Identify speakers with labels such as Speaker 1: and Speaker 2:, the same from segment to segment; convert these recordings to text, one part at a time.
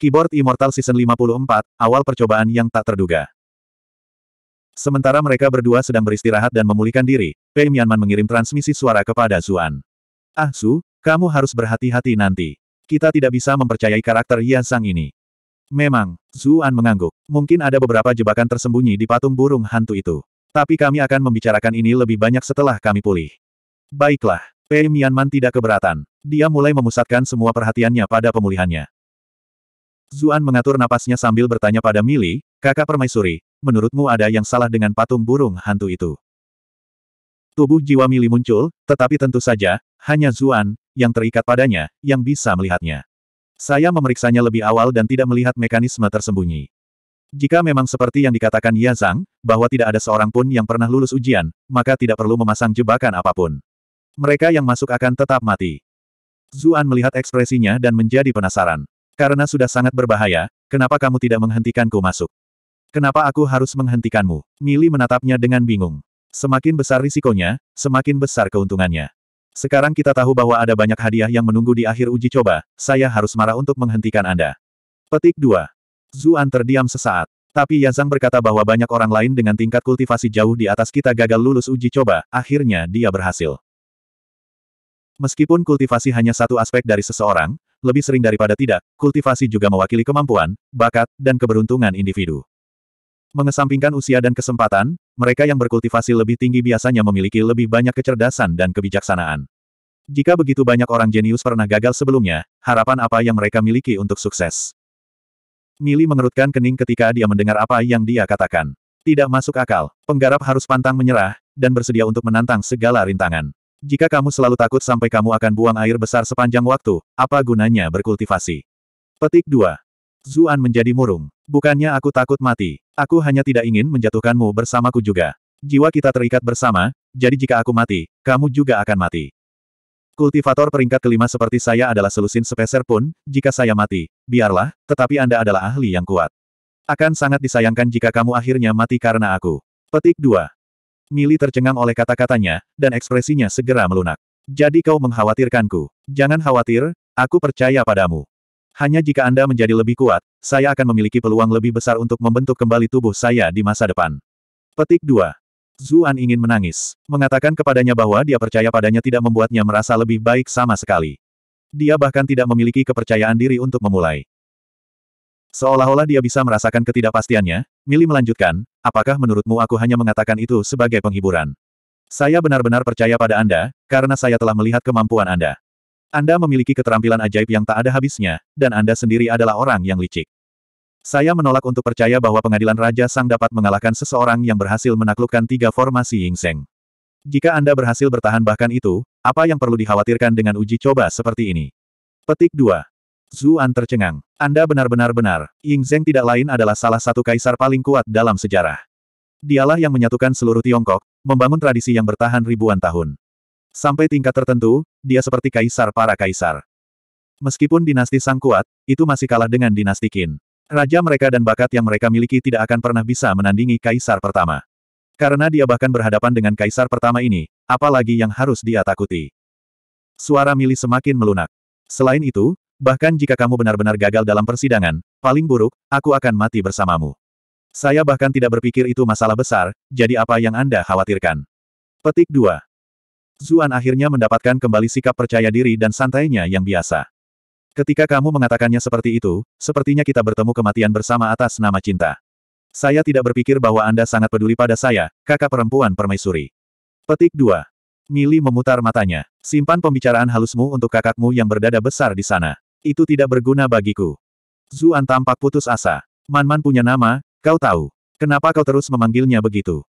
Speaker 1: Keyboard Immortal Season 54, awal percobaan yang tak terduga. Sementara mereka berdua sedang beristirahat dan memulihkan diri, Pei Mianman mengirim transmisi suara kepada Zuan. Ah Su, kamu harus berhati-hati nanti. Kita tidak bisa mempercayai karakter Yan Sang ini. Memang, Zuan mengangguk. Mungkin ada beberapa jebakan tersembunyi di patung burung hantu itu. Tapi kami akan membicarakan ini lebih banyak setelah kami pulih. Baiklah, Pei Mianman tidak keberatan. Dia mulai memusatkan semua perhatiannya pada pemulihannya. Zuan mengatur napasnya sambil bertanya pada Mili, kakak permaisuri, menurutmu ada yang salah dengan patung burung hantu itu? Tubuh jiwa Mili muncul, tetapi tentu saja, hanya Zuan, yang terikat padanya, yang bisa melihatnya. Saya memeriksanya lebih awal dan tidak melihat mekanisme tersembunyi. Jika memang seperti yang dikatakan Yazang, bahwa tidak ada seorang pun yang pernah lulus ujian, maka tidak perlu memasang jebakan apapun. Mereka yang masuk akan tetap mati. Zuan melihat ekspresinya dan menjadi penasaran. Karena sudah sangat berbahaya, kenapa kamu tidak menghentikanku masuk? Kenapa aku harus menghentikanmu? Mili menatapnya dengan bingung. Semakin besar risikonya, semakin besar keuntungannya. Sekarang kita tahu bahwa ada banyak hadiah yang menunggu di akhir uji coba, saya harus marah untuk menghentikan Anda. Petik 2. Zuan terdiam sesaat. Tapi Yazang berkata bahwa banyak orang lain dengan tingkat kultivasi jauh di atas kita gagal lulus uji coba, akhirnya dia berhasil. Meskipun kultivasi hanya satu aspek dari seseorang, lebih sering daripada tidak, kultivasi juga mewakili kemampuan, bakat, dan keberuntungan individu. Mengesampingkan usia dan kesempatan, mereka yang berkultivasi lebih tinggi biasanya memiliki lebih banyak kecerdasan dan kebijaksanaan. Jika begitu banyak orang jenius pernah gagal sebelumnya, harapan apa yang mereka miliki untuk sukses? Mili mengerutkan kening ketika dia mendengar apa yang dia katakan. Tidak masuk akal, penggarap harus pantang menyerah, dan bersedia untuk menantang segala rintangan. Jika kamu selalu takut sampai kamu akan buang air besar sepanjang waktu, apa gunanya berkultivasi? Petik 2. Zuan menjadi murung. Bukannya aku takut mati. Aku hanya tidak ingin menjatuhkanmu bersamaku juga. Jiwa kita terikat bersama, jadi jika aku mati, kamu juga akan mati. Kultivator peringkat kelima seperti saya adalah selusin sepeser pun, jika saya mati, biarlah, tetapi Anda adalah ahli yang kuat. Akan sangat disayangkan jika kamu akhirnya mati karena aku. Petik 2. Mili tercengang oleh kata-katanya, dan ekspresinya segera melunak. Jadi kau mengkhawatirkanku. Jangan khawatir, aku percaya padamu. Hanya jika Anda menjadi lebih kuat, saya akan memiliki peluang lebih besar untuk membentuk kembali tubuh saya di masa depan. Petik 2. Zuan ingin menangis, mengatakan kepadanya bahwa dia percaya padanya tidak membuatnya merasa lebih baik sama sekali. Dia bahkan tidak memiliki kepercayaan diri untuk memulai. Seolah-olah dia bisa merasakan ketidakpastiannya, Mili melanjutkan, Apakah menurutmu aku hanya mengatakan itu sebagai penghiburan? Saya benar-benar percaya pada Anda, karena saya telah melihat kemampuan Anda. Anda memiliki keterampilan ajaib yang tak ada habisnya, dan Anda sendiri adalah orang yang licik. Saya menolak untuk percaya bahwa pengadilan Raja Sang dapat mengalahkan seseorang yang berhasil menaklukkan tiga formasi Yingseng. Jika Anda berhasil bertahan bahkan itu, apa yang perlu dikhawatirkan dengan uji coba seperti ini? Petik 2. Zuan tercengang. Anda benar-benar benar, Ying Zeng tidak lain adalah salah satu kaisar paling kuat dalam sejarah. Dialah yang menyatukan seluruh Tiongkok, membangun tradisi yang bertahan ribuan tahun. Sampai tingkat tertentu, dia seperti kaisar para kaisar. Meskipun dinasti Sang kuat, itu masih kalah dengan dinasti Qin. Raja mereka dan bakat yang mereka miliki tidak akan pernah bisa menandingi kaisar pertama. Karena dia bahkan berhadapan dengan kaisar pertama ini, apalagi yang harus dia takuti. Suara Mili semakin melunak. Selain itu, Bahkan jika kamu benar-benar gagal dalam persidangan, paling buruk, aku akan mati bersamamu. Saya bahkan tidak berpikir itu masalah besar, jadi apa yang Anda khawatirkan? Petik 2. Zuan akhirnya mendapatkan kembali sikap percaya diri dan santainya yang biasa. Ketika kamu mengatakannya seperti itu, sepertinya kita bertemu kematian bersama atas nama cinta. Saya tidak berpikir bahwa Anda sangat peduli pada saya, kakak perempuan permaisuri. Petik 2. Mili memutar matanya. Simpan pembicaraan halusmu untuk kakakmu yang berdada besar di sana. Itu tidak berguna bagiku. Zuan tampak putus asa. Manman punya nama, kau tahu. Kenapa kau terus memanggilnya begitu?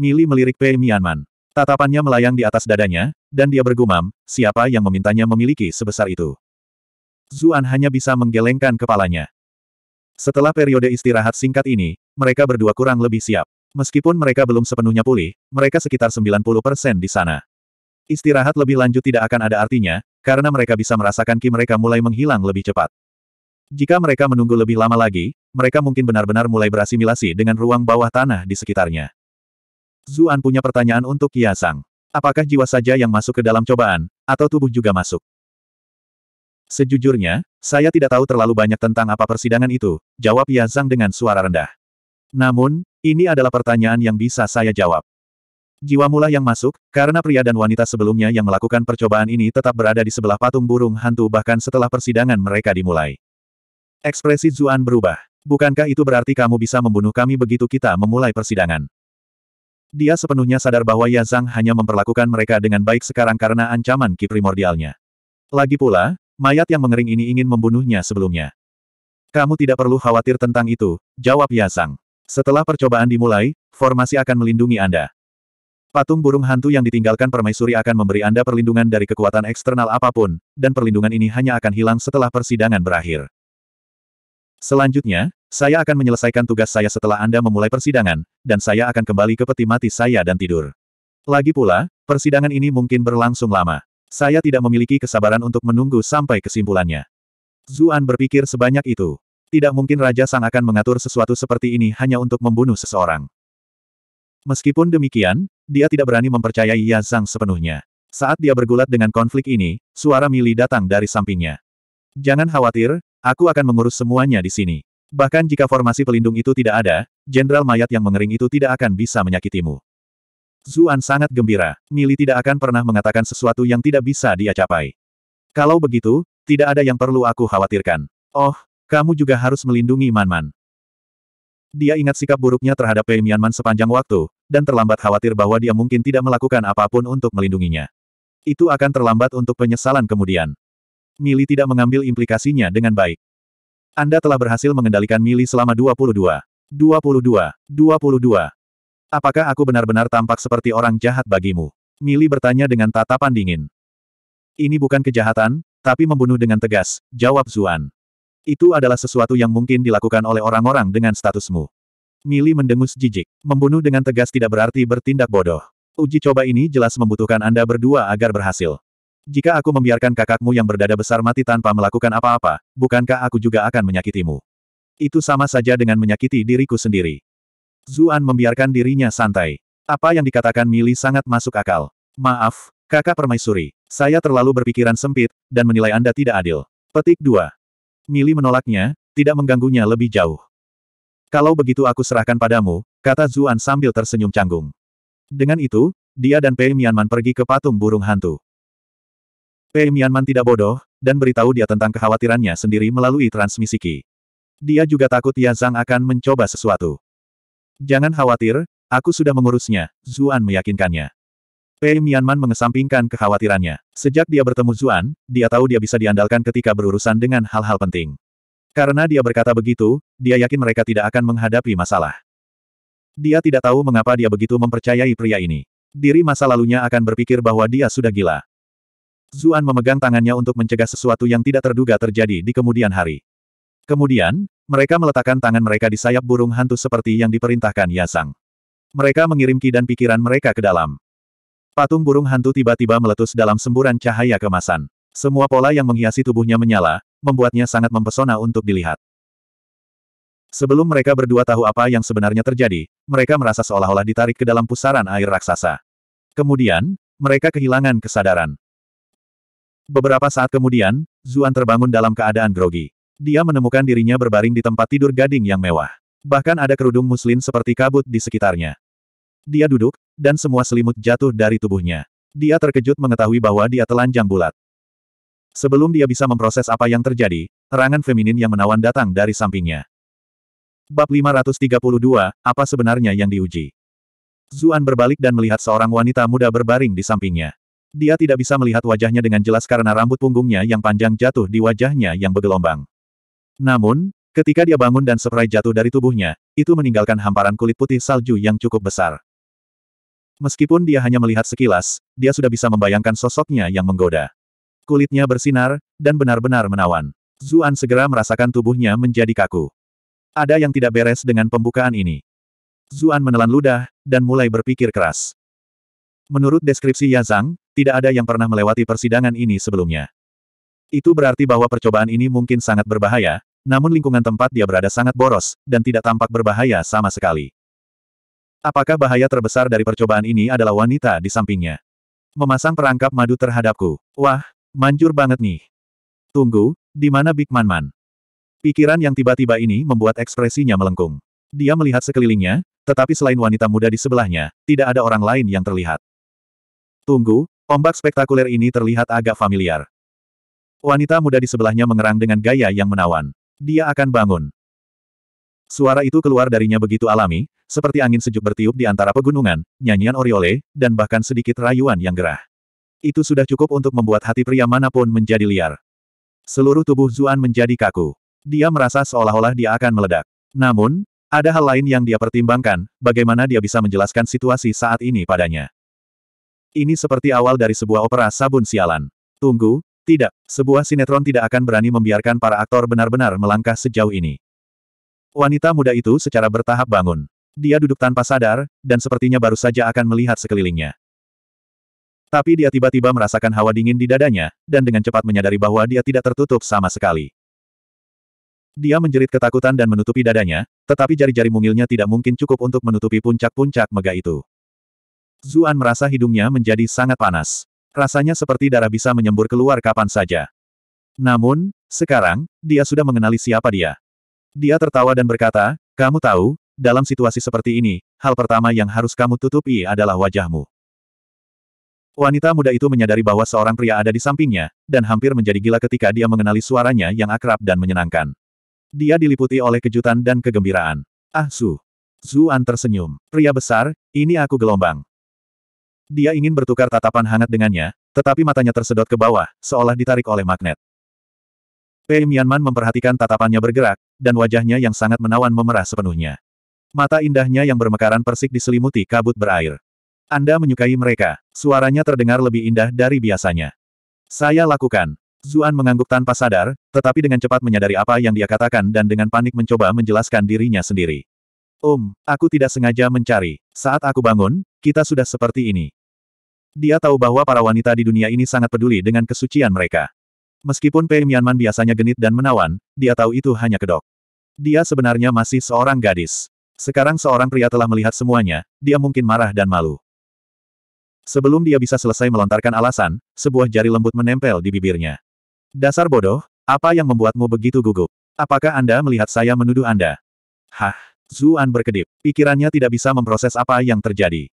Speaker 1: Mili melirik Pei Mianman. Tatapannya melayang di atas dadanya, dan dia bergumam, siapa yang memintanya memiliki sebesar itu? Zuan hanya bisa menggelengkan kepalanya. Setelah periode istirahat singkat ini, mereka berdua kurang lebih siap. Meskipun mereka belum sepenuhnya pulih, mereka sekitar 90% di sana. Istirahat lebih lanjut tidak akan ada artinya, karena mereka bisa merasakan ki mereka mulai menghilang lebih cepat. Jika mereka menunggu lebih lama lagi, mereka mungkin benar-benar mulai berasimilasi dengan ruang bawah tanah di sekitarnya. Zuan punya pertanyaan untuk Kiasang. Apakah jiwa saja yang masuk ke dalam cobaan, atau tubuh juga masuk? Sejujurnya, saya tidak tahu terlalu banyak tentang apa persidangan itu, jawab Yazang dengan suara rendah. Namun, ini adalah pertanyaan yang bisa saya jawab. Jiwa mula yang masuk, karena pria dan wanita sebelumnya yang melakukan percobaan ini tetap berada di sebelah patung burung hantu bahkan setelah persidangan mereka dimulai. Ekspresi Zuan berubah. Bukankah itu berarti kamu bisa membunuh kami begitu kita memulai persidangan? Dia sepenuhnya sadar bahwa Yazang hanya memperlakukan mereka dengan baik sekarang karena ancaman ki primordialnya. Lagi pula, mayat yang mengering ini ingin membunuhnya sebelumnya. Kamu tidak perlu khawatir tentang itu, jawab Yazang. Setelah percobaan dimulai, formasi akan melindungi Anda. Patung burung hantu yang ditinggalkan permaisuri akan memberi Anda perlindungan dari kekuatan eksternal apapun, dan perlindungan ini hanya akan hilang setelah persidangan berakhir. Selanjutnya, saya akan menyelesaikan tugas saya setelah Anda memulai persidangan, dan saya akan kembali ke peti mati saya dan tidur. Lagi pula, persidangan ini mungkin berlangsung lama. Saya tidak memiliki kesabaran untuk menunggu sampai kesimpulannya. Zuan berpikir sebanyak itu. Tidak mungkin Raja Sang akan mengatur sesuatu seperti ini hanya untuk membunuh seseorang. Meskipun demikian, dia tidak berani mempercayai Yazang sepenuhnya. Saat dia bergulat dengan konflik ini, suara Mili datang dari sampingnya. Jangan khawatir, aku akan mengurus semuanya di sini. Bahkan jika formasi pelindung itu tidak ada, jenderal mayat yang mengering itu tidak akan bisa menyakitimu. Zuan sangat gembira, Mili tidak akan pernah mengatakan sesuatu yang tidak bisa dia capai. Kalau begitu, tidak ada yang perlu aku khawatirkan. Oh, kamu juga harus melindungi Manman. -Man. Dia ingat sikap buruknya terhadap Pei Mianman sepanjang waktu, dan terlambat khawatir bahwa dia mungkin tidak melakukan apapun untuk melindunginya. Itu akan terlambat untuk penyesalan kemudian. Mili tidak mengambil implikasinya dengan baik. Anda telah berhasil mengendalikan Mili selama 22. 22. 22. Apakah aku benar-benar tampak seperti orang jahat bagimu? Mili bertanya dengan tatapan dingin. Ini bukan kejahatan, tapi membunuh dengan tegas, jawab Zuan. Itu adalah sesuatu yang mungkin dilakukan oleh orang-orang dengan statusmu. Mili mendengus jijik. Membunuh dengan tegas tidak berarti bertindak bodoh. Uji coba ini jelas membutuhkan Anda berdua agar berhasil. Jika aku membiarkan kakakmu yang berdada besar mati tanpa melakukan apa-apa, bukankah aku juga akan menyakitimu? Itu sama saja dengan menyakiti diriku sendiri. Zuan membiarkan dirinya santai. Apa yang dikatakan Mili sangat masuk akal. Maaf, kakak permaisuri. Saya terlalu berpikiran sempit, dan menilai Anda tidak adil. Petik 2. Mili menolaknya, tidak mengganggunya lebih jauh. Kalau begitu aku serahkan padamu, kata Zuan sambil tersenyum canggung. Dengan itu, dia dan Pei Mianman pergi ke patung burung hantu. Pei Mianman tidak bodoh, dan beritahu dia tentang kekhawatirannya sendiri melalui transmisi ki. Dia juga takut Yazang akan mencoba sesuatu. Jangan khawatir, aku sudah mengurusnya, Zuan meyakinkannya. Pei Mianman mengesampingkan kekhawatirannya. Sejak dia bertemu Zuan, dia tahu dia bisa diandalkan ketika berurusan dengan hal-hal penting. Karena dia berkata begitu, dia yakin mereka tidak akan menghadapi masalah. Dia tidak tahu mengapa dia begitu mempercayai pria ini. Diri masa lalunya akan berpikir bahwa dia sudah gila. Zuan memegang tangannya untuk mencegah sesuatu yang tidak terduga terjadi di kemudian hari. Kemudian, mereka meletakkan tangan mereka di sayap burung hantu seperti yang diperintahkan Yasang. Mereka mengirim ki dan pikiran mereka ke dalam. Patung burung hantu tiba-tiba meletus dalam semburan cahaya kemasan. Semua pola yang menghiasi tubuhnya menyala, membuatnya sangat mempesona untuk dilihat. Sebelum mereka berdua tahu apa yang sebenarnya terjadi, mereka merasa seolah-olah ditarik ke dalam pusaran air raksasa. Kemudian, mereka kehilangan kesadaran. Beberapa saat kemudian, Zuan terbangun dalam keadaan grogi. Dia menemukan dirinya berbaring di tempat tidur gading yang mewah. Bahkan ada kerudung muslin seperti kabut di sekitarnya. Dia duduk, dan semua selimut jatuh dari tubuhnya. Dia terkejut mengetahui bahwa dia telanjang bulat. Sebelum dia bisa memproses apa yang terjadi, terangan feminin yang menawan datang dari sampingnya. Bab 532, apa sebenarnya yang diuji? Zuan berbalik dan melihat seorang wanita muda berbaring di sampingnya. Dia tidak bisa melihat wajahnya dengan jelas karena rambut punggungnya yang panjang jatuh di wajahnya yang bergelombang. Namun, ketika dia bangun dan spray jatuh dari tubuhnya, itu meninggalkan hamparan kulit putih salju yang cukup besar. Meskipun dia hanya melihat sekilas, dia sudah bisa membayangkan sosoknya yang menggoda. Kulitnya bersinar, dan benar-benar menawan. Zuan segera merasakan tubuhnya menjadi kaku. Ada yang tidak beres dengan pembukaan ini. Zuan menelan ludah, dan mulai berpikir keras. Menurut deskripsi Yazang, tidak ada yang pernah melewati persidangan ini sebelumnya. Itu berarti bahwa percobaan ini mungkin sangat berbahaya, namun lingkungan tempat dia berada sangat boros, dan tidak tampak berbahaya sama sekali. Apakah bahaya terbesar dari percobaan ini adalah wanita di sampingnya? Memasang perangkap madu terhadapku. Wah, manjur banget nih. Tunggu, di mana Big Man Man? Pikiran yang tiba-tiba ini membuat ekspresinya melengkung. Dia melihat sekelilingnya, tetapi selain wanita muda di sebelahnya, tidak ada orang lain yang terlihat. Tunggu, ombak spektakuler ini terlihat agak familiar. Wanita muda di sebelahnya mengerang dengan gaya yang menawan. Dia akan bangun. Suara itu keluar darinya begitu alami, seperti angin sejuk bertiup di antara pegunungan, nyanyian oriole, dan bahkan sedikit rayuan yang gerah. Itu sudah cukup untuk membuat hati pria manapun menjadi liar. Seluruh tubuh Zuan menjadi kaku. Dia merasa seolah-olah dia akan meledak. Namun, ada hal lain yang dia pertimbangkan, bagaimana dia bisa menjelaskan situasi saat ini padanya. Ini seperti awal dari sebuah opera sabun sialan. Tunggu, tidak, sebuah sinetron tidak akan berani membiarkan para aktor benar-benar melangkah sejauh ini. Wanita muda itu secara bertahap bangun. Dia duduk tanpa sadar, dan sepertinya baru saja akan melihat sekelilingnya. Tapi dia tiba-tiba merasakan hawa dingin di dadanya, dan dengan cepat menyadari bahwa dia tidak tertutup sama sekali. Dia menjerit ketakutan dan menutupi dadanya, tetapi jari-jari mungilnya tidak mungkin cukup untuk menutupi puncak-puncak megah itu. Zuan merasa hidungnya menjadi sangat panas. Rasanya seperti darah bisa menyembur keluar kapan saja. Namun, sekarang, dia sudah mengenali siapa dia. Dia tertawa dan berkata, kamu tahu, dalam situasi seperti ini, hal pertama yang harus kamu tutupi adalah wajahmu. Wanita muda itu menyadari bahwa seorang pria ada di sampingnya, dan hampir menjadi gila ketika dia mengenali suaranya yang akrab dan menyenangkan. Dia diliputi oleh kejutan dan kegembiraan. Ah Su. Zuan tersenyum. Pria besar, ini aku gelombang. Dia ingin bertukar tatapan hangat dengannya, tetapi matanya tersedot ke bawah, seolah ditarik oleh magnet. Pei Mianman memperhatikan tatapannya bergerak, dan wajahnya yang sangat menawan memerah sepenuhnya. Mata indahnya yang bermekaran persik diselimuti kabut berair. Anda menyukai mereka, suaranya terdengar lebih indah dari biasanya. Saya lakukan. Zuan mengangguk tanpa sadar, tetapi dengan cepat menyadari apa yang dia katakan dan dengan panik mencoba menjelaskan dirinya sendiri. Om, um, aku tidak sengaja mencari. Saat aku bangun, kita sudah seperti ini. Dia tahu bahwa para wanita di dunia ini sangat peduli dengan kesucian mereka. Meskipun Pei Mianman biasanya genit dan menawan, dia tahu itu hanya kedok. Dia sebenarnya masih seorang gadis. Sekarang seorang pria telah melihat semuanya, dia mungkin marah dan malu. Sebelum dia bisa selesai melontarkan alasan, sebuah jari lembut menempel di bibirnya. Dasar bodoh, apa yang membuatmu begitu gugup? Apakah Anda melihat saya menuduh Anda? Hah, Zuan berkedip. Pikirannya tidak bisa memproses apa yang terjadi.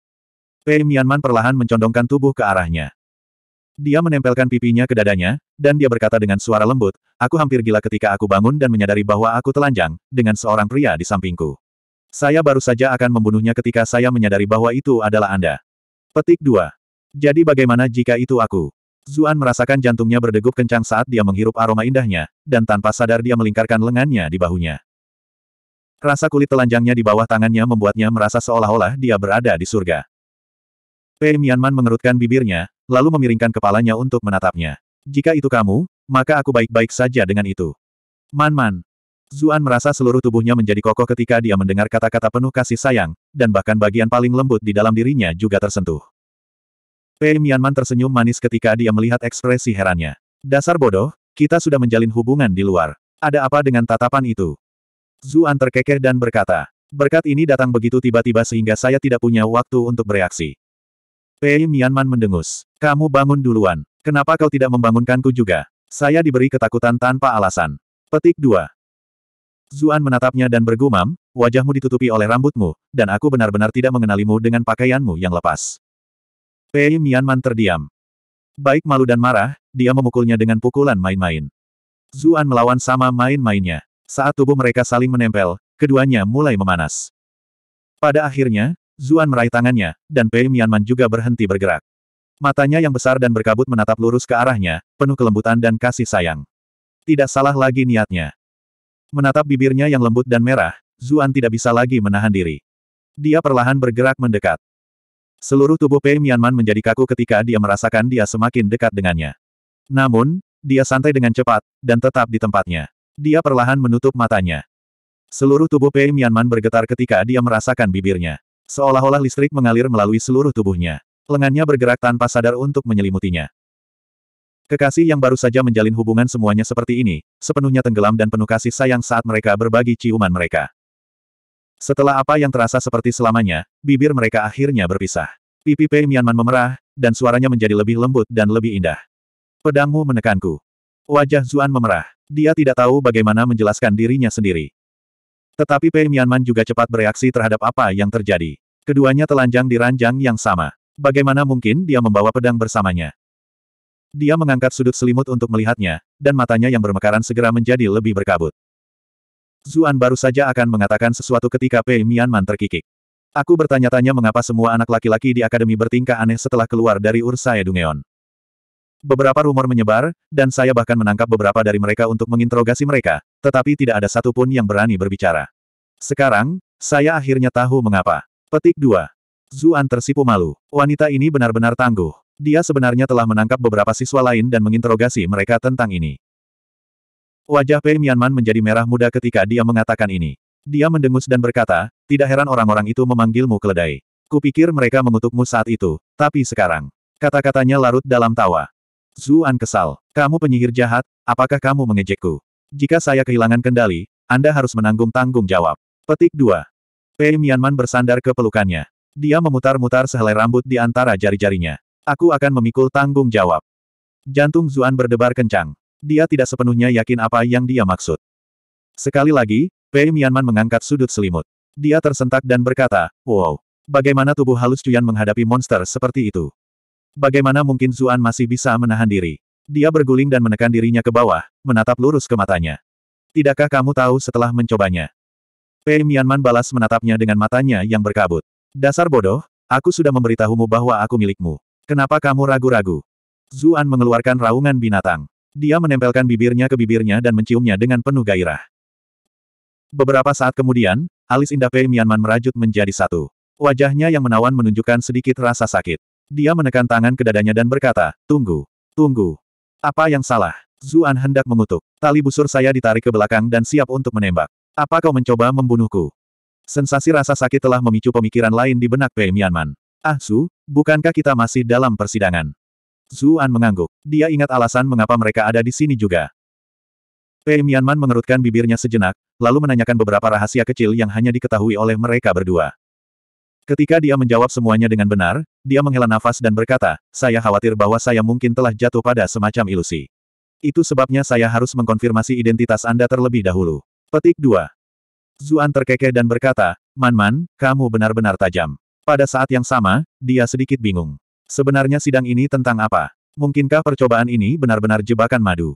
Speaker 1: Pei Mianman perlahan mencondongkan tubuh ke arahnya. Dia menempelkan pipinya ke dadanya, dan dia berkata dengan suara lembut, aku hampir gila ketika aku bangun dan menyadari bahwa aku telanjang, dengan seorang pria di sampingku. Saya baru saja akan membunuhnya ketika saya menyadari bahwa itu adalah Anda. Petik 2. Jadi bagaimana jika itu aku? Zuan merasakan jantungnya berdegup kencang saat dia menghirup aroma indahnya, dan tanpa sadar dia melingkarkan lengannya di bahunya. Rasa kulit telanjangnya di bawah tangannya membuatnya merasa seolah-olah dia berada di surga. Pei Mianman mengerutkan bibirnya, lalu memiringkan kepalanya untuk menatapnya. Jika itu kamu, maka aku baik-baik saja dengan itu. Man-man. Zuan merasa seluruh tubuhnya menjadi kokoh ketika dia mendengar kata-kata penuh kasih sayang, dan bahkan bagian paling lembut di dalam dirinya juga tersentuh. Pei Mianman tersenyum manis ketika dia melihat ekspresi herannya. Dasar bodoh, kita sudah menjalin hubungan di luar. Ada apa dengan tatapan itu? Zuan terkekeh dan berkata, berkat ini datang begitu tiba-tiba sehingga saya tidak punya waktu untuk bereaksi. Pei Mianman mendengus. Kamu bangun duluan. Kenapa kau tidak membangunkanku juga? Saya diberi ketakutan tanpa alasan. Petik 2. Zuan menatapnya dan bergumam, wajahmu ditutupi oleh rambutmu, dan aku benar-benar tidak mengenalimu dengan pakaianmu yang lepas. Pei Mianman terdiam. Baik malu dan marah, dia memukulnya dengan pukulan main-main. Zuan melawan sama main-mainnya. Saat tubuh mereka saling menempel, keduanya mulai memanas. Pada akhirnya, Zuan meraih tangannya, dan Pei Mianman juga berhenti bergerak. Matanya yang besar dan berkabut menatap lurus ke arahnya, penuh kelembutan dan kasih sayang. Tidak salah lagi niatnya. Menatap bibirnya yang lembut dan merah, Zuan tidak bisa lagi menahan diri. Dia perlahan bergerak mendekat. Seluruh tubuh Pei Mianman menjadi kaku ketika dia merasakan dia semakin dekat dengannya. Namun, dia santai dengan cepat, dan tetap di tempatnya. Dia perlahan menutup matanya. Seluruh tubuh Pei Mianman bergetar ketika dia merasakan bibirnya. Seolah-olah listrik mengalir melalui seluruh tubuhnya. Lengannya bergerak tanpa sadar untuk menyelimutinya. Kekasih yang baru saja menjalin hubungan semuanya seperti ini, sepenuhnya tenggelam dan penuh kasih sayang saat mereka berbagi ciuman mereka. Setelah apa yang terasa seperti selamanya, bibir mereka akhirnya berpisah. Pipi Pei Mianman memerah, dan suaranya menjadi lebih lembut dan lebih indah. Pedangmu menekanku. Wajah Zuan memerah. Dia tidak tahu bagaimana menjelaskan dirinya sendiri. Tetapi Pei Mianman juga cepat bereaksi terhadap apa yang terjadi. Keduanya telanjang di ranjang yang sama. Bagaimana mungkin dia membawa pedang bersamanya? Dia mengangkat sudut selimut untuk melihatnya, dan matanya yang bermekaran segera menjadi lebih berkabut. Zuan baru saja akan mengatakan sesuatu ketika Pei Mianman terkikik. Aku bertanya-tanya mengapa semua anak laki-laki di akademi bertingkah aneh setelah keluar dari Ursae Dungeon. Beberapa rumor menyebar, dan saya bahkan menangkap beberapa dari mereka untuk menginterogasi mereka, tetapi tidak ada satupun yang berani berbicara. Sekarang, saya akhirnya tahu mengapa. Petik 2. Zuan tersipu malu. Wanita ini benar-benar tangguh. Dia sebenarnya telah menangkap beberapa siswa lain dan menginterogasi mereka tentang ini. Wajah Pei Mianman menjadi merah muda ketika dia mengatakan ini. Dia mendengus dan berkata, tidak heran orang-orang itu memanggilmu keledai. Kupikir mereka mengutukmu saat itu, tapi sekarang. Kata-katanya larut dalam tawa. Zuan kesal. Kamu penyihir jahat, apakah kamu mengejekku? Jika saya kehilangan kendali, Anda harus menanggung tanggung jawab. Petik 2. Pei Mianman bersandar ke pelukannya. Dia memutar-mutar sehelai rambut di antara jari-jarinya. Aku akan memikul tanggung jawab. Jantung Zuan berdebar kencang. Dia tidak sepenuhnya yakin apa yang dia maksud. Sekali lagi, Pei Mianman mengangkat sudut selimut. Dia tersentak dan berkata, Wow, bagaimana tubuh halus Cuyan menghadapi monster seperti itu? Bagaimana mungkin Zuan masih bisa menahan diri? Dia berguling dan menekan dirinya ke bawah, menatap lurus ke matanya. Tidakkah kamu tahu setelah mencobanya? Pei Mianman balas menatapnya dengan matanya yang berkabut. Dasar bodoh, aku sudah memberitahumu bahwa aku milikmu. Kenapa kamu ragu-ragu? Zuan mengeluarkan raungan binatang. Dia menempelkan bibirnya ke bibirnya dan menciumnya dengan penuh gairah. Beberapa saat kemudian, alis indah Pei Mianman merajut menjadi satu. Wajahnya yang menawan menunjukkan sedikit rasa sakit. Dia menekan tangan ke dadanya dan berkata, Tunggu, tunggu. Apa yang salah? Zuan hendak mengutuk. Tali busur saya ditarik ke belakang dan siap untuk menembak. Apa kau mencoba membunuhku? Sensasi rasa sakit telah memicu pemikiran lain di benak Pei Mianman. Ah Su, bukankah kita masih dalam persidangan? Zuan mengangguk. Dia ingat alasan mengapa mereka ada di sini juga. Pei Mianman mengerutkan bibirnya sejenak, lalu menanyakan beberapa rahasia kecil yang hanya diketahui oleh mereka berdua. Ketika dia menjawab semuanya dengan benar, dia menghela nafas dan berkata, saya khawatir bahwa saya mungkin telah jatuh pada semacam ilusi. Itu sebabnya saya harus mengkonfirmasi identitas Anda terlebih dahulu. Petik 2. Zuan terkekeh dan berkata, Man-man, kamu benar-benar tajam. Pada saat yang sama, dia sedikit bingung. Sebenarnya sidang ini tentang apa? Mungkinkah percobaan ini benar-benar jebakan madu?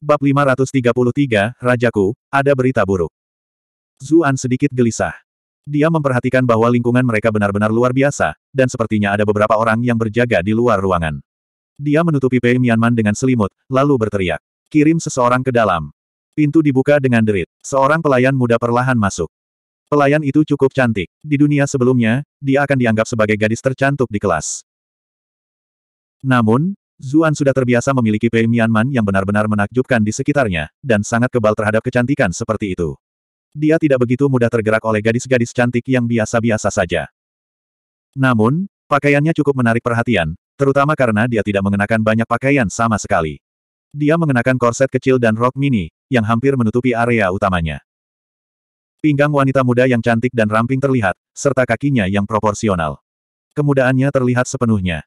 Speaker 1: Bab 533, Rajaku, ada berita buruk. Zuan sedikit gelisah. Dia memperhatikan bahwa lingkungan mereka benar-benar luar biasa, dan sepertinya ada beberapa orang yang berjaga di luar ruangan. Dia menutupi Pei Mianman dengan selimut, lalu berteriak. Kirim seseorang ke dalam. Pintu dibuka dengan derit. Seorang pelayan muda perlahan masuk. Pelayan itu cukup cantik. Di dunia sebelumnya, dia akan dianggap sebagai gadis tercantik di kelas. Namun, Zuan sudah terbiasa memiliki Pei Mianman yang benar-benar menakjubkan di sekitarnya, dan sangat kebal terhadap kecantikan seperti itu. Dia tidak begitu mudah tergerak oleh gadis-gadis cantik yang biasa-biasa saja. Namun, pakaiannya cukup menarik perhatian, terutama karena dia tidak mengenakan banyak pakaian sama sekali. Dia mengenakan korset kecil dan rok mini, yang hampir menutupi area utamanya. Pinggang wanita muda yang cantik dan ramping terlihat, serta kakinya yang proporsional. Kemudaannya terlihat sepenuhnya.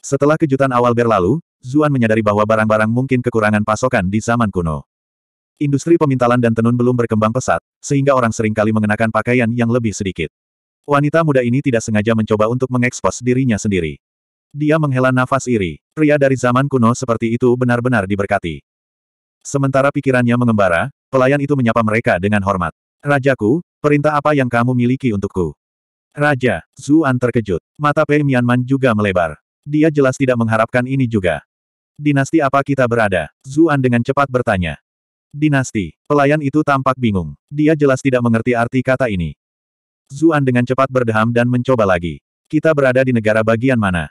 Speaker 1: Setelah kejutan awal berlalu, Zuan menyadari bahwa barang-barang mungkin kekurangan pasokan di zaman kuno. Industri pemintalan dan tenun belum berkembang pesat, sehingga orang seringkali mengenakan pakaian yang lebih sedikit. Wanita muda ini tidak sengaja mencoba untuk mengekspos dirinya sendiri. Dia menghela nafas iri. Pria dari zaman kuno seperti itu benar-benar diberkati. Sementara pikirannya mengembara, pelayan itu menyapa mereka dengan hormat. Rajaku, perintah apa yang kamu miliki untukku? Raja, Zuan terkejut. Mata Pei Mianman juga melebar. Dia jelas tidak mengharapkan ini juga. Dinasti apa kita berada? Zuan dengan cepat bertanya. Dinasti. Pelayan itu tampak bingung. Dia jelas tidak mengerti arti kata ini. Zuan dengan cepat berdeham dan mencoba lagi. Kita berada di negara bagian mana?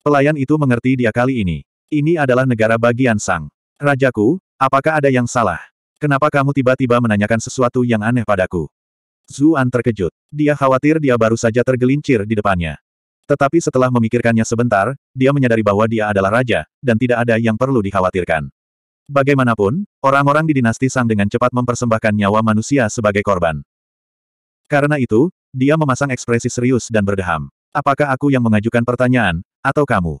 Speaker 1: Pelayan itu mengerti dia kali ini. Ini adalah negara bagian Sang. Rajaku, apakah ada yang salah? Kenapa kamu tiba-tiba menanyakan sesuatu yang aneh padaku? Zuan terkejut. Dia khawatir dia baru saja tergelincir di depannya. Tetapi setelah memikirkannya sebentar, dia menyadari bahwa dia adalah raja, dan tidak ada yang perlu dikhawatirkan. Bagaimanapun, orang-orang di dinasti Sang dengan cepat mempersembahkan nyawa manusia sebagai korban. Karena itu, dia memasang ekspresi serius dan berdeham. Apakah aku yang mengajukan pertanyaan, atau kamu?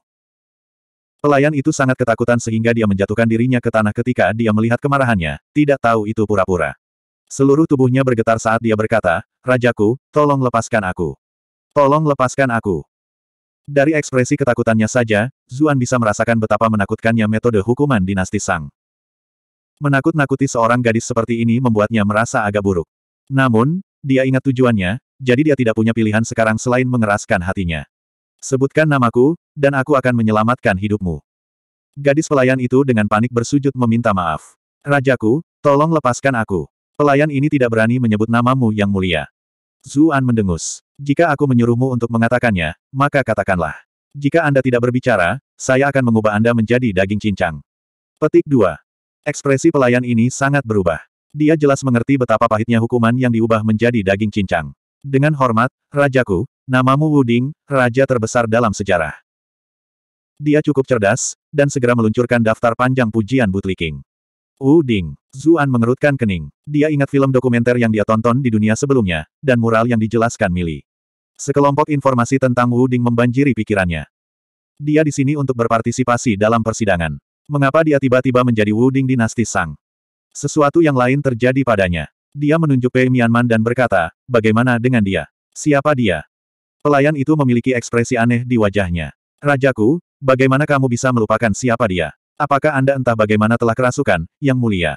Speaker 1: Pelayan itu sangat ketakutan sehingga dia menjatuhkan dirinya ke tanah ketika dia melihat kemarahannya, tidak tahu itu pura-pura. Seluruh tubuhnya bergetar saat dia berkata, Rajaku, tolong lepaskan aku. Tolong lepaskan aku. Dari ekspresi ketakutannya saja, Zuan bisa merasakan betapa menakutkannya metode hukuman dinasti Sang. Menakut-nakuti seorang gadis seperti ini membuatnya merasa agak buruk. Namun, dia ingat tujuannya, jadi dia tidak punya pilihan sekarang selain mengeraskan hatinya. Sebutkan namaku, dan aku akan menyelamatkan hidupmu. Gadis pelayan itu dengan panik bersujud meminta maaf. Rajaku, tolong lepaskan aku. Pelayan ini tidak berani menyebut namamu yang mulia. Zuan mendengus. Jika aku menyuruhmu untuk mengatakannya, maka katakanlah. Jika Anda tidak berbicara, saya akan mengubah Anda menjadi daging cincang. Petik 2. Ekspresi pelayan ini sangat berubah. Dia jelas mengerti betapa pahitnya hukuman yang diubah menjadi daging cincang. Dengan hormat, Rajaku, Namamu Wuding, raja terbesar dalam sejarah. Dia cukup cerdas, dan segera meluncurkan daftar panjang pujian Butli King. Wuding. Zuan mengerutkan kening. Dia ingat film dokumenter yang dia tonton di dunia sebelumnya, dan mural yang dijelaskan Mili. Sekelompok informasi tentang Wuding membanjiri pikirannya. Dia di sini untuk berpartisipasi dalam persidangan. Mengapa dia tiba-tiba menjadi Wuding dinasti Sang? Sesuatu yang lain terjadi padanya. Dia menunjuk Pei Mianman dan berkata, bagaimana dengan dia? Siapa dia? Pelayan itu memiliki ekspresi aneh di wajahnya. Rajaku, bagaimana kamu bisa melupakan siapa dia? Apakah Anda entah bagaimana telah kerasukan, yang mulia?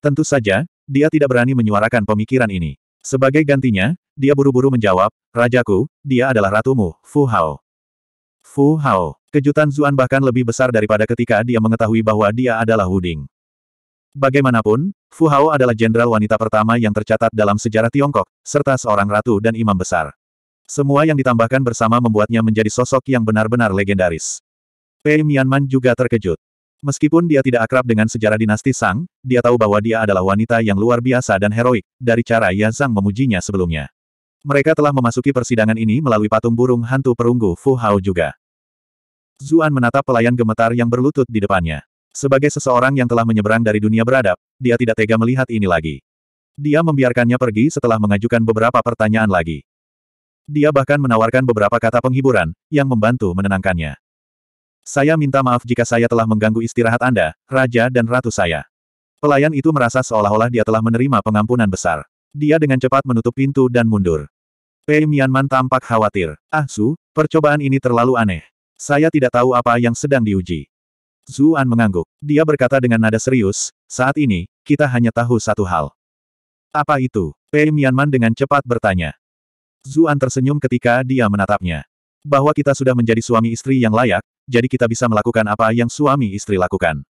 Speaker 1: Tentu saja, dia tidak berani menyuarakan pemikiran ini. Sebagai gantinya, dia buru-buru menjawab, Rajaku, dia adalah ratumu, Fu Hao. Fu Hao, kejutan Zuan bahkan lebih besar daripada ketika dia mengetahui bahwa dia adalah Huding. Bagaimanapun, Fu Hao adalah jenderal wanita pertama yang tercatat dalam sejarah Tiongkok, serta seorang ratu dan imam besar. Semua yang ditambahkan bersama membuatnya menjadi sosok yang benar-benar legendaris. Pei Mianman juga terkejut. Meskipun dia tidak akrab dengan sejarah dinasti Sang, dia tahu bahwa dia adalah wanita yang luar biasa dan heroik, dari cara Ya Zhang memujinya sebelumnya. Mereka telah memasuki persidangan ini melalui patung burung hantu perunggu Fu Hao juga. Zuan menatap pelayan gemetar yang berlutut di depannya. Sebagai seseorang yang telah menyeberang dari dunia beradab, dia tidak tega melihat ini lagi. Dia membiarkannya pergi setelah mengajukan beberapa pertanyaan lagi. Dia bahkan menawarkan beberapa kata penghiburan, yang membantu menenangkannya. Saya minta maaf jika saya telah mengganggu istirahat Anda, Raja dan Ratu saya. Pelayan itu merasa seolah-olah dia telah menerima pengampunan besar. Dia dengan cepat menutup pintu dan mundur. Pei Mianman tampak khawatir. Ah Su, percobaan ini terlalu aneh. Saya tidak tahu apa yang sedang diuji. Zuan mengangguk. Dia berkata dengan nada serius, saat ini, kita hanya tahu satu hal. Apa itu? Pei Mianman dengan cepat bertanya. Zuan tersenyum ketika dia menatapnya. Bahwa kita sudah menjadi suami istri yang layak, jadi kita bisa melakukan apa yang suami istri lakukan.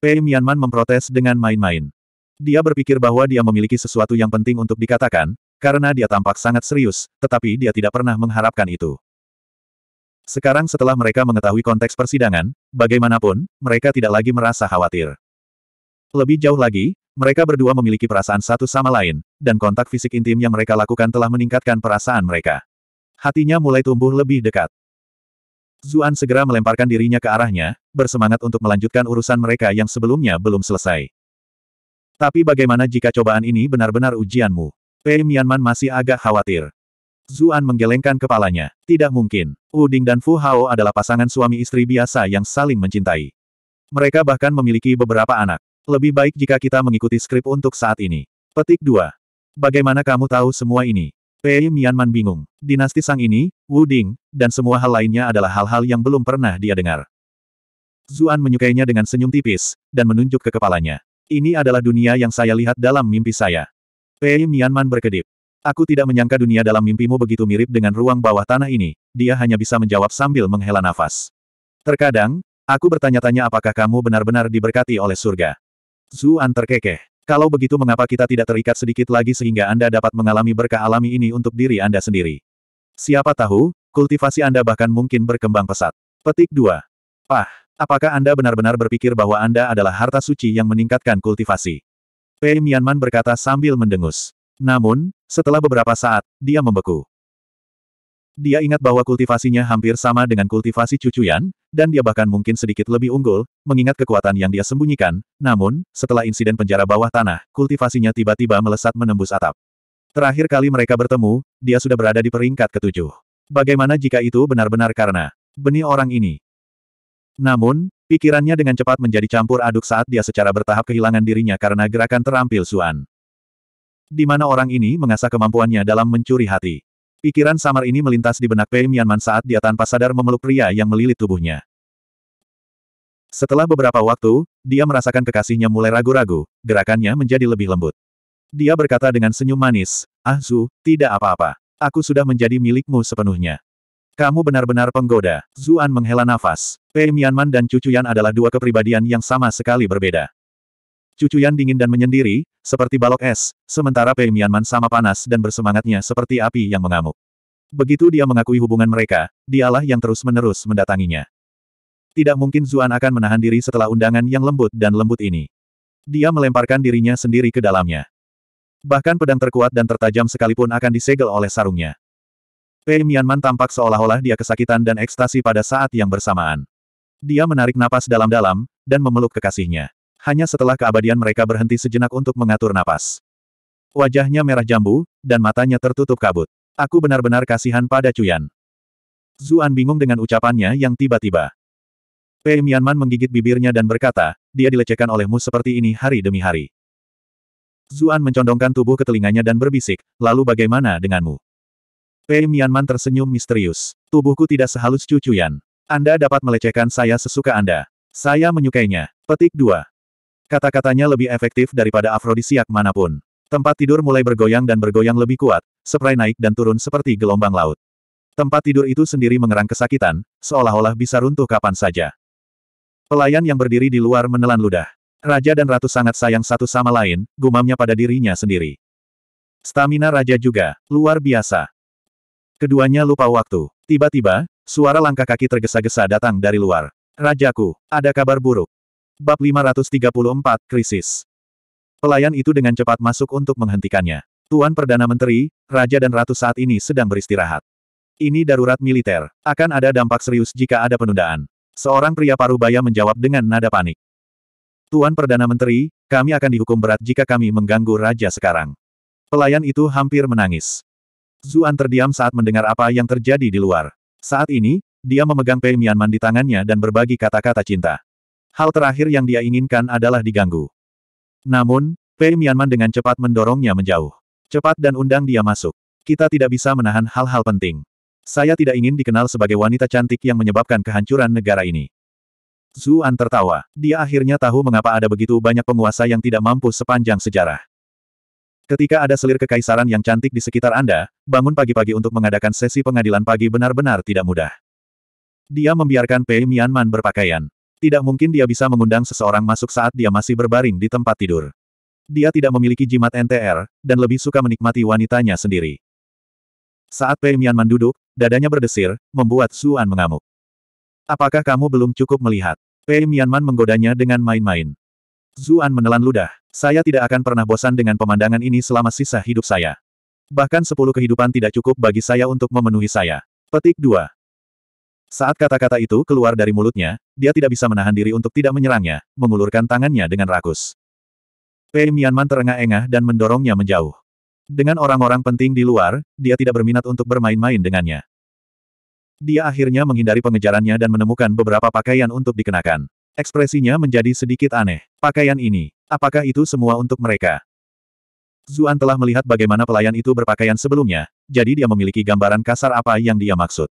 Speaker 1: Pei Mianman memprotes dengan main-main. Dia berpikir bahwa dia memiliki sesuatu yang penting untuk dikatakan, karena dia tampak sangat serius, tetapi dia tidak pernah mengharapkan itu. Sekarang setelah mereka mengetahui konteks persidangan, bagaimanapun, mereka tidak lagi merasa khawatir. Lebih jauh lagi, mereka berdua memiliki perasaan satu sama lain, dan kontak fisik intim yang mereka lakukan telah meningkatkan perasaan mereka. Hatinya mulai tumbuh lebih dekat. Zuan segera melemparkan dirinya ke arahnya, bersemangat untuk melanjutkan urusan mereka yang sebelumnya belum selesai. Tapi bagaimana jika cobaan ini benar-benar ujianmu? Pei eh, Mianman masih agak khawatir. Zuan menggelengkan kepalanya. Tidak mungkin. Uding dan Fu Hao adalah pasangan suami istri biasa yang saling mencintai. Mereka bahkan memiliki beberapa anak. Lebih baik jika kita mengikuti skrip untuk saat ini. Petik 2. Bagaimana kamu tahu semua ini? Pei Mianman bingung. Dinasti Sang ini, Wu Ding, dan semua hal lainnya adalah hal-hal yang belum pernah dia dengar. Zuan menyukainya dengan senyum tipis, dan menunjuk ke kepalanya. Ini adalah dunia yang saya lihat dalam mimpi saya. Pei Mianman berkedip. Aku tidak menyangka dunia dalam mimpimu begitu mirip dengan ruang bawah tanah ini, dia hanya bisa menjawab sambil menghela nafas. Terkadang, aku bertanya-tanya apakah kamu benar-benar diberkati oleh surga. Zuan terkekeh. Kalau begitu mengapa kita tidak terikat sedikit lagi sehingga Anda dapat mengalami berkah alami ini untuk diri Anda sendiri? Siapa tahu, kultivasi Anda bahkan mungkin berkembang pesat. Petik 2. Pah, apakah Anda benar-benar berpikir bahwa Anda adalah harta suci yang meningkatkan kultivasi? Pei Mianman berkata sambil mendengus. Namun, setelah beberapa saat, dia membeku. Dia ingat bahwa kultivasinya hampir sama dengan kultivasi cucuyan, dan dia bahkan mungkin sedikit lebih unggul, mengingat kekuatan yang dia sembunyikan, namun, setelah insiden penjara bawah tanah, kultivasinya tiba-tiba melesat menembus atap. Terakhir kali mereka bertemu, dia sudah berada di peringkat ketujuh. Bagaimana jika itu benar-benar karena benih orang ini? Namun, pikirannya dengan cepat menjadi campur aduk saat dia secara bertahap kehilangan dirinya karena gerakan terampil Suan. Di mana orang ini mengasah kemampuannya dalam mencuri hati. Pikiran samar ini melintas di benak Pei Mianman saat dia tanpa sadar memeluk pria yang melilit tubuhnya. Setelah beberapa waktu, dia merasakan kekasihnya mulai ragu-ragu, gerakannya menjadi lebih lembut. Dia berkata dengan senyum manis, Ah Zhu, tidak apa-apa. Aku sudah menjadi milikmu sepenuhnya. Kamu benar-benar penggoda. Zuan menghela nafas. Pei Mianman dan Cucuyan adalah dua kepribadian yang sama sekali berbeda. Cucuyan dingin dan menyendiri, seperti balok es, sementara Pei Mianman sama panas dan bersemangatnya seperti api yang mengamuk. Begitu dia mengakui hubungan mereka, dialah yang terus-menerus mendatanginya. Tidak mungkin Zuan akan menahan diri setelah undangan yang lembut dan lembut ini. Dia melemparkan dirinya sendiri ke dalamnya. Bahkan pedang terkuat dan tertajam sekalipun akan disegel oleh sarungnya. Pei Mianman tampak seolah-olah dia kesakitan dan ekstasi pada saat yang bersamaan. Dia menarik napas dalam-dalam, dan memeluk kekasihnya hanya setelah keabadian mereka berhenti sejenak untuk mengatur napas. Wajahnya merah jambu, dan matanya tertutup kabut. Aku benar-benar kasihan pada Cuyan. Zuan bingung dengan ucapannya yang tiba-tiba. Pei Mianman menggigit bibirnya dan berkata, dia dilecehkan olehmu seperti ini hari demi hari. Zuan mencondongkan tubuh ke telinganya dan berbisik, lalu bagaimana denganmu? Pei Mianman tersenyum misterius. Tubuhku tidak sehalus cucuyan. Anda dapat melecehkan saya sesuka Anda. Saya menyukainya. Petik 2. Kata-katanya lebih efektif daripada afrodisiak manapun. Tempat tidur mulai bergoyang dan bergoyang lebih kuat, spray naik dan turun seperti gelombang laut. Tempat tidur itu sendiri mengerang kesakitan, seolah-olah bisa runtuh kapan saja. Pelayan yang berdiri di luar menelan ludah. Raja dan ratu sangat sayang satu sama lain, gumamnya pada dirinya sendiri. Stamina raja juga, luar biasa. Keduanya lupa waktu. Tiba-tiba, suara langkah kaki tergesa-gesa datang dari luar. Rajaku, ada kabar buruk. Bab 534, Krisis. Pelayan itu dengan cepat masuk untuk menghentikannya. Tuan Perdana Menteri, Raja dan Ratu saat ini sedang beristirahat. Ini darurat militer. Akan ada dampak serius jika ada penundaan. Seorang pria parubaya menjawab dengan nada panik. Tuan Perdana Menteri, kami akan dihukum berat jika kami mengganggu Raja sekarang. Pelayan itu hampir menangis. Zuan terdiam saat mendengar apa yang terjadi di luar. Saat ini, dia memegang Pei Mianman di tangannya dan berbagi kata-kata cinta. Hal terakhir yang dia inginkan adalah diganggu. Namun, Pei Mianman dengan cepat mendorongnya menjauh. Cepat dan undang dia masuk. Kita tidak bisa menahan hal-hal penting. Saya tidak ingin dikenal sebagai wanita cantik yang menyebabkan kehancuran negara ini. Zuan tertawa. Dia akhirnya tahu mengapa ada begitu banyak penguasa yang tidak mampu sepanjang sejarah. Ketika ada selir kekaisaran yang cantik di sekitar Anda, bangun pagi-pagi untuk mengadakan sesi pengadilan pagi benar-benar tidak mudah. Dia membiarkan Pei Mianman berpakaian tidak mungkin dia bisa mengundang seseorang masuk saat dia masih berbaring di tempat tidur. Dia tidak memiliki jimat NTR, dan lebih suka menikmati wanitanya sendiri. Saat Pei Mianman duduk, dadanya berdesir, membuat Suan mengamuk. Apakah kamu belum cukup melihat? Pei Mianman menggodanya dengan main-main. Zuan menelan ludah. Saya tidak akan pernah bosan dengan pemandangan ini selama sisa hidup saya. Bahkan sepuluh kehidupan tidak cukup bagi saya untuk memenuhi saya. Petik 2. Saat kata-kata itu keluar dari mulutnya, dia tidak bisa menahan diri untuk tidak menyerangnya, mengulurkan tangannya dengan rakus. Pei Mianman terengah-engah dan mendorongnya menjauh. Dengan orang-orang penting di luar, dia tidak berminat untuk bermain-main dengannya. Dia akhirnya menghindari pengejarannya dan menemukan beberapa pakaian untuk dikenakan. Ekspresinya menjadi sedikit aneh. Pakaian ini, apakah itu semua untuk mereka? Zuan telah melihat bagaimana pelayan itu berpakaian sebelumnya, jadi dia memiliki gambaran kasar apa yang dia maksud.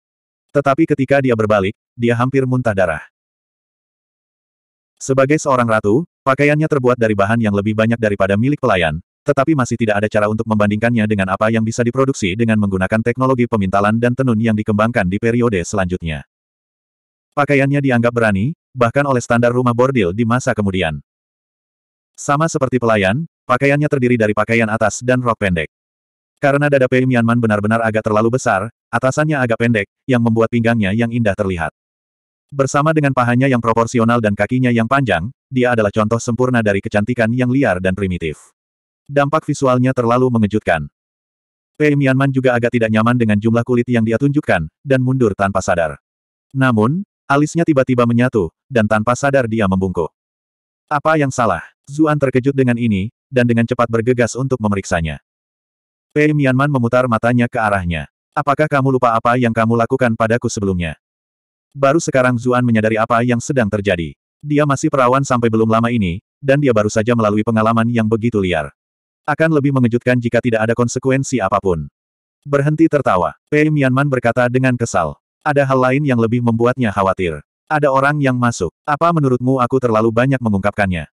Speaker 1: Tetapi ketika dia berbalik, dia hampir muntah darah. Sebagai seorang ratu, pakaiannya terbuat dari bahan yang lebih banyak daripada milik pelayan, tetapi masih tidak ada cara untuk membandingkannya dengan apa yang bisa diproduksi dengan menggunakan teknologi pemintalan dan tenun yang dikembangkan di periode selanjutnya. Pakaiannya dianggap berani, bahkan oleh standar rumah bordil di masa kemudian. Sama seperti pelayan, pakaiannya terdiri dari pakaian atas dan rok pendek. Karena dada Pei Mianman benar-benar agak terlalu besar, Atasannya agak pendek, yang membuat pinggangnya yang indah terlihat. Bersama dengan pahanya yang proporsional dan kakinya yang panjang, dia adalah contoh sempurna dari kecantikan yang liar dan primitif. Dampak visualnya terlalu mengejutkan. Pei Mianman juga agak tidak nyaman dengan jumlah kulit yang dia tunjukkan, dan mundur tanpa sadar. Namun, alisnya tiba-tiba menyatu, dan tanpa sadar dia membungkuk. Apa yang salah? Zuan terkejut dengan ini, dan dengan cepat bergegas untuk memeriksanya. Pei Mianman memutar matanya ke arahnya. Apakah kamu lupa apa yang kamu lakukan padaku sebelumnya? Baru sekarang Zuan menyadari apa yang sedang terjadi. Dia masih perawan sampai belum lama ini, dan dia baru saja melalui pengalaman yang begitu liar. Akan lebih mengejutkan jika tidak ada konsekuensi apapun. Berhenti tertawa, Pei Mianman berkata dengan kesal. Ada hal lain yang lebih membuatnya khawatir. Ada orang yang masuk. Apa menurutmu aku terlalu banyak mengungkapkannya?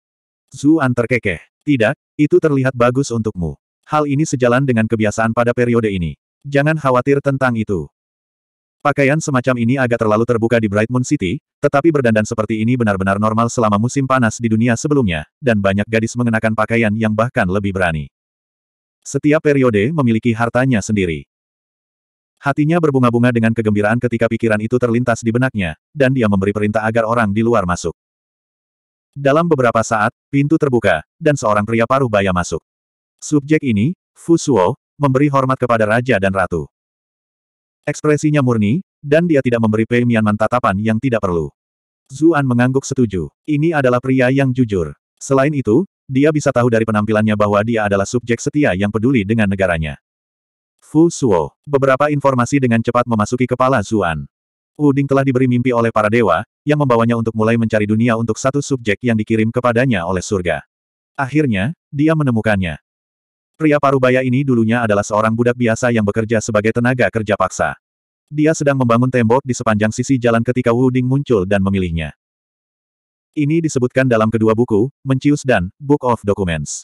Speaker 1: Zuan terkekeh. Tidak, itu terlihat bagus untukmu. Hal ini sejalan dengan kebiasaan pada periode ini. Jangan khawatir tentang itu. Pakaian semacam ini agak terlalu terbuka di Bright Moon City, tetapi berdandan seperti ini benar-benar normal selama musim panas di dunia sebelumnya, dan banyak gadis mengenakan pakaian yang bahkan lebih berani. Setiap periode memiliki hartanya sendiri. Hatinya berbunga-bunga dengan kegembiraan ketika pikiran itu terlintas di benaknya, dan dia memberi perintah agar orang di luar masuk. Dalam beberapa saat, pintu terbuka, dan seorang pria paruh baya masuk. Subjek ini, Fu memberi hormat kepada raja dan ratu. Ekspresinya murni, dan dia tidak memberi Pei Mianman tatapan yang tidak perlu. Zuan mengangguk setuju. Ini adalah pria yang jujur. Selain itu, dia bisa tahu dari penampilannya bahwa dia adalah subjek setia yang peduli dengan negaranya. Fu Suo. Beberapa informasi dengan cepat memasuki kepala Zuan. Uding telah diberi mimpi oleh para dewa, yang membawanya untuk mulai mencari dunia untuk satu subjek yang dikirim kepadanya oleh surga. Akhirnya, dia menemukannya. Pria parubaya ini dulunya adalah seorang budak biasa yang bekerja sebagai tenaga kerja paksa. Dia sedang membangun tembok di sepanjang sisi jalan ketika Wu Ding muncul dan memilihnya. Ini disebutkan dalam kedua buku, Mencius dan Book of Documents.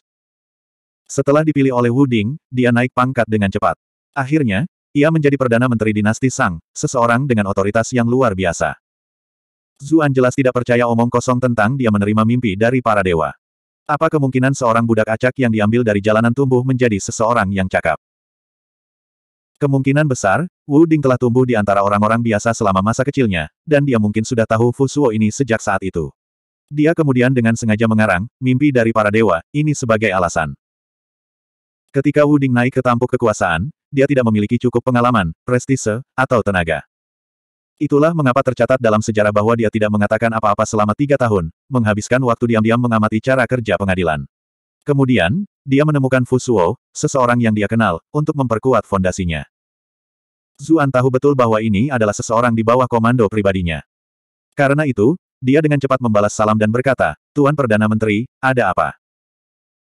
Speaker 1: Setelah dipilih oleh Wu Ding, dia naik pangkat dengan cepat. Akhirnya, ia menjadi Perdana Menteri Dinasti Sang, seseorang dengan otoritas yang luar biasa. Zuan jelas tidak percaya omong kosong tentang dia menerima mimpi dari para dewa. Apa kemungkinan seorang budak acak yang diambil dari jalanan tumbuh menjadi seseorang yang cakap? Kemungkinan besar, Wu Ding telah tumbuh di antara orang-orang biasa selama masa kecilnya, dan dia mungkin sudah tahu Fu Suo ini sejak saat itu. Dia kemudian dengan sengaja mengarang, mimpi dari para dewa, ini sebagai alasan. Ketika Wu Ding naik ke tampuk kekuasaan, dia tidak memiliki cukup pengalaman, prestise, atau tenaga. Itulah mengapa tercatat dalam sejarah bahwa dia tidak mengatakan apa-apa selama tiga tahun, menghabiskan waktu diam-diam mengamati cara kerja pengadilan. Kemudian, dia menemukan Fusuo, seseorang yang dia kenal, untuk memperkuat fondasinya. Zuan tahu betul bahwa ini adalah seseorang di bawah komando pribadinya. Karena itu, dia dengan cepat membalas salam dan berkata, Tuan Perdana Menteri, ada apa?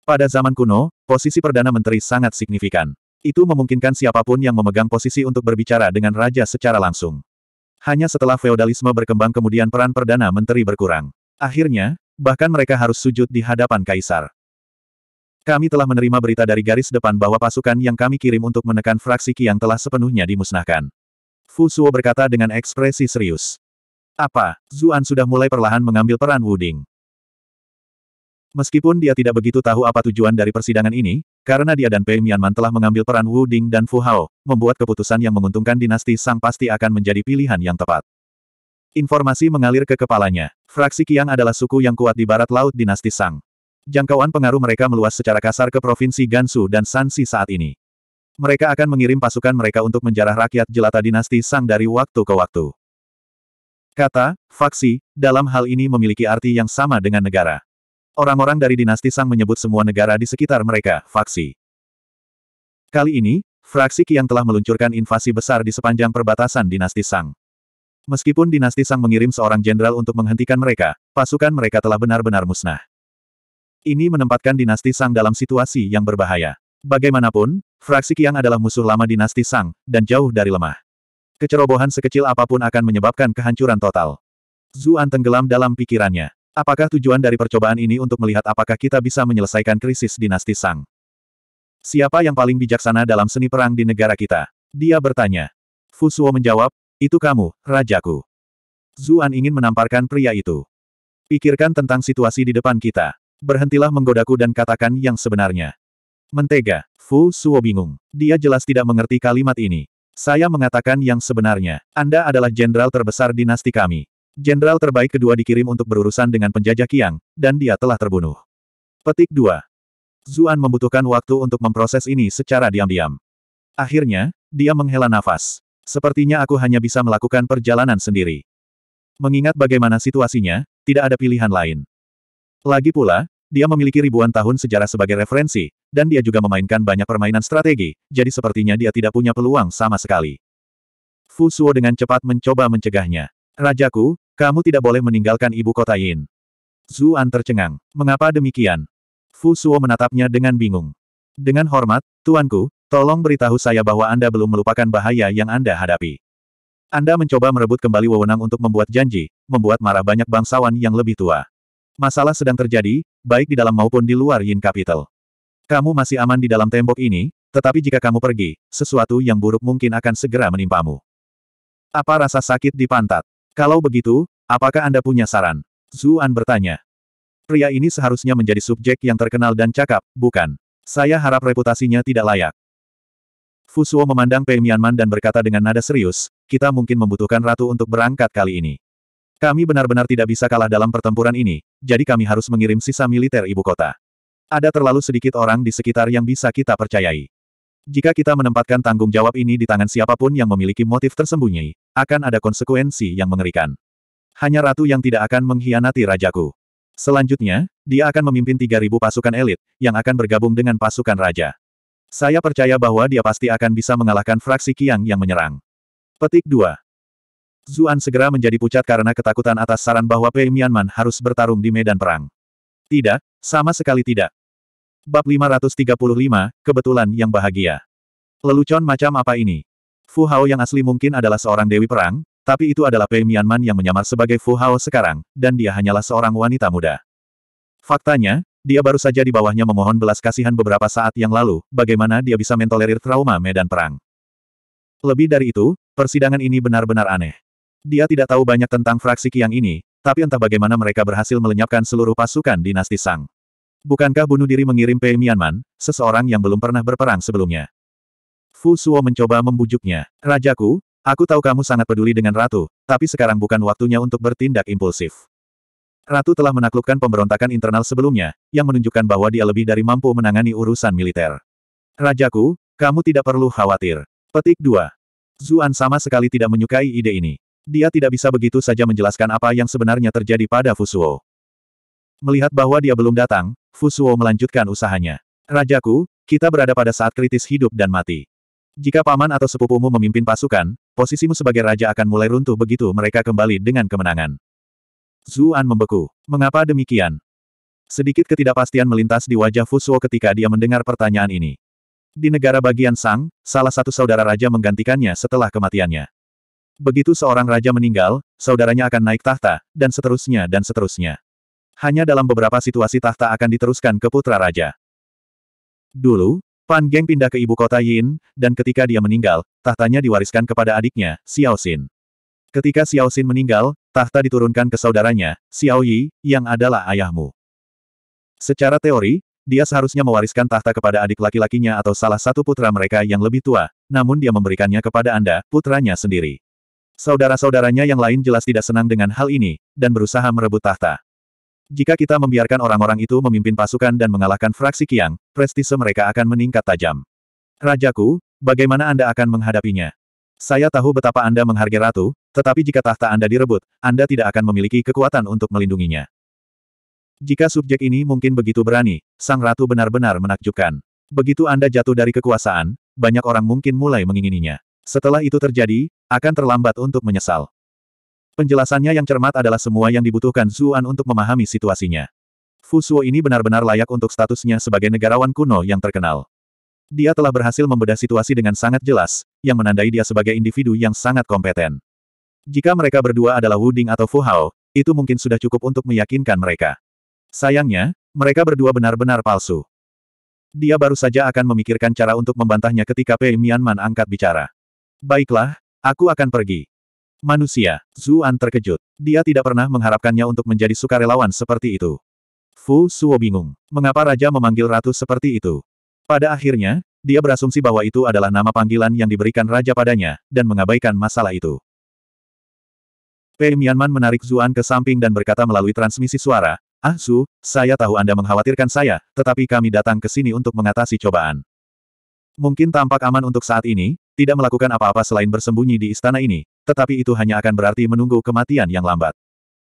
Speaker 1: Pada zaman kuno, posisi Perdana Menteri sangat signifikan. Itu memungkinkan siapapun yang memegang posisi untuk berbicara dengan raja secara langsung. Hanya setelah feodalisme berkembang kemudian peran Perdana Menteri berkurang. Akhirnya, bahkan mereka harus sujud di hadapan Kaisar. Kami telah menerima berita dari garis depan bahwa pasukan yang kami kirim untuk menekan fraksi Qi yang telah sepenuhnya dimusnahkan. Fu Suo berkata dengan ekspresi serius. Apa, Zuan sudah mulai perlahan mengambil peran Wuding. Meskipun dia tidak begitu tahu apa tujuan dari persidangan ini, karena dia dan Pei Mianman telah mengambil peran Wu Ding dan Fu Hao, membuat keputusan yang menguntungkan dinasti Sang pasti akan menjadi pilihan yang tepat. Informasi mengalir ke kepalanya. Fraksi Qiang adalah suku yang kuat di barat laut dinasti Sang. Jangkauan pengaruh mereka meluas secara kasar ke provinsi Gansu dan Sansi saat ini. Mereka akan mengirim pasukan mereka untuk menjarah rakyat jelata dinasti Sang dari waktu ke waktu. Kata, faksi, dalam hal ini memiliki arti yang sama dengan negara. Orang-orang dari dinasti Sang menyebut semua negara di sekitar mereka, faksi. Kali ini, fraksi Qi yang telah meluncurkan invasi besar di sepanjang perbatasan dinasti Sang. Meskipun dinasti Sang mengirim seorang jenderal untuk menghentikan mereka, pasukan mereka telah benar-benar musnah. Ini menempatkan dinasti Sang dalam situasi yang berbahaya. Bagaimanapun, fraksi Qiang adalah musuh lama dinasti Sang, dan jauh dari lemah. Kecerobohan sekecil apapun akan menyebabkan kehancuran total. Zuan tenggelam dalam pikirannya. Apakah tujuan dari percobaan ini untuk melihat apakah kita bisa menyelesaikan krisis dinasti Sang? Siapa yang paling bijaksana dalam seni perang di negara kita? Dia bertanya. Fusuo menjawab, itu kamu, rajaku. Zuan ingin menamparkan pria itu. Pikirkan tentang situasi di depan kita. Berhentilah menggodaku dan katakan yang sebenarnya. Mentega, Fu Suo bingung. Dia jelas tidak mengerti kalimat ini. Saya mengatakan yang sebenarnya. Anda adalah jenderal terbesar dinasti kami. Jenderal terbaik kedua dikirim untuk berurusan dengan penjajah Kiang, dan dia telah terbunuh. Petik 2. Zuan membutuhkan waktu untuk memproses ini secara diam-diam. Akhirnya, dia menghela nafas. Sepertinya aku hanya bisa melakukan perjalanan sendiri. Mengingat bagaimana situasinya, tidak ada pilihan lain. Lagi pula, dia memiliki ribuan tahun sejarah sebagai referensi, dan dia juga memainkan banyak permainan strategi, jadi sepertinya dia tidak punya peluang sama sekali. Fu Suo dengan cepat mencoba mencegahnya. Rajaku, kamu tidak boleh meninggalkan ibu kota Yin. Zuan tercengang. Mengapa demikian? Fu Suo menatapnya dengan bingung. Dengan hormat, Tuanku, tolong beritahu saya bahwa Anda belum melupakan bahaya yang Anda hadapi. Anda mencoba merebut kembali wewenang untuk membuat janji, membuat marah banyak bangsawan yang lebih tua. Masalah sedang terjadi, baik di dalam maupun di luar Yin Capital. Kamu masih aman di dalam tembok ini, tetapi jika kamu pergi, sesuatu yang buruk mungkin akan segera menimpamu. Apa rasa sakit di pantat? Kalau begitu, apakah Anda punya saran? Zuan bertanya. Pria ini seharusnya menjadi subjek yang terkenal dan cakap, bukan? Saya harap reputasinya tidak layak. Fusuo memandang Pei Mianman dan berkata dengan nada serius, kita mungkin membutuhkan ratu untuk berangkat kali ini. Kami benar-benar tidak bisa kalah dalam pertempuran ini, jadi kami harus mengirim sisa militer ibu kota. Ada terlalu sedikit orang di sekitar yang bisa kita percayai. Jika kita menempatkan tanggung jawab ini di tangan siapapun yang memiliki motif tersembunyi, akan ada konsekuensi yang mengerikan. Hanya ratu yang tidak akan mengkhianati rajaku. Selanjutnya, dia akan memimpin 3.000 pasukan elit, yang akan bergabung dengan pasukan raja. Saya percaya bahwa dia pasti akan bisa mengalahkan fraksi Qiang yang menyerang. Petik 2. Zuan segera menjadi pucat karena ketakutan atas saran bahwa Pei Mianman harus bertarung di medan perang. Tidak, sama sekali tidak. Bab 535, kebetulan yang bahagia. Lelucon macam apa ini? Fu Hao yang asli mungkin adalah seorang dewi perang, tapi itu adalah Pei Mianman yang menyamar sebagai Fu Hao sekarang, dan dia hanyalah seorang wanita muda. Faktanya, dia baru saja di bawahnya memohon belas kasihan beberapa saat yang lalu, bagaimana dia bisa mentolerir trauma medan perang. Lebih dari itu, persidangan ini benar-benar aneh. Dia tidak tahu banyak tentang fraksi Kiang ini, tapi entah bagaimana mereka berhasil melenyapkan seluruh pasukan dinasti Sang. Bukankah bunuh diri mengirim Pei Mianman, seseorang yang belum pernah berperang sebelumnya? Fu Suo mencoba membujuknya. Rajaku, aku tahu kamu sangat peduli dengan Ratu, tapi sekarang bukan waktunya untuk bertindak impulsif. Ratu telah menaklukkan pemberontakan internal sebelumnya, yang menunjukkan bahwa dia lebih dari mampu menangani urusan militer. Rajaku, kamu tidak perlu khawatir. Petik 2. Zuan sama sekali tidak menyukai ide ini. Dia tidak bisa begitu saja menjelaskan apa yang sebenarnya terjadi pada Fusuo. Melihat bahwa dia belum datang, Fusuo melanjutkan usahanya. Rajaku, kita berada pada saat kritis hidup dan mati. Jika paman atau sepupumu memimpin pasukan, posisimu sebagai raja akan mulai runtuh begitu mereka kembali dengan kemenangan. Zuan membeku. Mengapa demikian? Sedikit ketidakpastian melintas di wajah Fusuo ketika dia mendengar pertanyaan ini. Di negara bagian Sang, salah satu saudara raja menggantikannya setelah kematiannya. Begitu seorang raja meninggal, saudaranya akan naik tahta, dan seterusnya dan seterusnya. Hanya dalam beberapa situasi tahta akan diteruskan ke putra raja. Dulu, Pan Geng pindah ke ibu kota Yin, dan ketika dia meninggal, tahtanya diwariskan kepada adiknya, Xiao Xin. Ketika Xiao Xin meninggal, tahta diturunkan ke saudaranya, Xiao Yi, yang adalah ayahmu. Secara teori, dia seharusnya mewariskan tahta kepada adik laki-lakinya atau salah satu putra mereka yang lebih tua, namun dia memberikannya kepada Anda, putranya sendiri. Saudara-saudaranya yang lain jelas tidak senang dengan hal ini, dan berusaha merebut tahta. Jika kita membiarkan orang-orang itu memimpin pasukan dan mengalahkan fraksi Kiang, prestise mereka akan meningkat tajam. Rajaku, bagaimana Anda akan menghadapinya? Saya tahu betapa Anda menghargai ratu, tetapi jika tahta Anda direbut, Anda tidak akan memiliki kekuatan untuk melindunginya. Jika subjek ini mungkin begitu berani, sang ratu benar-benar menakjubkan. Begitu Anda jatuh dari kekuasaan, banyak orang mungkin mulai mengingininya. Setelah itu terjadi, akan terlambat untuk menyesal. Penjelasannya yang cermat adalah semua yang dibutuhkan Zuan untuk memahami situasinya. Fusuo ini benar-benar layak untuk statusnya sebagai negarawan kuno yang terkenal. Dia telah berhasil membedah situasi dengan sangat jelas, yang menandai dia sebagai individu yang sangat kompeten. Jika mereka berdua adalah Wuding atau Fu Hao, itu mungkin sudah cukup untuk meyakinkan mereka. Sayangnya, mereka berdua benar-benar palsu. Dia baru saja akan memikirkan cara untuk membantahnya ketika Pei Mianman angkat bicara. Baiklah, aku akan pergi. Manusia, Zuan terkejut. Dia tidak pernah mengharapkannya untuk menjadi sukarelawan seperti itu. Fu Suo bingung. Mengapa raja memanggil ratu seperti itu? Pada akhirnya, dia berasumsi bahwa itu adalah nama panggilan yang diberikan raja padanya, dan mengabaikan masalah itu. Pei Mianman menarik Zuan ke samping dan berkata melalui transmisi suara, Ah Su, saya tahu Anda mengkhawatirkan saya, tetapi kami datang ke sini untuk mengatasi cobaan. Mungkin tampak aman untuk saat ini, tidak melakukan apa-apa selain bersembunyi di istana ini, tetapi itu hanya akan berarti menunggu kematian yang lambat.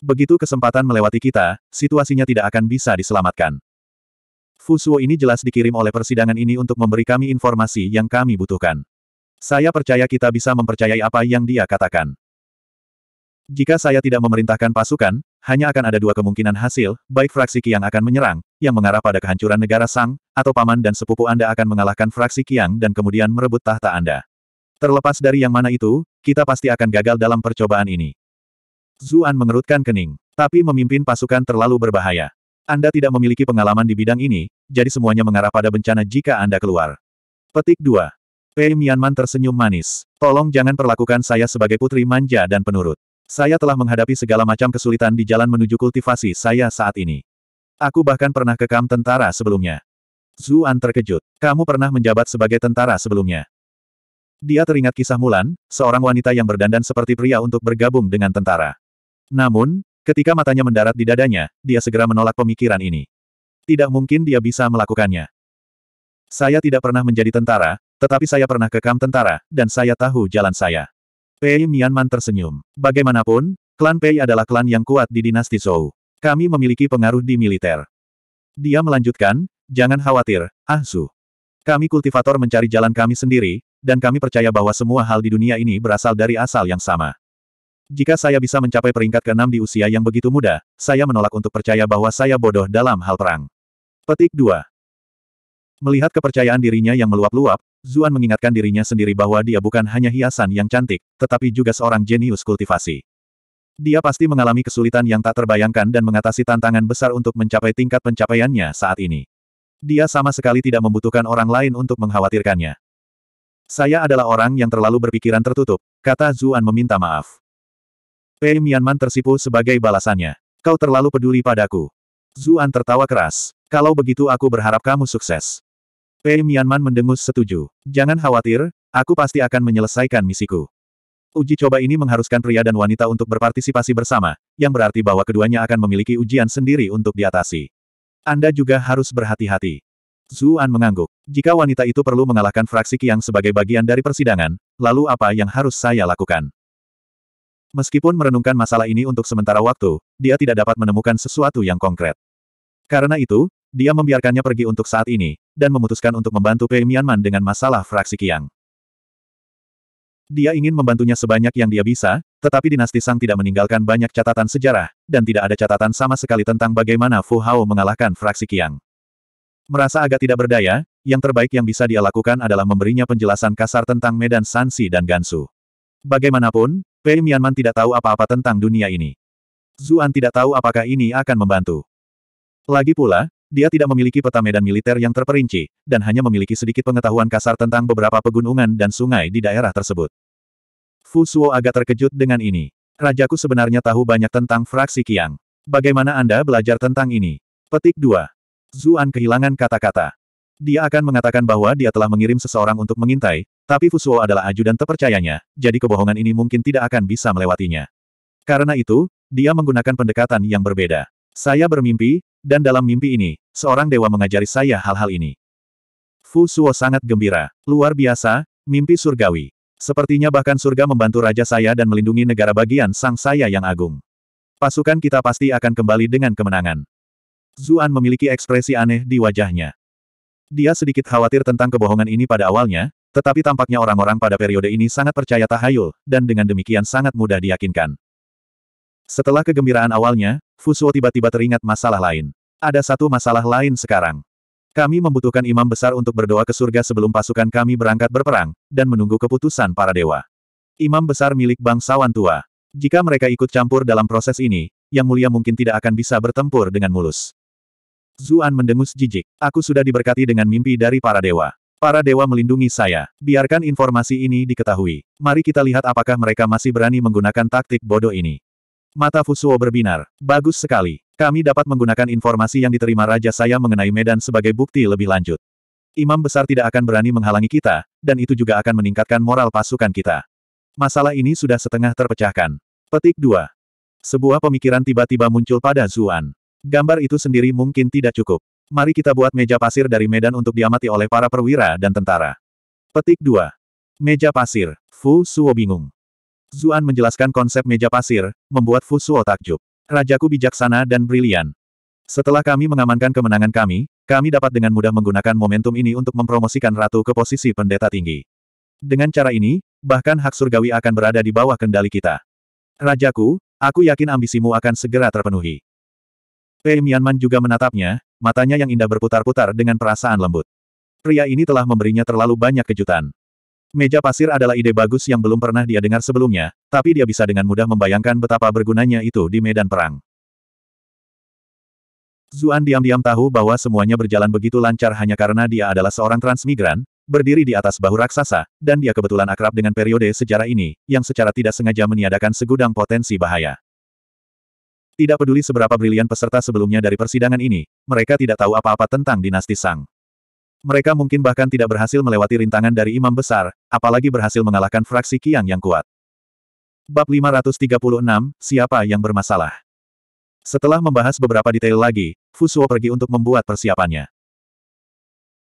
Speaker 1: Begitu kesempatan melewati kita, situasinya tidak akan bisa diselamatkan. Fusuo ini jelas dikirim oleh persidangan ini untuk memberi kami informasi yang kami butuhkan. Saya percaya kita bisa mempercayai apa yang dia katakan. Jika saya tidak memerintahkan pasukan, hanya akan ada dua kemungkinan hasil, baik fraksi Kiang akan menyerang, yang mengarah pada kehancuran negara Sang, atau paman dan sepupu Anda akan mengalahkan fraksi Kiang dan kemudian merebut tahta Anda. Terlepas dari yang mana itu, kita pasti akan gagal dalam percobaan ini. Zuan mengerutkan kening. Tapi memimpin pasukan terlalu berbahaya. Anda tidak memiliki pengalaman di bidang ini, jadi semuanya mengarah pada bencana jika Anda keluar. Petik 2. Pei Mianman tersenyum manis. Tolong jangan perlakukan saya sebagai putri manja dan penurut. Saya telah menghadapi segala macam kesulitan di jalan menuju kultivasi saya saat ini. Aku bahkan pernah kekam tentara sebelumnya. Zuan terkejut. Kamu pernah menjabat sebagai tentara sebelumnya. Dia teringat kisah Mulan, seorang wanita yang berdandan seperti pria untuk bergabung dengan tentara. Namun, ketika matanya mendarat di dadanya, dia segera menolak pemikiran ini. Tidak mungkin dia bisa melakukannya. Saya tidak pernah menjadi tentara, tetapi saya pernah ke kamp tentara, dan saya tahu jalan saya. Pei Mianman tersenyum. Bagaimanapun, klan Pei adalah klan yang kuat di dinasti Zhou. Kami memiliki pengaruh di militer. Dia melanjutkan, jangan khawatir, Ah Su. Kami kultivator mencari jalan kami sendiri, dan kami percaya bahwa semua hal di dunia ini berasal dari asal yang sama. Jika saya bisa mencapai peringkat keenam di usia yang begitu muda, saya menolak untuk percaya bahwa saya bodoh dalam hal perang. Petik 2. Melihat kepercayaan dirinya yang meluap-luap, Zuan mengingatkan dirinya sendiri bahwa dia bukan hanya hiasan yang cantik, tetapi juga seorang jenius kultivasi. Dia pasti mengalami kesulitan yang tak terbayangkan dan mengatasi tantangan besar untuk mencapai tingkat pencapaiannya saat ini. Dia sama sekali tidak membutuhkan orang lain untuk mengkhawatirkannya. Saya adalah orang yang terlalu berpikiran tertutup, kata Zuan meminta maaf. Pei eh, Mianman tersipu sebagai balasannya. Kau terlalu peduli padaku. Zuan tertawa keras. Kalau begitu aku berharap kamu sukses. Pei eh, Mianman mendengus setuju. Jangan khawatir, aku pasti akan menyelesaikan misiku. Uji coba ini mengharuskan pria dan wanita untuk berpartisipasi bersama, yang berarti bahwa keduanya akan memiliki ujian sendiri untuk diatasi. Anda juga harus berhati-hati. Zuan mengangguk. Jika wanita itu perlu mengalahkan fraksi Qiang sebagai bagian dari persidangan, lalu apa yang harus saya lakukan? Meskipun merenungkan masalah ini untuk sementara waktu, dia tidak dapat menemukan sesuatu yang konkret. Karena itu, dia membiarkannya pergi untuk saat ini, dan memutuskan untuk membantu Pei Mianman dengan masalah fraksi Qiang. Dia ingin membantunya sebanyak yang dia bisa, tetapi dinasti Sang tidak meninggalkan banyak catatan sejarah, dan tidak ada catatan sama sekali tentang bagaimana Fu Hao mengalahkan fraksi Qiang. Merasa agak tidak berdaya, yang terbaik yang bisa dia lakukan adalah memberinya penjelasan kasar tentang medan Sansi dan Gansu. Bagaimanapun, Pei Mianman tidak tahu apa-apa tentang dunia ini. Zuan tidak tahu apakah ini akan membantu. Lagi pula, dia tidak memiliki peta medan militer yang terperinci, dan hanya memiliki sedikit pengetahuan kasar tentang beberapa pegunungan dan sungai di daerah tersebut. Fu Suo agak terkejut dengan ini. Rajaku sebenarnya tahu banyak tentang fraksi Kiang. Bagaimana Anda belajar tentang ini? Petik 2. Zuan kehilangan kata-kata. Dia akan mengatakan bahwa dia telah mengirim seseorang untuk mengintai, tapi Fusuo adalah ajudan terpercayanya, jadi kebohongan ini mungkin tidak akan bisa melewatinya. Karena itu, dia menggunakan pendekatan yang berbeda. Saya bermimpi, dan dalam mimpi ini, seorang dewa mengajari saya hal-hal ini. Fusuo sangat gembira. Luar biasa, mimpi surgawi. Sepertinya bahkan surga membantu raja saya dan melindungi negara bagian sang saya yang agung. Pasukan kita pasti akan kembali dengan kemenangan. Zuan memiliki ekspresi aneh di wajahnya. Dia sedikit khawatir tentang kebohongan ini pada awalnya, tetapi tampaknya orang-orang pada periode ini sangat percaya tahayul, dan dengan demikian sangat mudah diyakinkan. Setelah kegembiraan awalnya, Fusuo tiba-tiba teringat masalah lain. Ada satu masalah lain sekarang. Kami membutuhkan imam besar untuk berdoa ke surga sebelum pasukan kami berangkat berperang, dan menunggu keputusan para dewa. Imam besar milik bangsawan tua. Jika mereka ikut campur dalam proses ini, Yang Mulia mungkin tidak akan bisa bertempur dengan mulus. Zuan mendengus jijik. Aku sudah diberkati dengan mimpi dari para dewa. Para dewa melindungi saya. Biarkan informasi ini diketahui. Mari kita lihat apakah mereka masih berani menggunakan taktik bodoh ini. Mata Fusuo berbinar. Bagus sekali. Kami dapat menggunakan informasi yang diterima Raja saya mengenai Medan sebagai bukti lebih lanjut. Imam besar tidak akan berani menghalangi kita, dan itu juga akan meningkatkan moral pasukan kita. Masalah ini sudah setengah terpecahkan. Petik 2. Sebuah pemikiran tiba-tiba muncul pada Zuan. Gambar itu sendiri mungkin tidak cukup. Mari kita buat meja pasir dari medan untuk diamati oleh para perwira dan tentara. Petik 2. Meja pasir. Fu Suo bingung. Zuan menjelaskan konsep meja pasir, membuat Fu Suo takjub. Rajaku bijaksana dan brilian. Setelah kami mengamankan kemenangan kami, kami dapat dengan mudah menggunakan momentum ini untuk mempromosikan ratu ke posisi pendeta tinggi. Dengan cara ini, bahkan hak surgawi akan berada di bawah kendali kita. Rajaku, aku yakin ambisimu akan segera terpenuhi. Pei Mianman juga menatapnya, matanya yang indah berputar-putar dengan perasaan lembut. Pria ini telah memberinya terlalu banyak kejutan. Meja pasir adalah ide bagus yang belum pernah dia dengar sebelumnya, tapi dia bisa dengan mudah membayangkan betapa bergunanya itu di medan perang. Zuan diam-diam tahu bahwa semuanya berjalan begitu lancar hanya karena dia adalah seorang transmigran, berdiri di atas bahu raksasa, dan dia kebetulan akrab dengan periode sejarah ini, yang secara tidak sengaja meniadakan segudang potensi bahaya. Tidak peduli seberapa brilian peserta sebelumnya dari persidangan ini, mereka tidak tahu apa-apa tentang dinasti Sang. Mereka mungkin bahkan tidak berhasil melewati rintangan dari imam besar, apalagi berhasil mengalahkan fraksi Qiang yang kuat. Bab 536, Siapa yang bermasalah? Setelah membahas beberapa detail lagi, Fusuo pergi untuk membuat persiapannya.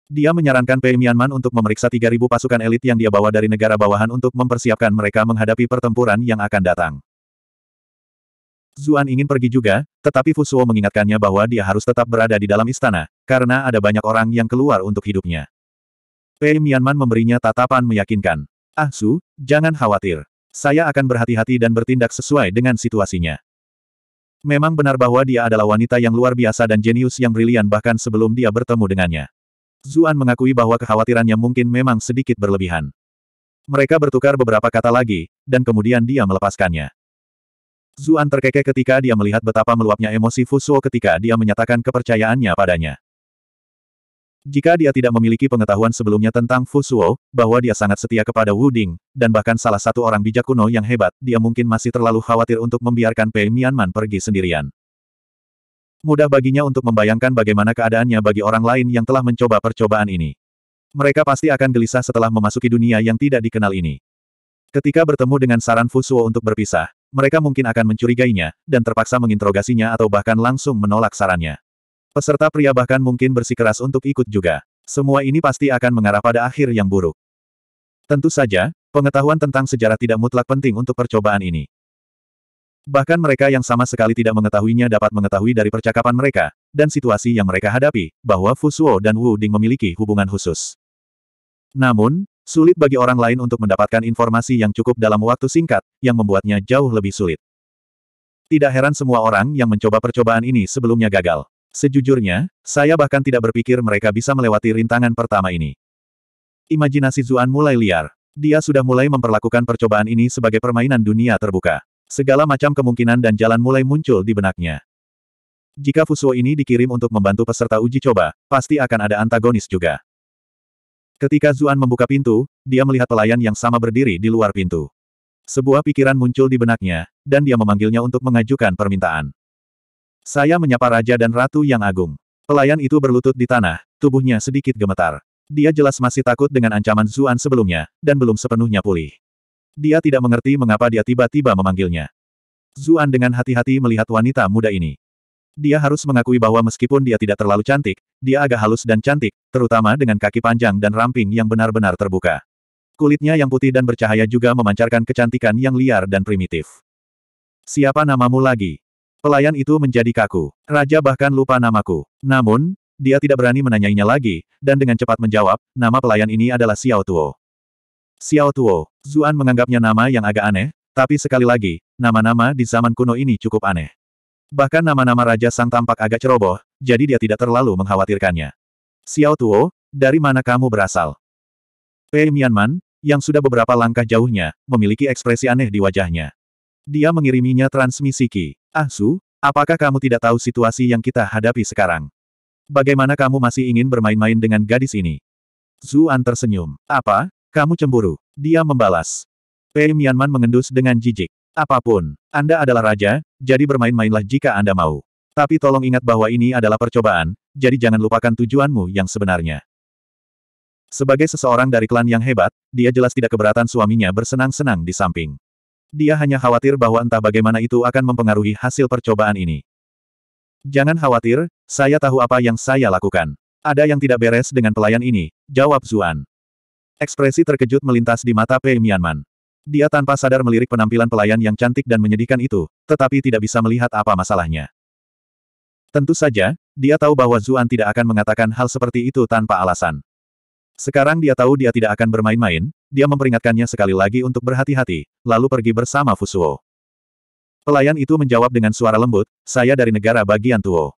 Speaker 1: Dia menyarankan Pei Mianman untuk memeriksa 3.000 pasukan elit yang dia bawa dari negara bawahan untuk mempersiapkan mereka menghadapi pertempuran yang akan datang. Zuan ingin pergi juga, tetapi Fusuo mengingatkannya bahwa dia harus tetap berada di dalam istana, karena ada banyak orang yang keluar untuk hidupnya. Pei Mianman memberinya tatapan meyakinkan. Ah Su, jangan khawatir. Saya akan berhati-hati dan bertindak sesuai dengan situasinya. Memang benar bahwa dia adalah wanita yang luar biasa dan jenius yang brilian bahkan sebelum dia bertemu dengannya. Zuan mengakui bahwa kekhawatirannya mungkin memang sedikit berlebihan. Mereka bertukar beberapa kata lagi, dan kemudian dia melepaskannya. Zuan terkekeh ketika dia melihat betapa meluapnya emosi Fusuo ketika dia menyatakan kepercayaannya padanya. Jika dia tidak memiliki pengetahuan sebelumnya tentang Fusuo, bahwa dia sangat setia kepada Wu Ding, dan bahkan salah satu orang bijak kuno yang hebat, dia mungkin masih terlalu khawatir untuk membiarkan Pei Mianman pergi sendirian. Mudah baginya untuk membayangkan bagaimana keadaannya bagi orang lain yang telah mencoba percobaan ini. Mereka pasti akan gelisah setelah memasuki dunia yang tidak dikenal ini. Ketika bertemu dengan saran Fusuo untuk berpisah, mereka mungkin akan mencurigainya, dan terpaksa menginterogasinya atau bahkan langsung menolak sarannya. Peserta pria bahkan mungkin bersikeras untuk ikut juga. Semua ini pasti akan mengarah pada akhir yang buruk. Tentu saja, pengetahuan tentang sejarah tidak mutlak penting untuk percobaan ini. Bahkan mereka yang sama sekali tidak mengetahuinya dapat mengetahui dari percakapan mereka, dan situasi yang mereka hadapi, bahwa Fusuo dan Wu Ding memiliki hubungan khusus. Namun, Sulit bagi orang lain untuk mendapatkan informasi yang cukup dalam waktu singkat, yang membuatnya jauh lebih sulit. Tidak heran semua orang yang mencoba percobaan ini sebelumnya gagal. Sejujurnya, saya bahkan tidak berpikir mereka bisa melewati rintangan pertama ini. Imajinasi Zuan mulai liar. Dia sudah mulai memperlakukan percobaan ini sebagai permainan dunia terbuka. Segala macam kemungkinan dan jalan mulai muncul di benaknya. Jika Fusuo ini dikirim untuk membantu peserta uji coba, pasti akan ada antagonis juga. Ketika Zuan membuka pintu, dia melihat pelayan yang sama berdiri di luar pintu. Sebuah pikiran muncul di benaknya, dan dia memanggilnya untuk mengajukan permintaan. Saya menyapa Raja dan Ratu yang Agung. Pelayan itu berlutut di tanah, tubuhnya sedikit gemetar. Dia jelas masih takut dengan ancaman Zuan sebelumnya, dan belum sepenuhnya pulih. Dia tidak mengerti mengapa dia tiba-tiba memanggilnya. Zuan dengan hati-hati melihat wanita muda ini. Dia harus mengakui bahwa meskipun dia tidak terlalu cantik, dia agak halus dan cantik, terutama dengan kaki panjang dan ramping yang benar-benar terbuka. Kulitnya yang putih dan bercahaya juga memancarkan kecantikan yang liar dan primitif. Siapa namamu lagi? Pelayan itu menjadi kaku. Raja bahkan lupa namaku. Namun, dia tidak berani menanyainya lagi, dan dengan cepat menjawab, nama pelayan ini adalah Xiao Tuo. Xiao Tuo, Zuan menganggapnya nama yang agak aneh, tapi sekali lagi, nama-nama di zaman kuno ini cukup aneh. Bahkan nama-nama Raja Sang tampak agak ceroboh, jadi dia tidak terlalu mengkhawatirkannya. Xiao Tuo, dari mana kamu berasal? Pei eh, Mianman, yang sudah beberapa langkah jauhnya, memiliki ekspresi aneh di wajahnya. Dia mengiriminya transmisi Ki. Ah Su, apakah kamu tidak tahu situasi yang kita hadapi sekarang? Bagaimana kamu masih ingin bermain-main dengan gadis ini? Zuan tersenyum. Apa? Kamu cemburu? Dia membalas. Pei eh, Mianman mengendus dengan jijik. Apapun, Anda adalah raja, jadi bermain-mainlah jika Anda mau. Tapi tolong ingat bahwa ini adalah percobaan, jadi jangan lupakan tujuanmu yang sebenarnya. Sebagai seseorang dari klan yang hebat, dia jelas tidak keberatan suaminya bersenang-senang di samping. Dia hanya khawatir bahwa entah bagaimana itu akan mempengaruhi hasil percobaan ini. Jangan khawatir, saya tahu apa yang saya lakukan. Ada yang tidak beres dengan pelayan ini, jawab Zuan. Ekspresi terkejut melintas di mata Pei Mianman. Dia tanpa sadar melirik penampilan pelayan yang cantik dan menyedihkan itu, tetapi tidak bisa melihat apa masalahnya. Tentu saja, dia tahu bahwa Zuan tidak akan mengatakan hal seperti itu tanpa alasan. Sekarang dia tahu dia tidak akan bermain-main, dia memperingatkannya sekali lagi untuk berhati-hati, lalu pergi bersama Fusuo. Pelayan itu menjawab dengan suara lembut, saya dari negara bagian Tuo.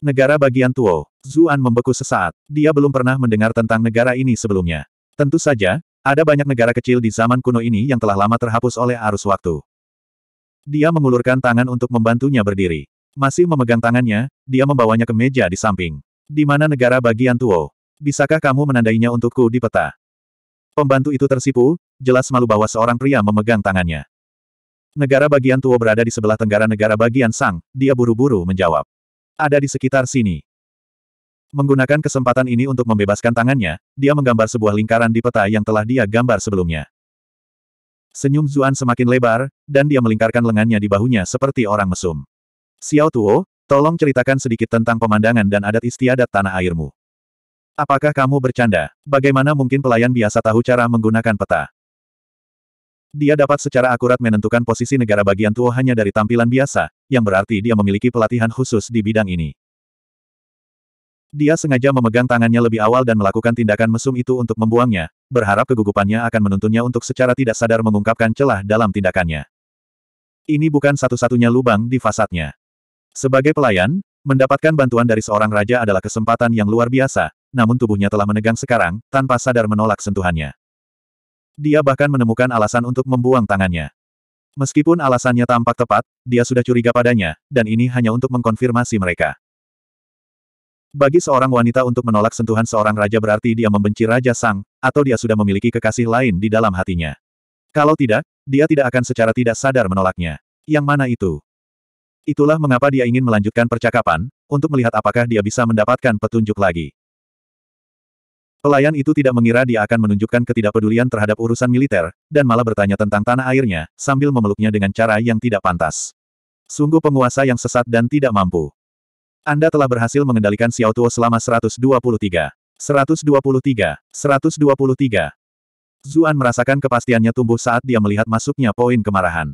Speaker 1: Negara bagian Tuo, Zuan membeku sesaat, dia belum pernah mendengar tentang negara ini sebelumnya. Tentu saja, ada banyak negara kecil di zaman kuno ini yang telah lama terhapus oleh arus waktu. Dia mengulurkan tangan untuk membantunya berdiri. Masih memegang tangannya, dia membawanya ke meja di samping. Di mana negara bagian Tuo? Bisakah kamu menandainya untukku di peta? Pembantu itu tersipu, jelas malu bahwa seorang pria memegang tangannya. Negara bagian Tuo berada di sebelah tenggara negara bagian Sang, dia buru-buru menjawab. Ada di sekitar sini. Menggunakan kesempatan ini untuk membebaskan tangannya, dia menggambar sebuah lingkaran di peta yang telah dia gambar sebelumnya. Senyum Zuan semakin lebar, dan dia melingkarkan lengannya di bahunya seperti orang mesum. Xiao Tuo, tolong ceritakan sedikit tentang pemandangan dan adat istiadat tanah airmu. Apakah kamu bercanda? Bagaimana mungkin pelayan biasa tahu cara menggunakan peta? Dia dapat secara akurat menentukan posisi negara bagian Tuo hanya dari tampilan biasa, yang berarti dia memiliki pelatihan khusus di bidang ini. Dia sengaja memegang tangannya lebih awal dan melakukan tindakan mesum itu untuk membuangnya, berharap kegugupannya akan menuntunnya untuk secara tidak sadar mengungkapkan celah dalam tindakannya. Ini bukan satu-satunya lubang di fasadnya. Sebagai pelayan, mendapatkan bantuan dari seorang raja adalah kesempatan yang luar biasa, namun tubuhnya telah menegang sekarang, tanpa sadar menolak sentuhannya. Dia bahkan menemukan alasan untuk membuang tangannya. Meskipun alasannya tampak tepat, dia sudah curiga padanya, dan ini hanya untuk mengkonfirmasi mereka. Bagi seorang wanita untuk menolak sentuhan seorang raja berarti dia membenci Raja Sang, atau dia sudah memiliki kekasih lain di dalam hatinya. Kalau tidak, dia tidak akan secara tidak sadar menolaknya. Yang mana itu? Itulah mengapa dia ingin melanjutkan percakapan, untuk melihat apakah dia bisa mendapatkan petunjuk lagi. Pelayan itu tidak mengira dia akan menunjukkan ketidakpedulian terhadap urusan militer, dan malah bertanya tentang tanah airnya, sambil memeluknya dengan cara yang tidak pantas. Sungguh penguasa yang sesat dan tidak mampu. Anda telah berhasil mengendalikan Xiao Tuo selama 123. 123. 123. Zuan merasakan kepastiannya tumbuh saat dia melihat masuknya poin kemarahan.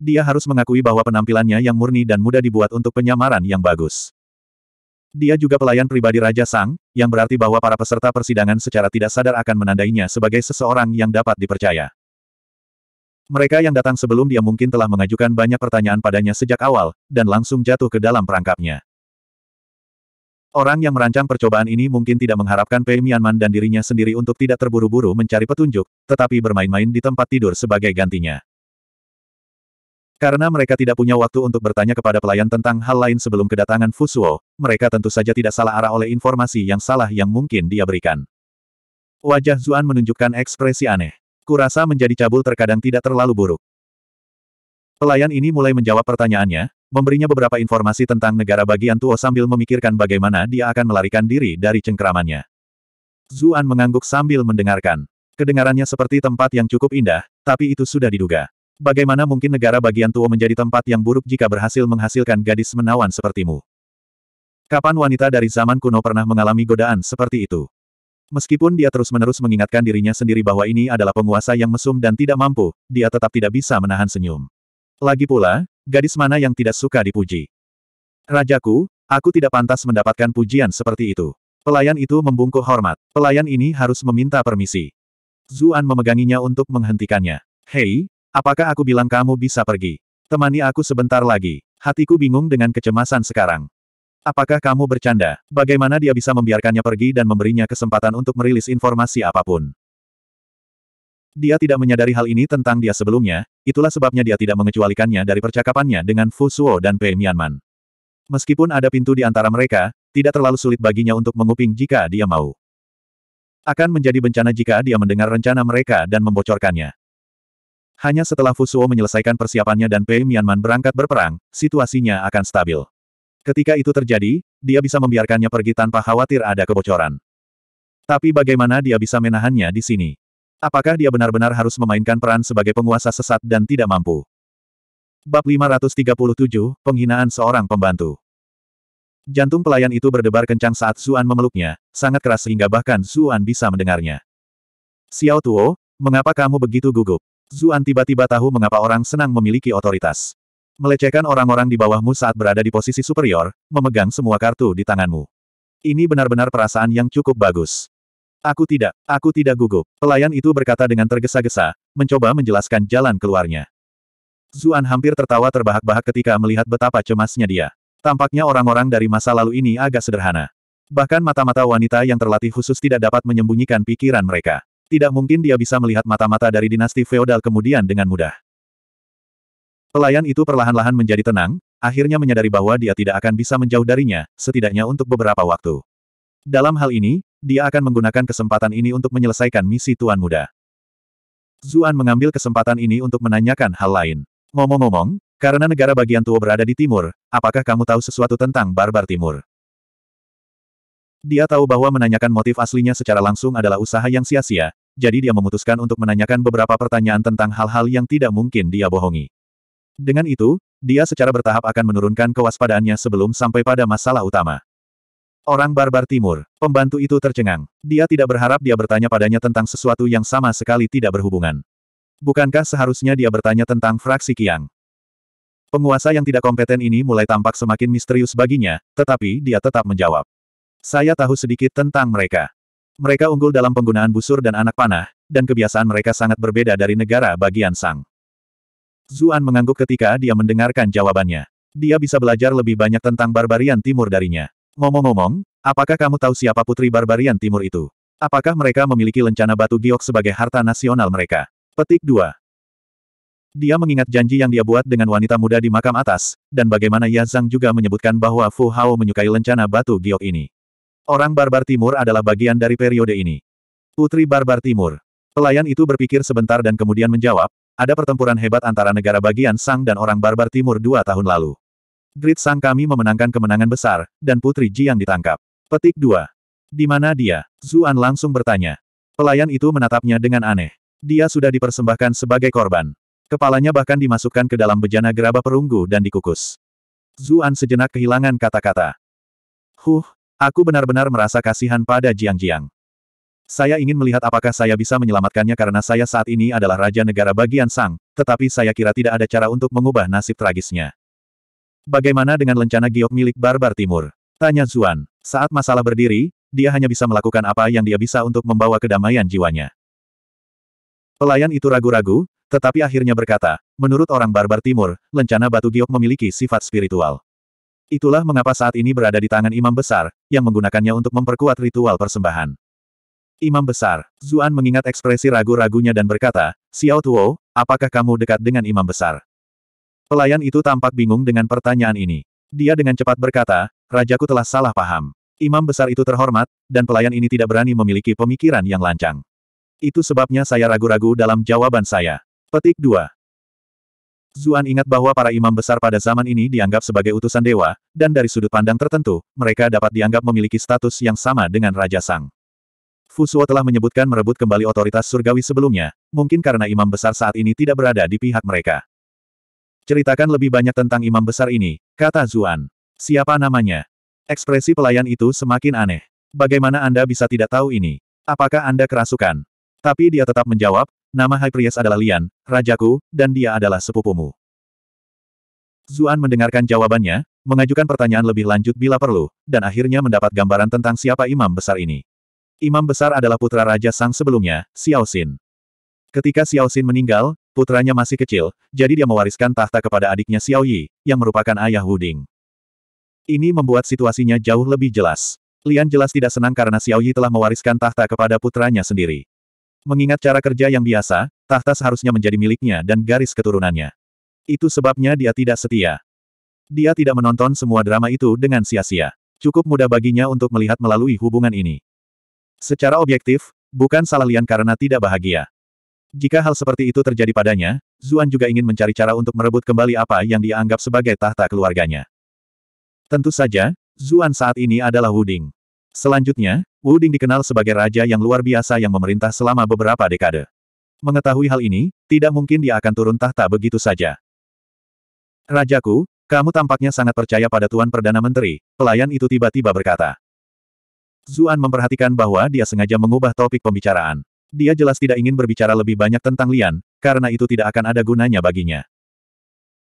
Speaker 1: Dia harus mengakui bahwa penampilannya yang murni dan mudah dibuat untuk penyamaran yang bagus. Dia juga pelayan pribadi Raja Sang, yang berarti bahwa para peserta persidangan secara tidak sadar akan menandainya sebagai seseorang yang dapat dipercaya. Mereka yang datang sebelum dia mungkin telah mengajukan banyak pertanyaan padanya sejak awal, dan langsung jatuh ke dalam perangkapnya. Orang yang merancang percobaan ini mungkin tidak mengharapkan Pei Mianman dan dirinya sendiri untuk tidak terburu-buru mencari petunjuk, tetapi bermain-main di tempat tidur sebagai gantinya. Karena mereka tidak punya waktu untuk bertanya kepada pelayan tentang hal lain sebelum kedatangan Fusuo, mereka tentu saja tidak salah arah oleh informasi yang salah yang mungkin dia berikan. Wajah Zuan menunjukkan ekspresi aneh. Kurasa menjadi cabul terkadang tidak terlalu buruk. Pelayan ini mulai menjawab pertanyaannya, memberinya beberapa informasi tentang negara bagian Tuo sambil memikirkan bagaimana dia akan melarikan diri dari cengkeramannya. Zuan mengangguk sambil mendengarkan. Kedengarannya seperti tempat yang cukup indah, tapi itu sudah diduga. Bagaimana mungkin negara bagian Tuo menjadi tempat yang buruk jika berhasil menghasilkan gadis menawan sepertimu? Kapan wanita dari zaman kuno pernah mengalami godaan seperti itu? Meskipun dia terus-menerus mengingatkan dirinya sendiri bahwa ini adalah penguasa yang mesum dan tidak mampu, dia tetap tidak bisa menahan senyum. Lagi pula, gadis mana yang tidak suka dipuji? Rajaku, aku tidak pantas mendapatkan pujian seperti itu. Pelayan itu membungkuk hormat. Pelayan ini harus meminta permisi. Zuan memeganginya untuk menghentikannya. Hei, apakah aku bilang kamu bisa pergi? Temani aku sebentar lagi. Hatiku bingung dengan kecemasan sekarang. Apakah kamu bercanda? Bagaimana dia bisa membiarkannya pergi dan memberinya kesempatan untuk merilis informasi apapun? Dia tidak menyadari hal ini tentang dia sebelumnya, itulah sebabnya dia tidak mengecualikannya dari percakapannya dengan Fu Suo dan Pei Mianman. Meskipun ada pintu di antara mereka, tidak terlalu sulit baginya untuk menguping jika dia mau. Akan menjadi bencana jika dia mendengar rencana mereka dan membocorkannya. Hanya setelah Fu Suo menyelesaikan persiapannya dan Pei Mianman berangkat berperang, situasinya akan stabil. Ketika itu terjadi, dia bisa membiarkannya pergi tanpa khawatir ada kebocoran. Tapi bagaimana dia bisa menahannya di sini? Apakah dia benar-benar harus memainkan peran sebagai penguasa sesat dan tidak mampu? Bab 537, Penghinaan Seorang Pembantu Jantung pelayan itu berdebar kencang saat Zuan memeluknya, sangat keras sehingga bahkan Zuan bisa mendengarnya. Xiao Tuo, mengapa kamu begitu gugup? Zuan tiba-tiba tahu mengapa orang senang memiliki otoritas melecehkan orang-orang di bawahmu saat berada di posisi superior, memegang semua kartu di tanganmu. Ini benar-benar perasaan yang cukup bagus. Aku tidak, aku tidak gugup. Pelayan itu berkata dengan tergesa-gesa, mencoba menjelaskan jalan keluarnya. Zuan hampir tertawa terbahak-bahak ketika melihat betapa cemasnya dia. Tampaknya orang-orang dari masa lalu ini agak sederhana. Bahkan mata-mata wanita yang terlatih khusus tidak dapat menyembunyikan pikiran mereka. Tidak mungkin dia bisa melihat mata-mata dari dinasti feodal kemudian dengan mudah. Pelayan itu perlahan-lahan menjadi tenang, akhirnya menyadari bahwa dia tidak akan bisa menjauh darinya, setidaknya untuk beberapa waktu. Dalam hal ini, dia akan menggunakan kesempatan ini untuk menyelesaikan misi Tuan Muda. Zuan mengambil kesempatan ini untuk menanyakan hal lain. Ngomong-ngomong, karena negara bagian tua berada di timur, apakah kamu tahu sesuatu tentang Barbar Timur? Dia tahu bahwa menanyakan motif aslinya secara langsung adalah usaha yang sia-sia, jadi dia memutuskan untuk menanyakan beberapa pertanyaan tentang hal-hal yang tidak mungkin dia bohongi. Dengan itu, dia secara bertahap akan menurunkan kewaspadaannya sebelum sampai pada masalah utama. Orang barbar timur, pembantu itu tercengang. Dia tidak berharap dia bertanya padanya tentang sesuatu yang sama sekali tidak berhubungan. Bukankah seharusnya dia bertanya tentang fraksi Kiang? Penguasa yang tidak kompeten ini mulai tampak semakin misterius baginya, tetapi dia tetap menjawab. Saya tahu sedikit tentang mereka. Mereka unggul dalam penggunaan busur dan anak panah, dan kebiasaan mereka sangat berbeda dari negara bagian Sang. Zuan mengangguk ketika dia mendengarkan jawabannya. Dia bisa belajar lebih banyak tentang Barbarian Timur darinya. Ngomong-ngomong, apakah kamu tahu siapa putri Barbarian Timur itu? Apakah mereka memiliki lencana batu giok sebagai harta nasional mereka? Petik 2. Dia mengingat janji yang dia buat dengan wanita muda di makam atas, dan bagaimana Yazang juga menyebutkan bahwa Fu Hao menyukai lencana batu giok ini. Orang Barbar Timur adalah bagian dari periode ini. Putri Barbar Timur. Pelayan itu berpikir sebentar dan kemudian menjawab, ada pertempuran hebat antara negara bagian Sang dan orang barbar timur dua tahun lalu. Grid Sang kami memenangkan kemenangan besar, dan Putri Jiang ditangkap. Petik 2. Di mana dia? Zuan langsung bertanya. Pelayan itu menatapnya dengan aneh. Dia sudah dipersembahkan sebagai korban. Kepalanya bahkan dimasukkan ke dalam bejana gerabah perunggu dan dikukus. Zuan sejenak kehilangan kata-kata. Huh, aku benar-benar merasa kasihan pada Jiang Jiang. Saya ingin melihat apakah saya bisa menyelamatkannya karena saya saat ini adalah raja negara bagian Sang, tetapi saya kira tidak ada cara untuk mengubah nasib tragisnya. Bagaimana dengan lencana giok milik Barbar Timur? Tanya Zuan. Saat masalah berdiri, dia hanya bisa melakukan apa yang dia bisa untuk membawa kedamaian jiwanya. Pelayan itu ragu-ragu, tetapi akhirnya berkata, menurut orang Barbar Timur, lencana batu giok memiliki sifat spiritual. Itulah mengapa saat ini berada di tangan imam besar, yang menggunakannya untuk memperkuat ritual persembahan. Imam Besar. Zuan mengingat ekspresi ragu-ragunya dan berkata, Xiao Tuo, apakah kamu dekat dengan Imam Besar? Pelayan itu tampak bingung dengan pertanyaan ini. Dia dengan cepat berkata, Rajaku telah salah paham. Imam Besar itu terhormat, dan pelayan ini tidak berani memiliki pemikiran yang lancang. Itu sebabnya saya ragu-ragu dalam jawaban saya. Petik 2. Zuan ingat bahwa para imam besar pada zaman ini dianggap sebagai utusan dewa, dan dari sudut pandang tertentu, mereka dapat dianggap memiliki status yang sama dengan Raja Sang. Fusuo telah menyebutkan merebut kembali otoritas surgawi sebelumnya, mungkin karena imam besar saat ini tidak berada di pihak mereka. Ceritakan lebih banyak tentang imam besar ini, kata Zuan. Siapa namanya? Ekspresi pelayan itu semakin aneh. Bagaimana Anda bisa tidak tahu ini? Apakah Anda kerasukan? Tapi dia tetap menjawab, nama High Priest adalah Lian, rajaku, dan dia adalah sepupumu. Zuan mendengarkan jawabannya, mengajukan pertanyaan lebih lanjut bila perlu, dan akhirnya mendapat gambaran tentang siapa imam besar ini. Imam besar adalah putra raja Sang sebelumnya, Xiao Xin. Ketika Xiao Xin meninggal, putranya masih kecil, jadi dia mewariskan tahta kepada adiknya Xiao Yi, yang merupakan ayah Wuding. Ini membuat situasinya jauh lebih jelas. Lian jelas tidak senang karena Xiao Yi telah mewariskan tahta kepada putranya sendiri. Mengingat cara kerja yang biasa, tahta seharusnya menjadi miliknya dan garis keturunannya. Itu sebabnya dia tidak setia. Dia tidak menonton semua drama itu dengan sia-sia. Cukup mudah baginya untuk melihat melalui hubungan ini. Secara objektif, bukan salah Lian karena tidak bahagia. Jika hal seperti itu terjadi padanya, Zuan juga ingin mencari cara untuk merebut kembali apa yang dianggap sebagai tahta keluarganya. Tentu saja, Zuan saat ini adalah Wuding. Selanjutnya, Wuding dikenal sebagai raja yang luar biasa yang memerintah selama beberapa dekade. Mengetahui hal ini, tidak mungkin dia akan turun tahta begitu saja. Rajaku, kamu tampaknya sangat percaya pada Tuan Perdana Menteri, pelayan itu tiba-tiba berkata. Zuan memperhatikan bahwa dia sengaja mengubah topik pembicaraan. Dia jelas tidak ingin berbicara lebih banyak tentang Lian, karena itu tidak akan ada gunanya baginya.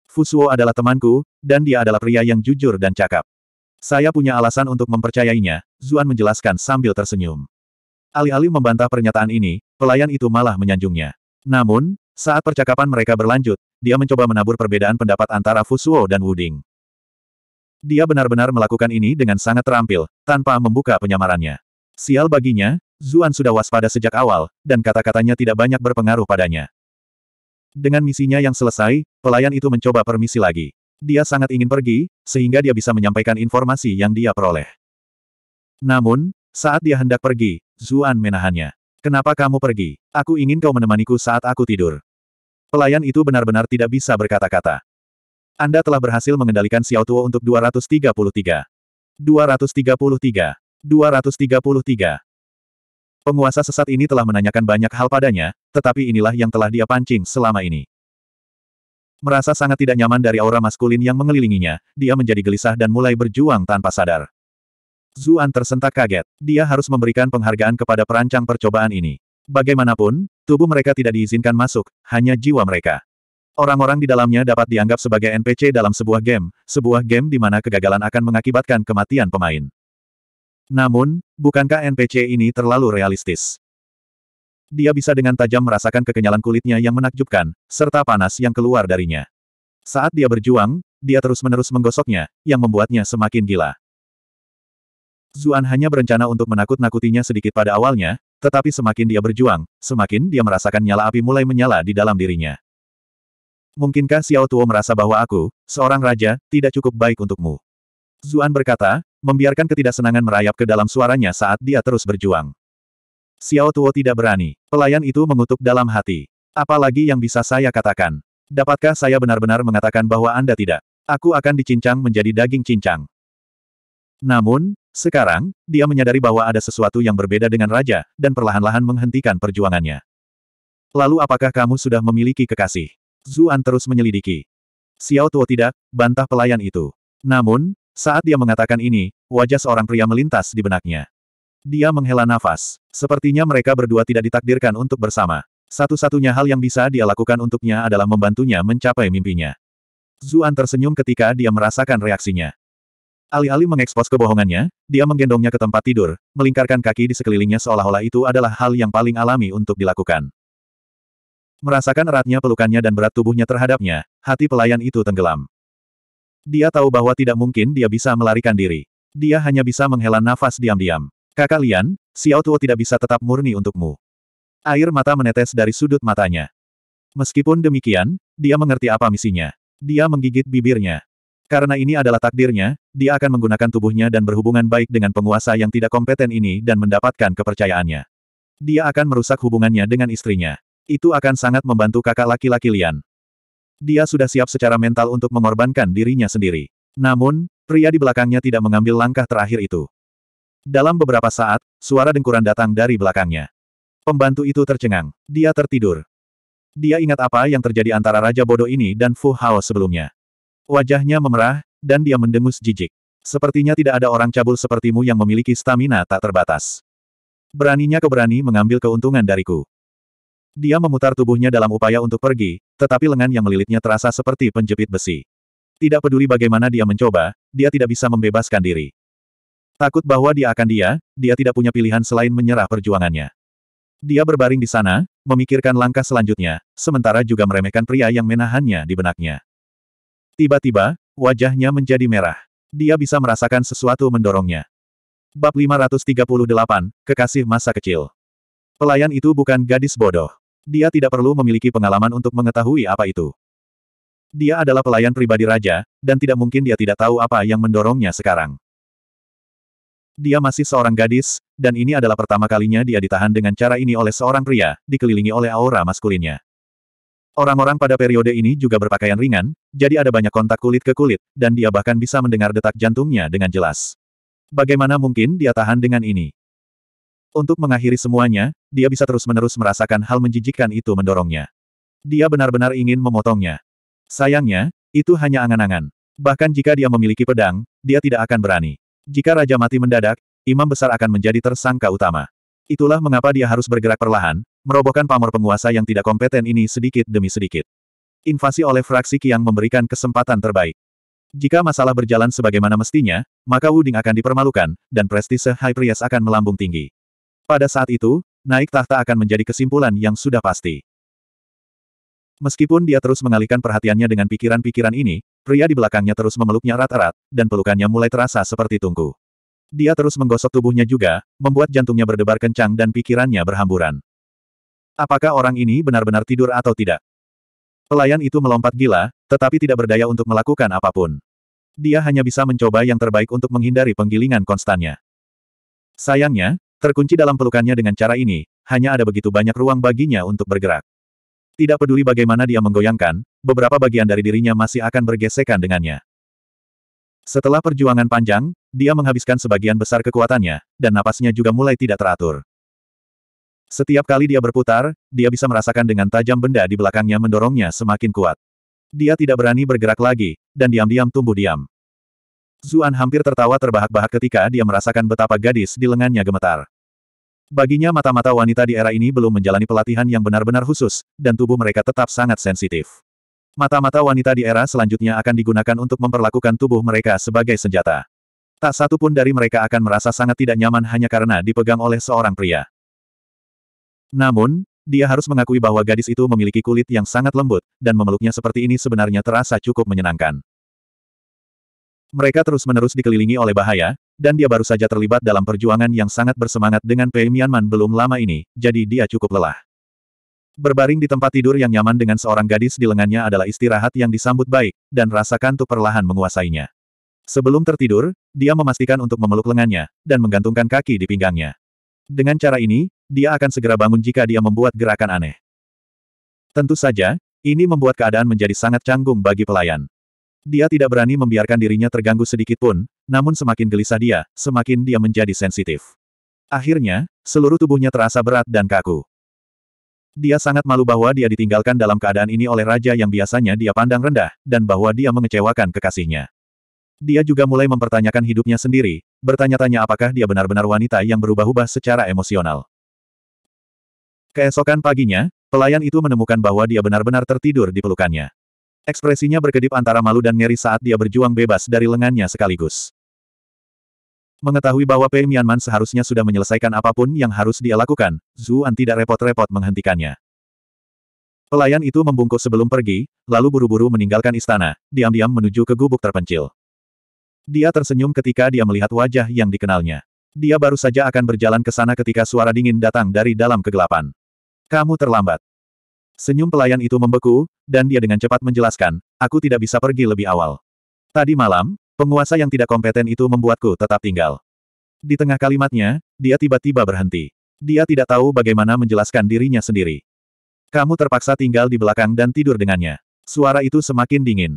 Speaker 1: Fusuo adalah temanku, dan dia adalah pria yang jujur dan cakap. Saya punya alasan untuk mempercayainya, Zuan menjelaskan sambil tersenyum. Alih-alih membantah pernyataan ini, pelayan itu malah menyanjungnya. Namun, saat percakapan mereka berlanjut, dia mencoba menabur perbedaan pendapat antara Fusuo dan Wuding. Dia benar-benar melakukan ini dengan sangat terampil, tanpa membuka penyamarannya. Sial baginya, Zuan sudah waspada sejak awal, dan kata-katanya tidak banyak berpengaruh padanya. Dengan misinya yang selesai, pelayan itu mencoba permisi lagi. Dia sangat ingin pergi, sehingga dia bisa menyampaikan informasi yang dia peroleh. Namun, saat dia hendak pergi, Zuan menahannya. Kenapa kamu pergi? Aku ingin kau menemaniku saat aku tidur. Pelayan itu benar-benar tidak bisa berkata-kata. Anda telah berhasil mengendalikan Xiao Tuo untuk 233. 233. 233. Penguasa sesat ini telah menanyakan banyak hal padanya, tetapi inilah yang telah dia pancing selama ini. Merasa sangat tidak nyaman dari aura maskulin yang mengelilinginya, dia menjadi gelisah dan mulai berjuang tanpa sadar. Zuan tersentak kaget. Dia harus memberikan penghargaan kepada perancang percobaan ini. Bagaimanapun, tubuh mereka tidak diizinkan masuk, hanya jiwa mereka. Orang-orang di dalamnya dapat dianggap sebagai NPC dalam sebuah game, sebuah game di mana kegagalan akan mengakibatkan kematian pemain. Namun, bukankah NPC ini terlalu realistis? Dia bisa dengan tajam merasakan kekenyalan kulitnya yang menakjubkan, serta panas yang keluar darinya. Saat dia berjuang, dia terus-menerus menggosoknya, yang membuatnya semakin gila. Zuan hanya berencana untuk menakut-nakutinya sedikit pada awalnya, tetapi semakin dia berjuang, semakin dia merasakan nyala api mulai menyala di dalam dirinya. Mungkinkah Xiao Tuo merasa bahwa aku, seorang raja, tidak cukup baik untukmu? Zuan berkata, membiarkan ketidaksenangan merayap ke dalam suaranya saat dia terus berjuang. Xiao Tuo tidak berani. Pelayan itu mengutuk dalam hati. Apalagi yang bisa saya katakan? Dapatkah saya benar-benar mengatakan bahwa Anda tidak? Aku akan dicincang menjadi daging cincang. Namun, sekarang, dia menyadari bahwa ada sesuatu yang berbeda dengan raja, dan perlahan-lahan menghentikan perjuangannya. Lalu apakah kamu sudah memiliki kekasih? Zuan terus menyelidiki. Xiao Tuo tidak, bantah pelayan itu. Namun, saat dia mengatakan ini, wajah seorang pria melintas di benaknya. Dia menghela nafas. Sepertinya mereka berdua tidak ditakdirkan untuk bersama. Satu-satunya hal yang bisa dia lakukan untuknya adalah membantunya mencapai mimpinya. Zuan tersenyum ketika dia merasakan reaksinya. Alih-alih mengekspos kebohongannya, dia menggendongnya ke tempat tidur, melingkarkan kaki di sekelilingnya seolah-olah itu adalah hal yang paling alami untuk dilakukan. Merasakan eratnya pelukannya dan berat tubuhnya terhadapnya, hati pelayan itu tenggelam. Dia tahu bahwa tidak mungkin dia bisa melarikan diri. Dia hanya bisa menghela nafas diam-diam. Kakak Lian, Xiao Tuo tidak bisa tetap murni untukmu. Air mata menetes dari sudut matanya. Meskipun demikian, dia mengerti apa misinya. Dia menggigit bibirnya. Karena ini adalah takdirnya, dia akan menggunakan tubuhnya dan berhubungan baik dengan penguasa yang tidak kompeten ini dan mendapatkan kepercayaannya. Dia akan merusak hubungannya dengan istrinya. Itu akan sangat membantu kakak laki-laki Lian. Dia sudah siap secara mental untuk mengorbankan dirinya sendiri. Namun, pria di belakangnya tidak mengambil langkah terakhir itu. Dalam beberapa saat, suara dengkuran datang dari belakangnya. Pembantu itu tercengang. Dia tertidur. Dia ingat apa yang terjadi antara Raja Bodoh ini dan Fu Hao sebelumnya. Wajahnya memerah, dan dia mendengus jijik. Sepertinya tidak ada orang cabul sepertimu yang memiliki stamina tak terbatas. Beraninya keberani mengambil keuntungan dariku. Dia memutar tubuhnya dalam upaya untuk pergi, tetapi lengan yang melilitnya terasa seperti penjepit besi. Tidak peduli bagaimana dia mencoba, dia tidak bisa membebaskan diri. Takut bahwa dia akan dia, dia tidak punya pilihan selain menyerah perjuangannya. Dia berbaring di sana, memikirkan langkah selanjutnya, sementara juga meremehkan pria yang menahannya di benaknya. Tiba-tiba, wajahnya menjadi merah. Dia bisa merasakan sesuatu mendorongnya. Bab 538, Kekasih Masa Kecil Pelayan itu bukan gadis bodoh. Dia tidak perlu memiliki pengalaman untuk mengetahui apa itu. Dia adalah pelayan pribadi raja, dan tidak mungkin dia tidak tahu apa yang mendorongnya sekarang. Dia masih seorang gadis, dan ini adalah pertama kalinya dia ditahan dengan cara ini oleh seorang pria, dikelilingi oleh aura maskulinnya. Orang-orang pada periode ini juga berpakaian ringan, jadi ada banyak kontak kulit ke kulit, dan dia bahkan bisa mendengar detak jantungnya dengan jelas. Bagaimana mungkin dia tahan dengan ini? Untuk mengakhiri semuanya, dia bisa terus-menerus merasakan hal menjijikkan itu mendorongnya. Dia benar-benar ingin memotongnya. Sayangnya, itu hanya angan-angan. Bahkan jika dia memiliki pedang, dia tidak akan berani. Jika Raja mati mendadak, imam besar akan menjadi tersangka utama. Itulah mengapa dia harus bergerak perlahan, merobohkan pamor penguasa yang tidak kompeten ini sedikit demi sedikit. Invasi oleh fraksi Kiang memberikan kesempatan terbaik. Jika masalah berjalan sebagaimana mestinya, maka Wuding akan dipermalukan, dan prestise High Priest akan melambung tinggi. Pada saat itu, naik tahta akan menjadi kesimpulan yang sudah pasti. Meskipun dia terus mengalihkan perhatiannya dengan pikiran-pikiran ini, pria di belakangnya terus memeluknya erat-erat, dan pelukannya mulai terasa seperti tungku. Dia terus menggosok tubuhnya juga, membuat jantungnya berdebar kencang dan pikirannya berhamburan. Apakah orang ini benar-benar tidur atau tidak? Pelayan itu melompat gila, tetapi tidak berdaya untuk melakukan apapun. Dia hanya bisa mencoba yang terbaik untuk menghindari penggilingan konstannya. Sayangnya, Terkunci dalam pelukannya dengan cara ini, hanya ada begitu banyak ruang baginya untuk bergerak. Tidak peduli bagaimana dia menggoyangkan, beberapa bagian dari dirinya masih akan bergesekan dengannya. Setelah perjuangan panjang, dia menghabiskan sebagian besar kekuatannya, dan napasnya juga mulai tidak teratur. Setiap kali dia berputar, dia bisa merasakan dengan tajam benda di belakangnya mendorongnya semakin kuat. Dia tidak berani bergerak lagi, dan diam-diam tumbuh diam. Zuan hampir tertawa terbahak-bahak ketika dia merasakan betapa gadis di lengannya gemetar. Baginya mata-mata wanita di era ini belum menjalani pelatihan yang benar-benar khusus, dan tubuh mereka tetap sangat sensitif. Mata-mata wanita di era selanjutnya akan digunakan untuk memperlakukan tubuh mereka sebagai senjata. Tak satu pun dari mereka akan merasa sangat tidak nyaman hanya karena dipegang oleh seorang pria. Namun, dia harus mengakui bahwa gadis itu memiliki kulit yang sangat lembut, dan memeluknya seperti ini sebenarnya terasa cukup menyenangkan. Mereka terus-menerus dikelilingi oleh bahaya, dan dia baru saja terlibat dalam perjuangan yang sangat bersemangat dengan Pei Mianman belum lama ini, jadi dia cukup lelah. Berbaring di tempat tidur yang nyaman dengan seorang gadis di lengannya adalah istirahat yang disambut baik, dan rasa kantuk perlahan menguasainya. Sebelum tertidur, dia memastikan untuk memeluk lengannya, dan menggantungkan kaki di pinggangnya. Dengan cara ini, dia akan segera bangun jika dia membuat gerakan aneh. Tentu saja, ini membuat keadaan menjadi sangat canggung bagi pelayan. Dia tidak berani membiarkan dirinya terganggu sedikit pun, namun semakin gelisah dia, semakin dia menjadi sensitif. Akhirnya, seluruh tubuhnya terasa berat dan kaku. Dia sangat malu bahwa dia ditinggalkan dalam keadaan ini oleh raja yang biasanya dia pandang rendah, dan bahwa dia mengecewakan kekasihnya. Dia juga mulai mempertanyakan hidupnya sendiri, bertanya-tanya apakah dia benar-benar wanita yang berubah-ubah secara emosional. Keesokan paginya, pelayan itu menemukan bahwa dia benar-benar tertidur di pelukannya. Ekspresinya berkedip antara malu dan ngeri saat dia berjuang bebas dari lengannya sekaligus. Mengetahui bahwa Pei Mianman seharusnya sudah menyelesaikan apapun yang harus dia lakukan, Zuan tidak repot-repot menghentikannya. Pelayan itu membungkuk sebelum pergi, lalu buru-buru meninggalkan istana, diam-diam menuju ke gubuk terpencil. Dia tersenyum ketika dia melihat wajah yang dikenalnya. Dia baru saja akan berjalan ke sana ketika suara dingin datang dari dalam kegelapan. Kamu terlambat. Senyum pelayan itu membeku, dan dia dengan cepat menjelaskan, aku tidak bisa pergi lebih awal. Tadi malam, penguasa yang tidak kompeten itu membuatku tetap tinggal. Di tengah kalimatnya, dia tiba-tiba berhenti. Dia tidak tahu bagaimana menjelaskan dirinya sendiri. Kamu terpaksa tinggal di belakang dan tidur dengannya. Suara itu semakin dingin.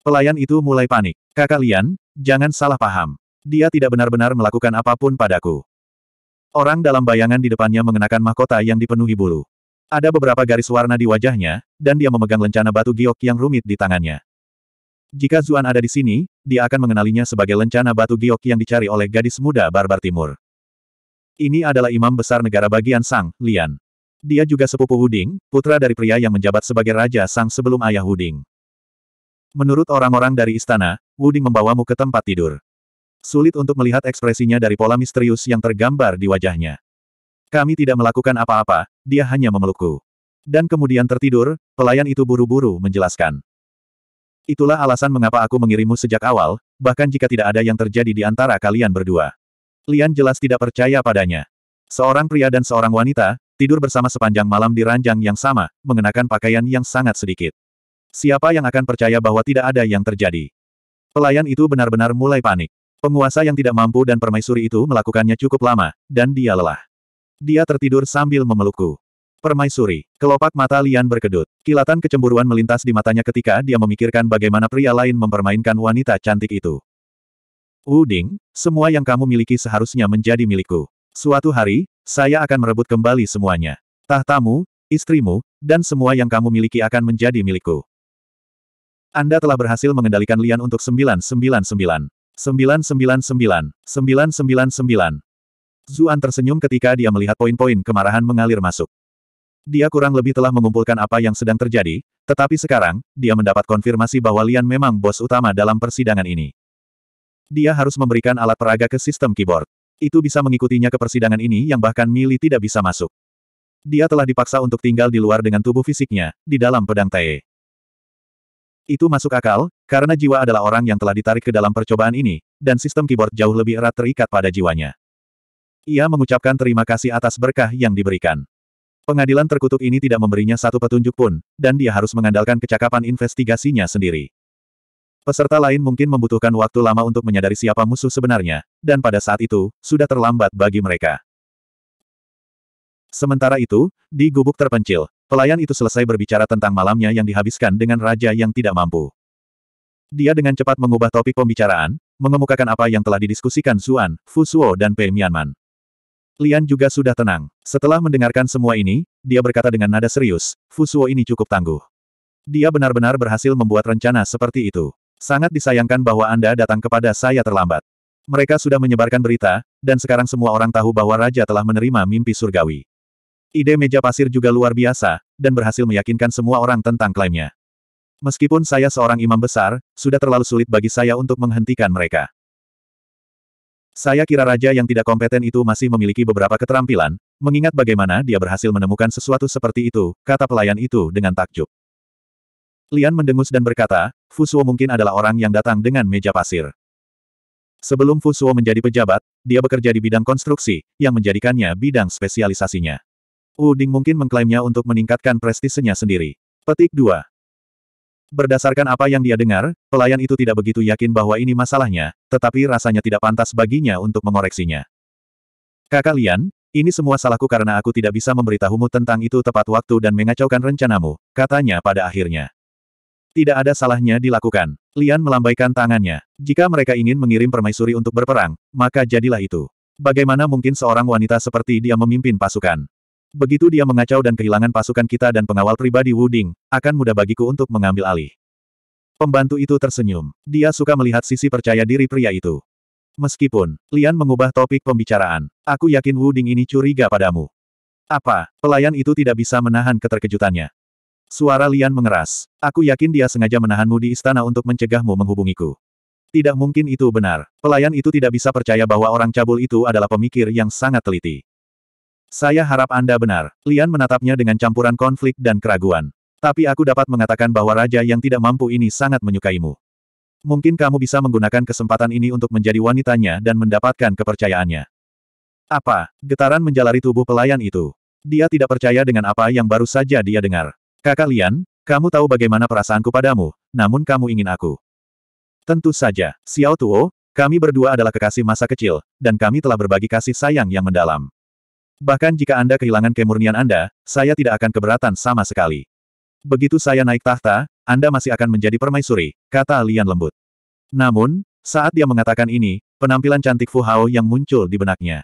Speaker 1: Pelayan itu mulai panik. Kakak Lian, jangan salah paham. Dia tidak benar-benar melakukan apapun padaku. Orang dalam bayangan di depannya mengenakan mahkota yang dipenuhi bulu. Ada beberapa garis warna di wajahnya, dan dia memegang lencana batu giok yang rumit di tangannya. Jika Zuan ada di sini, dia akan mengenalinya sebagai lencana batu giok yang dicari oleh gadis muda barbar timur. Ini adalah imam besar negara bagian Sang, Lian. Dia juga sepupu Huding, putra dari pria yang menjabat sebagai raja Sang sebelum ayah Huding. Menurut orang-orang dari istana, Huding membawamu ke tempat tidur. Sulit untuk melihat ekspresinya dari pola misterius yang tergambar di wajahnya. Kami tidak melakukan apa-apa, dia hanya memelukku. Dan kemudian tertidur, pelayan itu buru-buru menjelaskan. Itulah alasan mengapa aku mengirimmu sejak awal, bahkan jika tidak ada yang terjadi di antara kalian berdua. Lian jelas tidak percaya padanya. Seorang pria dan seorang wanita, tidur bersama sepanjang malam di ranjang yang sama, mengenakan pakaian yang sangat sedikit. Siapa yang akan percaya bahwa tidak ada yang terjadi? Pelayan itu benar-benar mulai panik. Penguasa yang tidak mampu dan permaisuri itu melakukannya cukup lama, dan dia lelah. Dia tertidur sambil memelukku. Permaisuri. Kelopak mata Lian berkedut. Kilatan kecemburuan melintas di matanya ketika dia memikirkan bagaimana pria lain mempermainkan wanita cantik itu. Uding, semua yang kamu miliki seharusnya menjadi milikku. Suatu hari, saya akan merebut kembali semuanya. Tahtamu, istrimu, dan semua yang kamu miliki akan menjadi milikku. Anda telah berhasil mengendalikan Lian untuk 999. 999. 999. Zuan tersenyum ketika dia melihat poin-poin kemarahan mengalir masuk. Dia kurang lebih telah mengumpulkan apa yang sedang terjadi, tetapi sekarang, dia mendapat konfirmasi bahwa Lian memang bos utama dalam persidangan ini. Dia harus memberikan alat peraga ke sistem keyboard. Itu bisa mengikutinya ke persidangan ini yang bahkan Mili tidak bisa masuk. Dia telah dipaksa untuk tinggal di luar dengan tubuh fisiknya, di dalam pedang Tae. Itu masuk akal, karena jiwa adalah orang yang telah ditarik ke dalam percobaan ini, dan sistem keyboard jauh lebih erat terikat pada jiwanya. Ia mengucapkan terima kasih atas berkah yang diberikan. Pengadilan terkutuk ini tidak memberinya satu petunjuk pun, dan dia harus mengandalkan kecakapan investigasinya sendiri. Peserta lain mungkin membutuhkan waktu lama untuk menyadari siapa musuh sebenarnya, dan pada saat itu, sudah terlambat bagi mereka. Sementara itu, di gubuk terpencil, pelayan itu selesai berbicara tentang malamnya yang dihabiskan dengan raja yang tidak mampu. Dia dengan cepat mengubah topik pembicaraan, mengemukakan apa yang telah didiskusikan Zuan, Fusuo dan Pei Mianman. Lian juga sudah tenang. Setelah mendengarkan semua ini, dia berkata dengan nada serius, Fusuo ini cukup tangguh. Dia benar-benar berhasil membuat rencana seperti itu. Sangat disayangkan bahwa Anda datang kepada saya terlambat. Mereka sudah menyebarkan berita, dan sekarang semua orang tahu bahwa Raja telah menerima mimpi surgawi. Ide meja pasir juga luar biasa, dan berhasil meyakinkan semua orang tentang klaimnya. Meskipun saya seorang imam besar, sudah terlalu sulit bagi saya untuk menghentikan mereka. Saya kira raja yang tidak kompeten itu masih memiliki beberapa keterampilan, mengingat bagaimana dia berhasil menemukan sesuatu seperti itu, kata pelayan itu dengan takjub. Lian mendengus dan berkata, Fusuo mungkin adalah orang yang datang dengan meja pasir. Sebelum Fusuo menjadi pejabat, dia bekerja di bidang konstruksi, yang menjadikannya bidang spesialisasinya. Uding mungkin mengklaimnya untuk meningkatkan prestisenya sendiri. Petik 2. Berdasarkan apa yang dia dengar, pelayan itu tidak begitu yakin bahwa ini masalahnya, tetapi rasanya tidak pantas baginya untuk mengoreksinya. Kakak Lian, ini semua salahku karena aku tidak bisa memberitahumu tentang itu tepat waktu dan mengacaukan rencanamu, katanya pada akhirnya. Tidak ada salahnya dilakukan. Lian melambaikan tangannya. Jika mereka ingin mengirim permaisuri untuk berperang, maka jadilah itu. Bagaimana mungkin seorang wanita seperti dia memimpin pasukan? Begitu dia mengacau dan kehilangan pasukan kita dan pengawal pribadi Wuding, akan mudah bagiku untuk mengambil alih. Pembantu itu tersenyum. Dia suka melihat sisi percaya diri pria itu. Meskipun, Lian mengubah topik pembicaraan. Aku yakin Wuding ini curiga padamu. Apa? Pelayan itu tidak bisa menahan keterkejutannya. Suara Lian mengeras. Aku yakin dia sengaja menahanmu di istana untuk mencegahmu menghubungiku. Tidak mungkin itu benar. Pelayan itu tidak bisa percaya bahwa orang cabul itu adalah pemikir yang sangat teliti. Saya harap Anda benar. Lian menatapnya dengan campuran konflik dan keraguan. Tapi aku dapat mengatakan bahwa raja yang tidak mampu ini sangat menyukaimu. Mungkin kamu bisa menggunakan kesempatan ini untuk menjadi wanitanya dan mendapatkan kepercayaannya. Apa? Getaran menjalari tubuh pelayan itu. Dia tidak percaya dengan apa yang baru saja dia dengar. Kakak Lian, kamu tahu bagaimana perasaanku padamu, namun kamu ingin aku. Tentu saja, Xiao Tuo, kami berdua adalah kekasih masa kecil, dan kami telah berbagi kasih sayang yang mendalam. Bahkan jika Anda kehilangan kemurnian Anda, saya tidak akan keberatan sama sekali. Begitu saya naik tahta, Anda masih akan menjadi permaisuri, kata Lian lembut. Namun, saat dia mengatakan ini, penampilan cantik Fu Hao yang muncul di benaknya.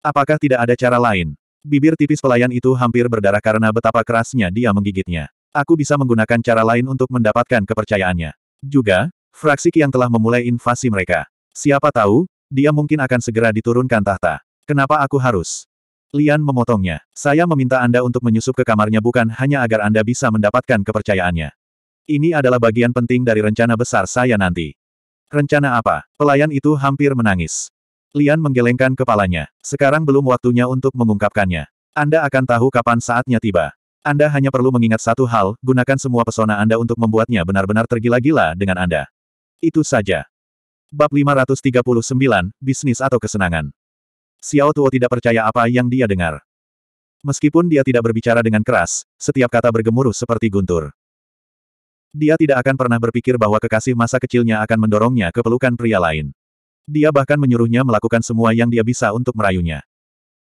Speaker 1: Apakah tidak ada cara lain? Bibir tipis pelayan itu hampir berdarah karena betapa kerasnya dia menggigitnya. Aku bisa menggunakan cara lain untuk mendapatkan kepercayaannya. Juga, fraksi yang telah memulai invasi mereka. Siapa tahu, dia mungkin akan segera diturunkan tahta. Kenapa aku harus? Lian memotongnya. Saya meminta Anda untuk menyusup ke kamarnya bukan hanya agar Anda bisa mendapatkan kepercayaannya. Ini adalah bagian penting dari rencana besar saya nanti. Rencana apa? Pelayan itu hampir menangis. Lian menggelengkan kepalanya. Sekarang belum waktunya untuk mengungkapkannya. Anda akan tahu kapan saatnya tiba. Anda hanya perlu mengingat satu hal, gunakan semua pesona Anda untuk membuatnya benar-benar tergila-gila dengan Anda. Itu saja. Bab 539, Bisnis atau Kesenangan Xiao Tuo tidak percaya apa yang dia dengar. Meskipun dia tidak berbicara dengan keras, setiap kata bergemuruh seperti guntur. Dia tidak akan pernah berpikir bahwa kekasih masa kecilnya akan mendorongnya ke pelukan pria lain. Dia bahkan menyuruhnya melakukan semua yang dia bisa untuk merayunya.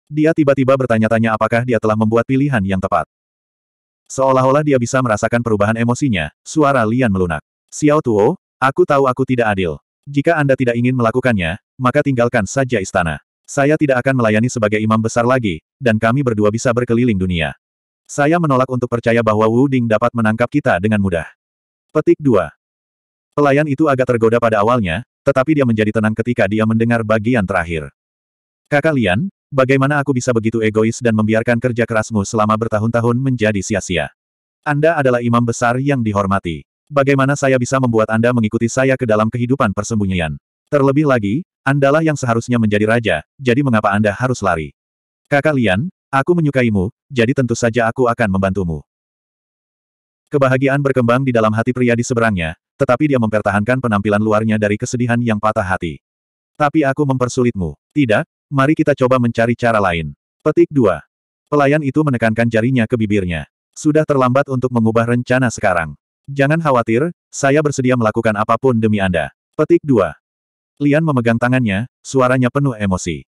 Speaker 1: Dia tiba-tiba bertanya-tanya apakah dia telah membuat pilihan yang tepat. Seolah-olah dia bisa merasakan perubahan emosinya, suara Lian melunak. Xiao Tuo, aku tahu aku tidak adil. Jika Anda tidak ingin melakukannya, maka tinggalkan saja istana. Saya tidak akan melayani sebagai imam besar lagi, dan kami berdua bisa berkeliling dunia. Saya menolak untuk percaya bahwa Wu Ding dapat menangkap kita dengan mudah. Petik 2. Pelayan itu agak tergoda pada awalnya, tetapi dia menjadi tenang ketika dia mendengar bagian terakhir. Kakak Lian, bagaimana aku bisa begitu egois dan membiarkan kerja kerasmu selama bertahun-tahun menjadi sia-sia? Anda adalah imam besar yang dihormati. Bagaimana saya bisa membuat Anda mengikuti saya ke dalam kehidupan persembunyian? Terlebih lagi, Andalah yang seharusnya menjadi raja, jadi mengapa Anda harus lari? Kakak Lian, aku menyukaimu, jadi tentu saja aku akan membantumu. Kebahagiaan berkembang di dalam hati pria di seberangnya, tetapi dia mempertahankan penampilan luarnya dari kesedihan yang patah hati. Tapi aku mempersulitmu. Tidak, mari kita coba mencari cara lain. Petik 2. Pelayan itu menekankan jarinya ke bibirnya. Sudah terlambat untuk mengubah rencana sekarang. Jangan khawatir, saya bersedia melakukan apapun demi Anda. Petik 2. Lian memegang tangannya, suaranya penuh emosi.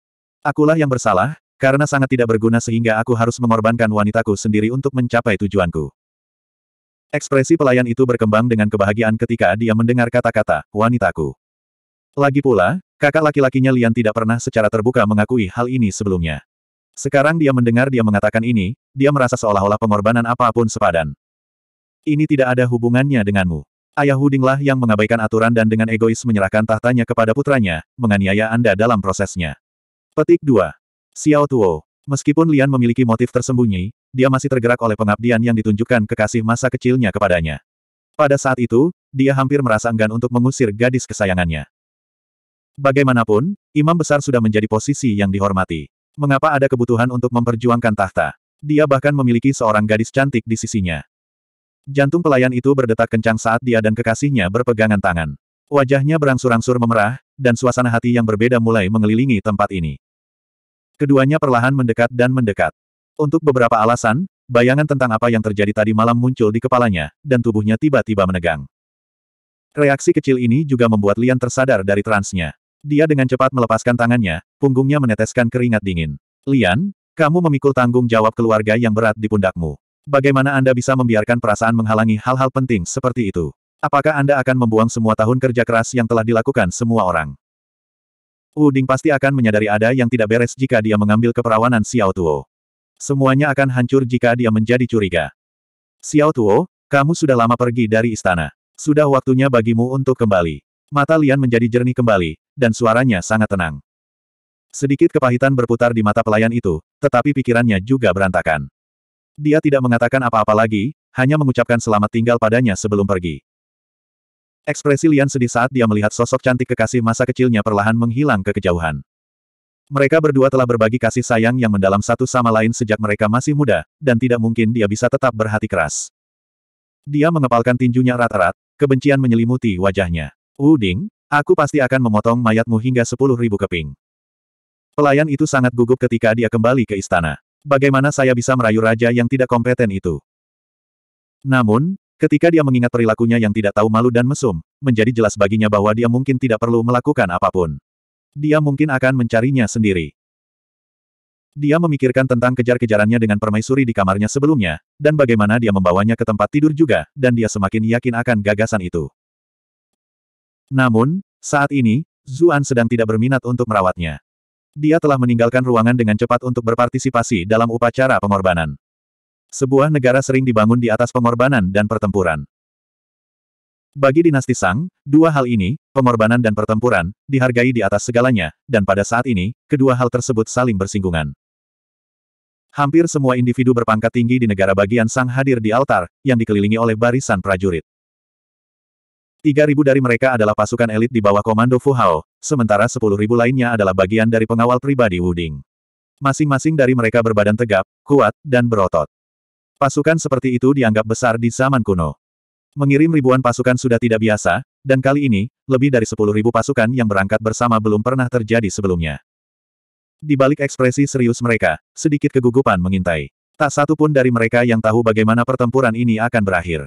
Speaker 1: Akulah yang bersalah, karena sangat tidak berguna sehingga aku harus mengorbankan wanitaku sendiri untuk mencapai tujuanku. Ekspresi pelayan itu berkembang dengan kebahagiaan ketika dia mendengar kata-kata, wanitaku. Lagi pula, kakak laki-lakinya Lian tidak pernah secara terbuka mengakui hal ini sebelumnya. Sekarang dia mendengar dia mengatakan ini, dia merasa seolah-olah pengorbanan apapun sepadan. Ini tidak ada hubungannya denganmu. Ayah Hudinglah yang mengabaikan aturan dan dengan egois menyerahkan tahtanya kepada putranya, menganiaya Anda dalam prosesnya. Petik 2. Xiao Tuo. Meskipun Lian memiliki motif tersembunyi, dia masih tergerak oleh pengabdian yang ditunjukkan kekasih masa kecilnya kepadanya. Pada saat itu, dia hampir merasa enggan untuk mengusir gadis kesayangannya. Bagaimanapun, imam besar sudah menjadi posisi yang dihormati. Mengapa ada kebutuhan untuk memperjuangkan tahta? Dia bahkan memiliki seorang gadis cantik di sisinya. Jantung pelayan itu berdetak kencang saat dia dan kekasihnya berpegangan tangan. Wajahnya berangsur-angsur memerah, dan suasana hati yang berbeda mulai mengelilingi tempat ini. Keduanya perlahan mendekat dan mendekat. Untuk beberapa alasan, bayangan tentang apa yang terjadi tadi malam muncul di kepalanya, dan tubuhnya tiba-tiba menegang. Reaksi kecil ini juga membuat Lian tersadar dari transnya. Dia dengan cepat melepaskan tangannya, punggungnya meneteskan keringat dingin. Lian, kamu memikul tanggung jawab keluarga yang berat di pundakmu. Bagaimana Anda bisa membiarkan perasaan menghalangi hal-hal penting seperti itu? Apakah Anda akan membuang semua tahun kerja keras yang telah dilakukan semua orang? Uding pasti akan menyadari ada yang tidak beres jika dia mengambil keperawanan Xiao Tuo. Semuanya akan hancur jika dia menjadi curiga. Xiao Tuo, kamu sudah lama pergi dari istana. Sudah waktunya bagimu untuk kembali. Mata Lian menjadi jernih kembali, dan suaranya sangat tenang. Sedikit kepahitan berputar di mata pelayan itu, tetapi pikirannya juga berantakan. Dia tidak mengatakan apa-apa lagi, hanya mengucapkan selamat tinggal padanya sebelum pergi. Ekspresi Lian sedih saat dia melihat sosok cantik kekasih masa kecilnya perlahan menghilang ke kejauhan. Mereka berdua telah berbagi kasih sayang yang mendalam satu sama lain sejak mereka masih muda, dan tidak mungkin dia bisa tetap berhati keras. Dia mengepalkan tinjunya rata rata kebencian menyelimuti wajahnya. Uding, aku pasti akan memotong mayatmu hingga sepuluh ribu keping. Pelayan itu sangat gugup ketika dia kembali ke istana. Bagaimana saya bisa merayu raja yang tidak kompeten itu? Namun, ketika dia mengingat perilakunya yang tidak tahu malu dan mesum, menjadi jelas baginya bahwa dia mungkin tidak perlu melakukan apapun. Dia mungkin akan mencarinya sendiri. Dia memikirkan tentang kejar-kejarannya dengan permaisuri di kamarnya sebelumnya, dan bagaimana dia membawanya ke tempat tidur juga, dan dia semakin yakin akan gagasan itu. Namun, saat ini, Zuan sedang tidak berminat untuk merawatnya. Dia telah meninggalkan ruangan dengan cepat untuk berpartisipasi dalam upacara pengorbanan. Sebuah negara sering dibangun di atas pengorbanan dan pertempuran. Bagi dinasti Sang, dua hal ini, pengorbanan dan pertempuran, dihargai di atas segalanya, dan pada saat ini, kedua hal tersebut saling bersinggungan. Hampir semua individu berpangkat tinggi di negara bagian Sang hadir di altar, yang dikelilingi oleh barisan prajurit. 3.000 dari mereka adalah pasukan elit di bawah komando Fu Hao, sementara 10.000 lainnya adalah bagian dari pengawal pribadi Wuding. Masing-masing dari mereka berbadan tegap, kuat, dan berotot. Pasukan seperti itu dianggap besar di zaman kuno. Mengirim ribuan pasukan sudah tidak biasa, dan kali ini, lebih dari 10.000 pasukan yang berangkat bersama belum pernah terjadi sebelumnya. Di balik ekspresi serius mereka, sedikit kegugupan mengintai. Tak satu pun dari mereka yang tahu bagaimana pertempuran ini akan berakhir.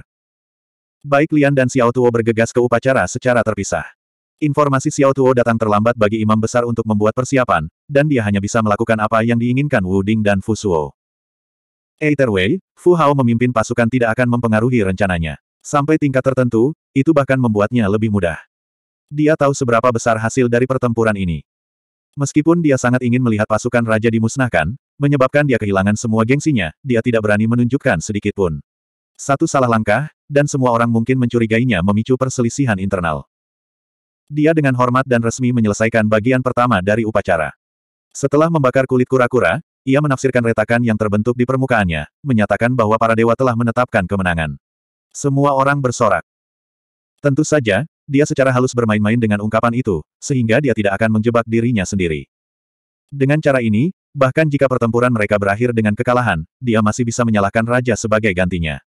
Speaker 1: Baik Lian dan Xiao Tuo bergegas ke upacara secara terpisah. Informasi Xiao Tuo datang terlambat bagi imam besar untuk membuat persiapan, dan dia hanya bisa melakukan apa yang diinginkan Wu Ding dan Fu Suo. Either way, Fu Hao memimpin pasukan tidak akan mempengaruhi rencananya. Sampai tingkat tertentu, itu bahkan membuatnya lebih mudah. Dia tahu seberapa besar hasil dari pertempuran ini. Meskipun dia sangat ingin melihat pasukan raja dimusnahkan, menyebabkan dia kehilangan semua gengsinya, dia tidak berani menunjukkan sedikit pun. Satu salah langkah, dan semua orang mungkin mencurigainya memicu perselisihan internal. Dia dengan hormat dan resmi menyelesaikan bagian pertama dari upacara. Setelah membakar kulit kura-kura, ia menafsirkan retakan yang terbentuk di permukaannya, menyatakan bahwa para dewa telah menetapkan kemenangan. Semua orang bersorak. Tentu saja, dia secara halus bermain-main dengan ungkapan itu, sehingga dia tidak akan menjebak dirinya sendiri. Dengan cara ini, bahkan jika pertempuran mereka berakhir dengan kekalahan, dia masih bisa menyalahkan raja sebagai gantinya.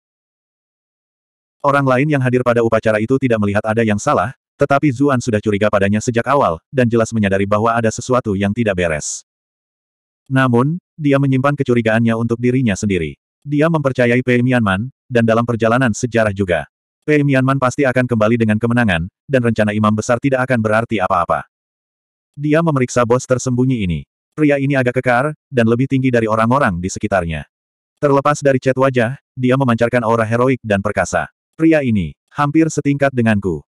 Speaker 1: Orang lain yang hadir pada upacara itu tidak melihat ada yang salah, tetapi Zuan sudah curiga padanya sejak awal, dan jelas menyadari bahwa ada sesuatu yang tidak beres. Namun, dia menyimpan kecurigaannya untuk dirinya sendiri. Dia mempercayai Pei Mianman, dan dalam perjalanan sejarah juga. Pei Mianman pasti akan kembali dengan kemenangan, dan rencana imam besar tidak akan berarti apa-apa. Dia memeriksa bos tersembunyi ini. Pria ini agak kekar, dan lebih tinggi dari orang-orang di sekitarnya. Terlepas dari cat wajah, dia memancarkan aura heroik dan perkasa. Pria ini, hampir setingkat denganku.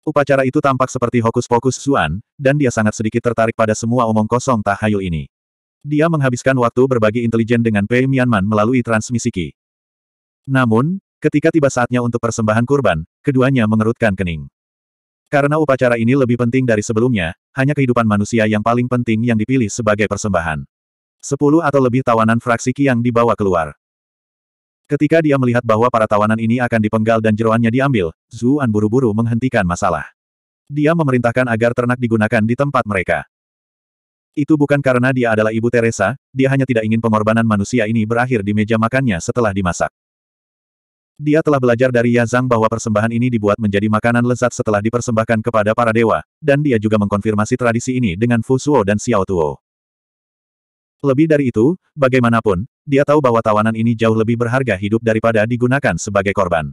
Speaker 1: Upacara itu tampak seperti hokus-pokus Zuan, dan dia sangat sedikit tertarik pada semua omong kosong tahayul ini. Dia menghabiskan waktu berbagi intelijen dengan Pei Mianman melalui transmisi Qi. Namun, ketika tiba saatnya untuk persembahan kurban, keduanya mengerutkan kening. Karena upacara ini lebih penting dari sebelumnya, hanya kehidupan manusia yang paling penting yang dipilih sebagai persembahan. Sepuluh atau lebih tawanan fraksi Qi yang dibawa keluar. Ketika dia melihat bahwa para tawanan ini akan dipenggal dan jeroannya diambil, Zuan buru-buru menghentikan masalah. Dia memerintahkan agar ternak digunakan di tempat mereka. Itu bukan karena dia adalah Ibu Teresa, dia hanya tidak ingin pengorbanan manusia ini berakhir di meja makannya setelah dimasak. Dia telah belajar dari Yazang bahwa persembahan ini dibuat menjadi makanan lezat setelah dipersembahkan kepada para dewa, dan dia juga mengkonfirmasi tradisi ini dengan Fu dan Xiao Tuo. Lebih dari itu, bagaimanapun, dia tahu bahwa tawanan ini jauh lebih berharga hidup daripada digunakan sebagai korban.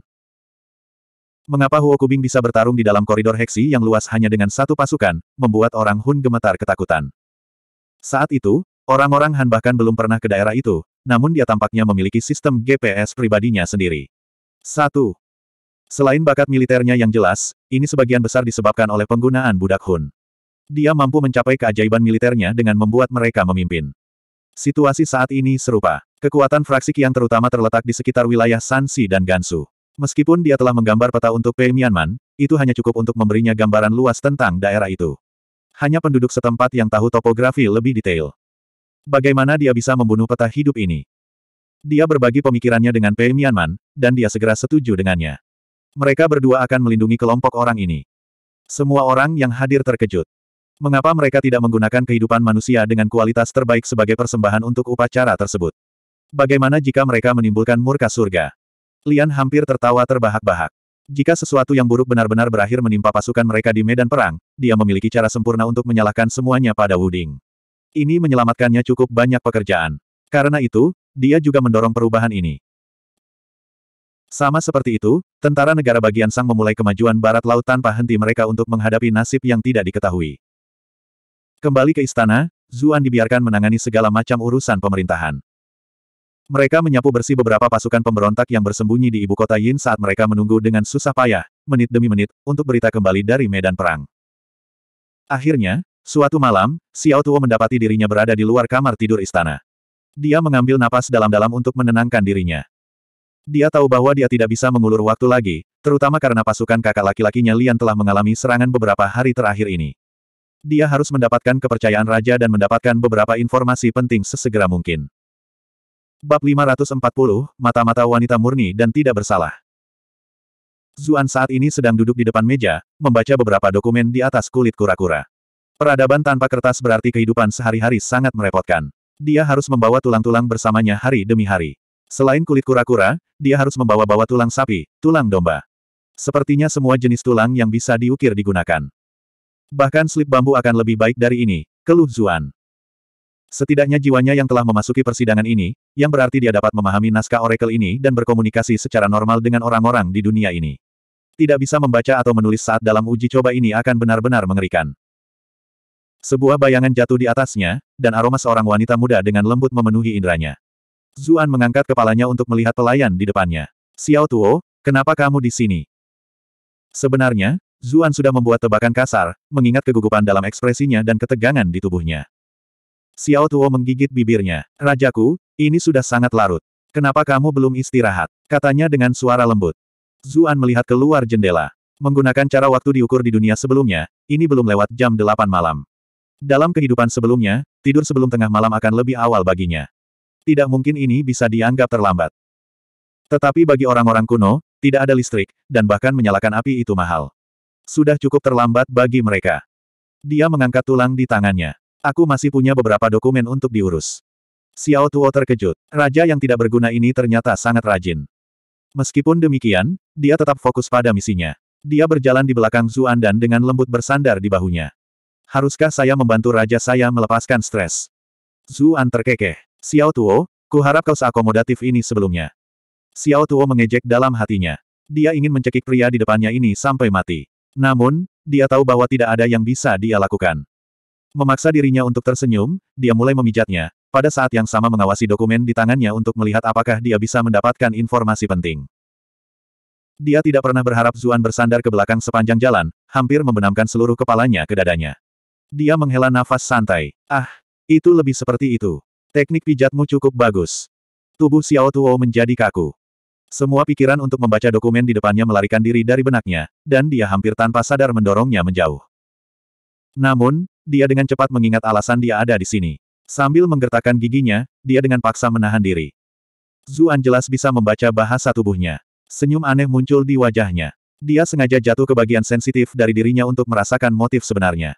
Speaker 1: Mengapa Huo Kubing bisa bertarung di dalam koridor heksi yang luas hanya dengan satu pasukan, membuat orang Hun gemetar ketakutan. Saat itu, orang-orang Han bahkan belum pernah ke daerah itu, namun dia tampaknya memiliki sistem GPS pribadinya sendiri. 1. Selain bakat militernya yang jelas, ini sebagian besar disebabkan oleh penggunaan budak Hun. Dia mampu mencapai keajaiban militernya dengan membuat mereka memimpin. Situasi saat ini serupa. Kekuatan fraksi Qian terutama terletak di sekitar wilayah Sansi dan Gansu. Meskipun dia telah menggambar peta untuk Pei Mianman, itu hanya cukup untuk memberinya gambaran luas tentang daerah itu. Hanya penduduk setempat yang tahu topografi lebih detail. Bagaimana dia bisa membunuh peta hidup ini? Dia berbagi pemikirannya dengan Pei Mianman, dan dia segera setuju dengannya. Mereka berdua akan melindungi kelompok orang ini. Semua orang yang hadir terkejut. Mengapa mereka tidak menggunakan kehidupan manusia dengan kualitas terbaik sebagai persembahan untuk upacara tersebut? Bagaimana jika mereka menimbulkan murka surga? Lian hampir tertawa terbahak-bahak. Jika sesuatu yang buruk benar-benar berakhir menimpa pasukan mereka di medan perang, dia memiliki cara sempurna untuk menyalahkan semuanya pada Wuding. Ini menyelamatkannya cukup banyak pekerjaan. Karena itu, dia juga mendorong perubahan ini. Sama seperti itu, tentara negara bagian Sang memulai kemajuan barat laut tanpa henti mereka untuk menghadapi nasib yang tidak diketahui. Kembali ke istana, Zuan dibiarkan menangani segala macam urusan pemerintahan. Mereka menyapu bersih beberapa pasukan pemberontak yang bersembunyi di ibu kota Yin saat mereka menunggu dengan susah payah, menit demi menit, untuk berita kembali dari medan perang. Akhirnya, suatu malam, Xiao Tuo mendapati dirinya berada di luar kamar tidur istana. Dia mengambil napas dalam-dalam untuk menenangkan dirinya. Dia tahu bahwa dia tidak bisa mengulur waktu lagi, terutama karena pasukan kakak laki-lakinya Lian telah mengalami serangan beberapa hari terakhir ini. Dia harus mendapatkan kepercayaan raja dan mendapatkan beberapa informasi penting sesegera mungkin. Bab 540, Mata-mata wanita murni dan tidak bersalah. Zuan saat ini sedang duduk di depan meja, membaca beberapa dokumen di atas kulit kura-kura. Peradaban tanpa kertas berarti kehidupan sehari-hari sangat merepotkan. Dia harus membawa tulang-tulang bersamanya hari demi hari. Selain kulit kura-kura, dia harus membawa-bawa tulang sapi, tulang domba. Sepertinya semua jenis tulang yang bisa diukir digunakan. Bahkan slip bambu akan lebih baik dari ini, keluh Zuan. Setidaknya jiwanya yang telah memasuki persidangan ini, yang berarti dia dapat memahami naskah oracle ini dan berkomunikasi secara normal dengan orang-orang di dunia ini. Tidak bisa membaca atau menulis saat dalam uji coba ini akan benar-benar mengerikan. Sebuah bayangan jatuh di atasnya, dan aroma seorang wanita muda dengan lembut memenuhi indranya. Zuan mengangkat kepalanya untuk melihat pelayan di depannya. Xiao Tuo, kenapa kamu di sini? Sebenarnya, Zuan sudah membuat tebakan kasar, mengingat kegugupan dalam ekspresinya dan ketegangan di tubuhnya. Xiao Tuo menggigit bibirnya. Rajaku, ini sudah sangat larut. Kenapa kamu belum istirahat? Katanya dengan suara lembut. Zuan melihat keluar jendela. Menggunakan cara waktu diukur di dunia sebelumnya, ini belum lewat jam 8 malam. Dalam kehidupan sebelumnya, tidur sebelum tengah malam akan lebih awal baginya. Tidak mungkin ini bisa dianggap terlambat. Tetapi bagi orang-orang kuno, tidak ada listrik, dan bahkan menyalakan api itu mahal. Sudah cukup terlambat bagi mereka. Dia mengangkat tulang di tangannya. Aku masih punya beberapa dokumen untuk diurus. Xiao Tuo terkejut. Raja yang tidak berguna ini ternyata sangat rajin. Meskipun demikian, dia tetap fokus pada misinya. Dia berjalan di belakang Zuan dan dengan lembut bersandar di bahunya. Haruskah saya membantu raja saya melepaskan stres? Zuan terkekeh. Xiao Tuo, kuharap kau seakomodatif ini sebelumnya. Xiao Tuo mengejek dalam hatinya. Dia ingin mencekik pria di depannya ini sampai mati. Namun, dia tahu bahwa tidak ada yang bisa dia lakukan. Memaksa dirinya untuk tersenyum, dia mulai memijatnya, pada saat yang sama mengawasi dokumen di tangannya untuk melihat apakah dia bisa mendapatkan informasi penting. Dia tidak pernah berharap Zuan bersandar ke belakang sepanjang jalan, hampir membenamkan seluruh kepalanya ke dadanya. Dia menghela nafas santai. Ah, itu lebih seperti itu. Teknik pijatmu cukup bagus. Tubuh Xiao Tuo menjadi kaku. Semua pikiran untuk membaca dokumen di depannya melarikan diri dari benaknya, dan dia hampir tanpa sadar mendorongnya menjauh. Namun, dia dengan cepat mengingat alasan dia ada di sini. Sambil menggertakkan giginya, dia dengan paksa menahan diri. Zuan jelas bisa membaca bahasa tubuhnya. Senyum aneh muncul di wajahnya. Dia sengaja jatuh ke bagian sensitif dari dirinya untuk merasakan motif sebenarnya.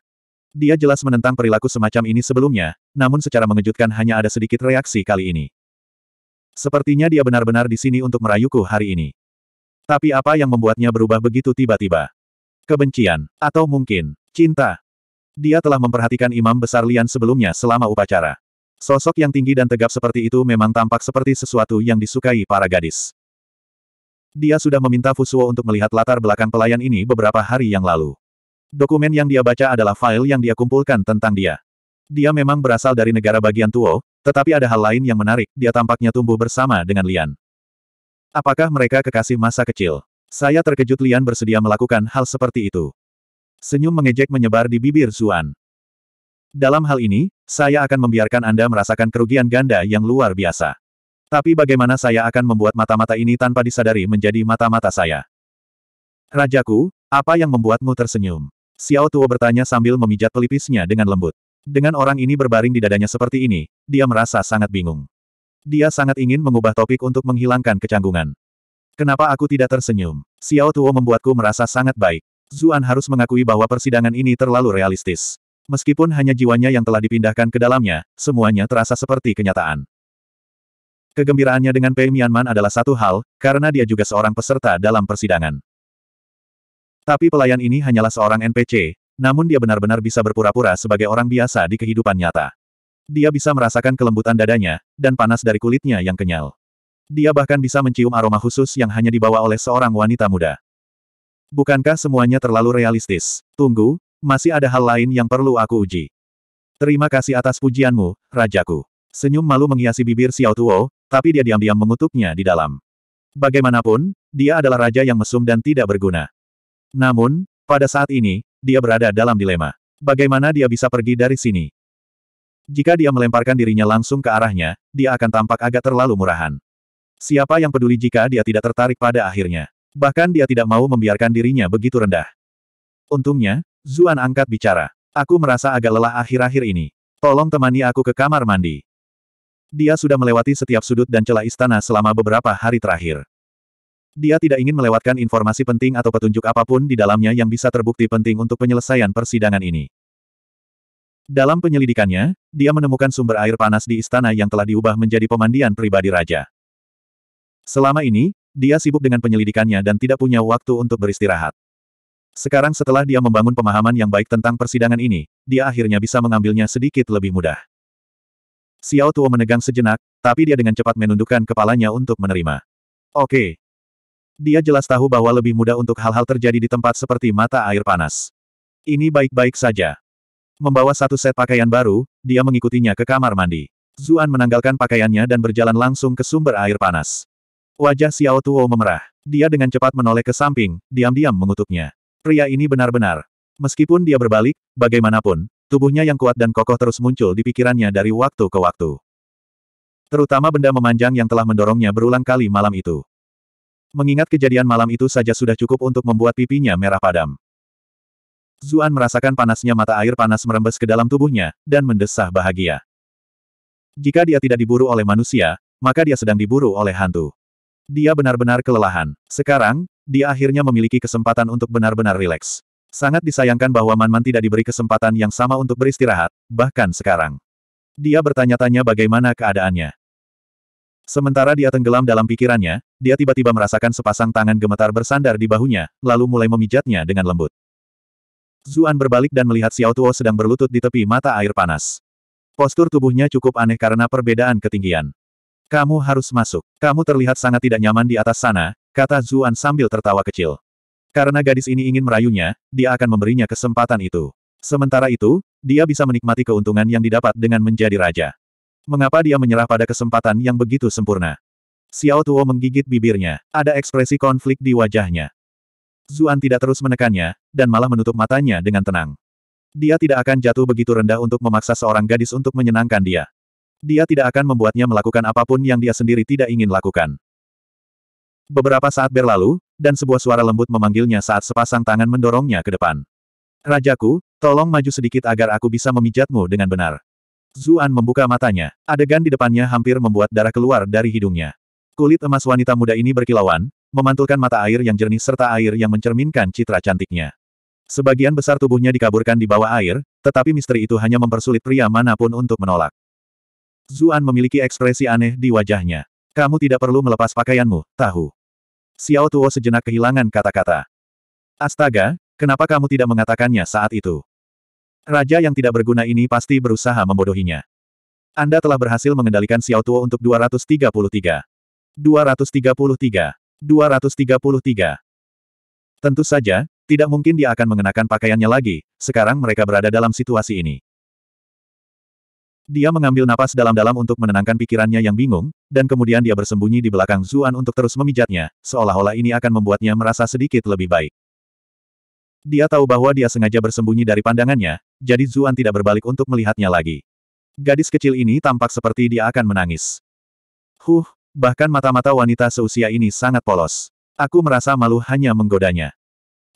Speaker 1: Dia jelas menentang perilaku semacam ini sebelumnya, namun secara mengejutkan hanya ada sedikit reaksi kali ini. Sepertinya dia benar-benar di sini untuk merayuku hari ini. Tapi apa yang membuatnya berubah begitu tiba-tiba? Kebencian, atau mungkin, cinta. Dia telah memperhatikan imam besar Lian sebelumnya selama upacara. Sosok yang tinggi dan tegap seperti itu memang tampak seperti sesuatu yang disukai para gadis. Dia sudah meminta Fusuo untuk melihat latar belakang pelayan ini beberapa hari yang lalu. Dokumen yang dia baca adalah file yang dia kumpulkan tentang dia. Dia memang berasal dari negara bagian Tuo, tetapi ada hal lain yang menarik, dia tampaknya tumbuh bersama dengan Lian. Apakah mereka kekasih masa kecil? Saya terkejut Lian bersedia melakukan hal seperti itu. Senyum mengejek menyebar di bibir Zuan. Dalam hal ini, saya akan membiarkan Anda merasakan kerugian ganda yang luar biasa. Tapi bagaimana saya akan membuat mata-mata ini tanpa disadari menjadi mata-mata saya? Rajaku, apa yang membuatmu tersenyum? Xiao Tuo bertanya sambil memijat pelipisnya dengan lembut. Dengan orang ini berbaring di dadanya seperti ini, dia merasa sangat bingung. Dia sangat ingin mengubah topik untuk menghilangkan kecanggungan. Kenapa aku tidak tersenyum? Xiao Tuo membuatku merasa sangat baik. Zuan harus mengakui bahwa persidangan ini terlalu realistis. Meskipun hanya jiwanya yang telah dipindahkan ke dalamnya, semuanya terasa seperti kenyataan. Kegembiraannya dengan Pei Mianman adalah satu hal, karena dia juga seorang peserta dalam persidangan. Tapi pelayan ini hanyalah seorang NPC, namun dia benar-benar bisa berpura-pura sebagai orang biasa di kehidupan nyata. Dia bisa merasakan kelembutan dadanya, dan panas dari kulitnya yang kenyal. Dia bahkan bisa mencium aroma khusus yang hanya dibawa oleh seorang wanita muda. Bukankah semuanya terlalu realistis? Tunggu, masih ada hal lain yang perlu aku uji. Terima kasih atas pujianmu, Rajaku. Senyum malu menghiasi bibir Xiao Tuo, tapi dia diam-diam mengutuknya di dalam. Bagaimanapun, dia adalah raja yang mesum dan tidak berguna. Namun, pada saat ini, dia berada dalam dilema. Bagaimana dia bisa pergi dari sini? Jika dia melemparkan dirinya langsung ke arahnya, dia akan tampak agak terlalu murahan. Siapa yang peduli jika dia tidak tertarik pada akhirnya? Bahkan dia tidak mau membiarkan dirinya begitu rendah. Untungnya, Zuan angkat bicara. Aku merasa agak lelah akhir-akhir ini. Tolong temani aku ke kamar mandi. Dia sudah melewati setiap sudut dan celah istana selama beberapa hari terakhir. Dia tidak ingin melewatkan informasi penting atau petunjuk apapun di dalamnya yang bisa terbukti penting untuk penyelesaian persidangan ini. Dalam penyelidikannya, dia menemukan sumber air panas di istana yang telah diubah menjadi pemandian pribadi raja. Selama ini, dia sibuk dengan penyelidikannya dan tidak punya waktu untuk beristirahat. Sekarang setelah dia membangun pemahaman yang baik tentang persidangan ini, dia akhirnya bisa mengambilnya sedikit lebih mudah. Xiao Tuo menegang sejenak, tapi dia dengan cepat menundukkan kepalanya untuk menerima. Oke, dia jelas tahu bahwa lebih mudah untuk hal-hal terjadi di tempat seperti mata air panas. Ini baik-baik saja. Membawa satu set pakaian baru, dia mengikutinya ke kamar mandi. Zuan menanggalkan pakaiannya dan berjalan langsung ke sumber air panas. Wajah Xiao Tuo memerah. Dia dengan cepat menoleh ke samping, diam-diam mengutuknya. Pria ini benar-benar. Meskipun dia berbalik, bagaimanapun, tubuhnya yang kuat dan kokoh terus muncul di pikirannya dari waktu ke waktu. Terutama benda memanjang yang telah mendorongnya berulang kali malam itu. Mengingat kejadian malam itu saja sudah cukup untuk membuat pipinya merah padam. Zuan merasakan panasnya mata air panas merembes ke dalam tubuhnya, dan mendesah bahagia. Jika dia tidak diburu oleh manusia, maka dia sedang diburu oleh hantu. Dia benar-benar kelelahan. Sekarang, dia akhirnya memiliki kesempatan untuk benar-benar rileks. Sangat disayangkan bahwa Manman tidak diberi kesempatan yang sama untuk beristirahat, bahkan sekarang. Dia bertanya-tanya bagaimana keadaannya. Sementara dia tenggelam dalam pikirannya, dia tiba-tiba merasakan sepasang tangan gemetar bersandar di bahunya, lalu mulai memijatnya dengan lembut. Zuan berbalik dan melihat Xiao Tuo sedang berlutut di tepi mata air panas. Postur tubuhnya cukup aneh karena perbedaan ketinggian. Kamu harus masuk. Kamu terlihat sangat tidak nyaman di atas sana, kata Zuan sambil tertawa kecil. Karena gadis ini ingin merayunya, dia akan memberinya kesempatan itu. Sementara itu, dia bisa menikmati keuntungan yang didapat dengan menjadi raja. Mengapa dia menyerah pada kesempatan yang begitu sempurna? Xiao Tuo menggigit bibirnya. Ada ekspresi konflik di wajahnya. Zuan tidak terus menekannya, dan malah menutup matanya dengan tenang. Dia tidak akan jatuh begitu rendah untuk memaksa seorang gadis untuk menyenangkan dia. Dia tidak akan membuatnya melakukan apapun yang dia sendiri tidak ingin lakukan. Beberapa saat berlalu, dan sebuah suara lembut memanggilnya saat sepasang tangan mendorongnya ke depan. Rajaku, tolong maju sedikit agar aku bisa memijatmu dengan benar. Zuan membuka matanya. Adegan di depannya hampir membuat darah keluar dari hidungnya. Kulit emas wanita muda ini berkilauan, memantulkan mata air yang jernih serta air yang mencerminkan citra cantiknya. Sebagian besar tubuhnya dikaburkan di bawah air, tetapi misteri itu hanya mempersulit pria manapun untuk menolak. Zuan memiliki ekspresi aneh di wajahnya. Kamu tidak perlu melepas pakaianmu, tahu. Xiao Tuo sejenak kehilangan kata-kata. Astaga, kenapa kamu tidak mengatakannya saat itu? Raja yang tidak berguna ini pasti berusaha membodohinya. Anda telah berhasil mengendalikan Xiao Tuo untuk 233. 233. 233. Tentu saja, tidak mungkin dia akan mengenakan pakaiannya lagi, sekarang mereka berada dalam situasi ini. Dia mengambil napas dalam-dalam untuk menenangkan pikirannya yang bingung, dan kemudian dia bersembunyi di belakang Zuan untuk terus memijatnya, seolah-olah ini akan membuatnya merasa sedikit lebih baik. Dia tahu bahwa dia sengaja bersembunyi dari pandangannya, jadi Zuan tidak berbalik untuk melihatnya lagi. Gadis kecil ini tampak seperti dia akan menangis. Huh, bahkan mata-mata wanita seusia ini sangat polos. Aku merasa malu hanya menggodanya.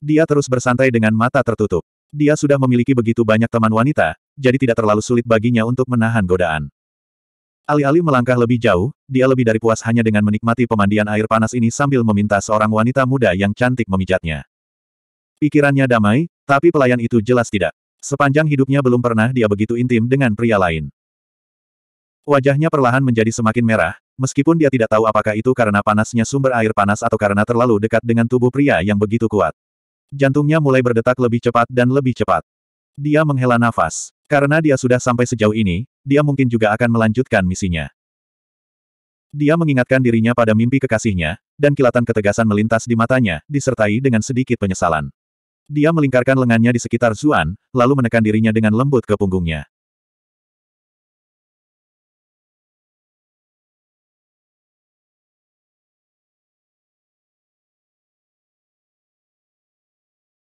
Speaker 1: Dia terus bersantai dengan mata tertutup. Dia sudah memiliki begitu banyak teman wanita, jadi tidak terlalu sulit baginya untuk menahan godaan. Alih-alih melangkah lebih jauh, dia lebih dari puas hanya dengan menikmati pemandian air panas ini sambil meminta seorang wanita muda yang cantik memijatnya. Pikirannya damai, tapi pelayan itu jelas tidak. Sepanjang hidupnya belum pernah dia begitu intim dengan pria lain. Wajahnya perlahan menjadi semakin merah, meskipun dia tidak tahu apakah itu karena panasnya sumber air panas atau karena terlalu dekat dengan tubuh pria yang begitu kuat. Jantungnya mulai berdetak lebih cepat dan lebih cepat. Dia menghela nafas. Karena dia sudah sampai sejauh ini, dia mungkin juga akan melanjutkan misinya. Dia mengingatkan dirinya pada mimpi kekasihnya, dan kilatan ketegasan melintas di matanya, disertai dengan sedikit penyesalan. Dia melingkarkan lengannya di sekitar Zuan, lalu menekan dirinya dengan lembut ke punggungnya.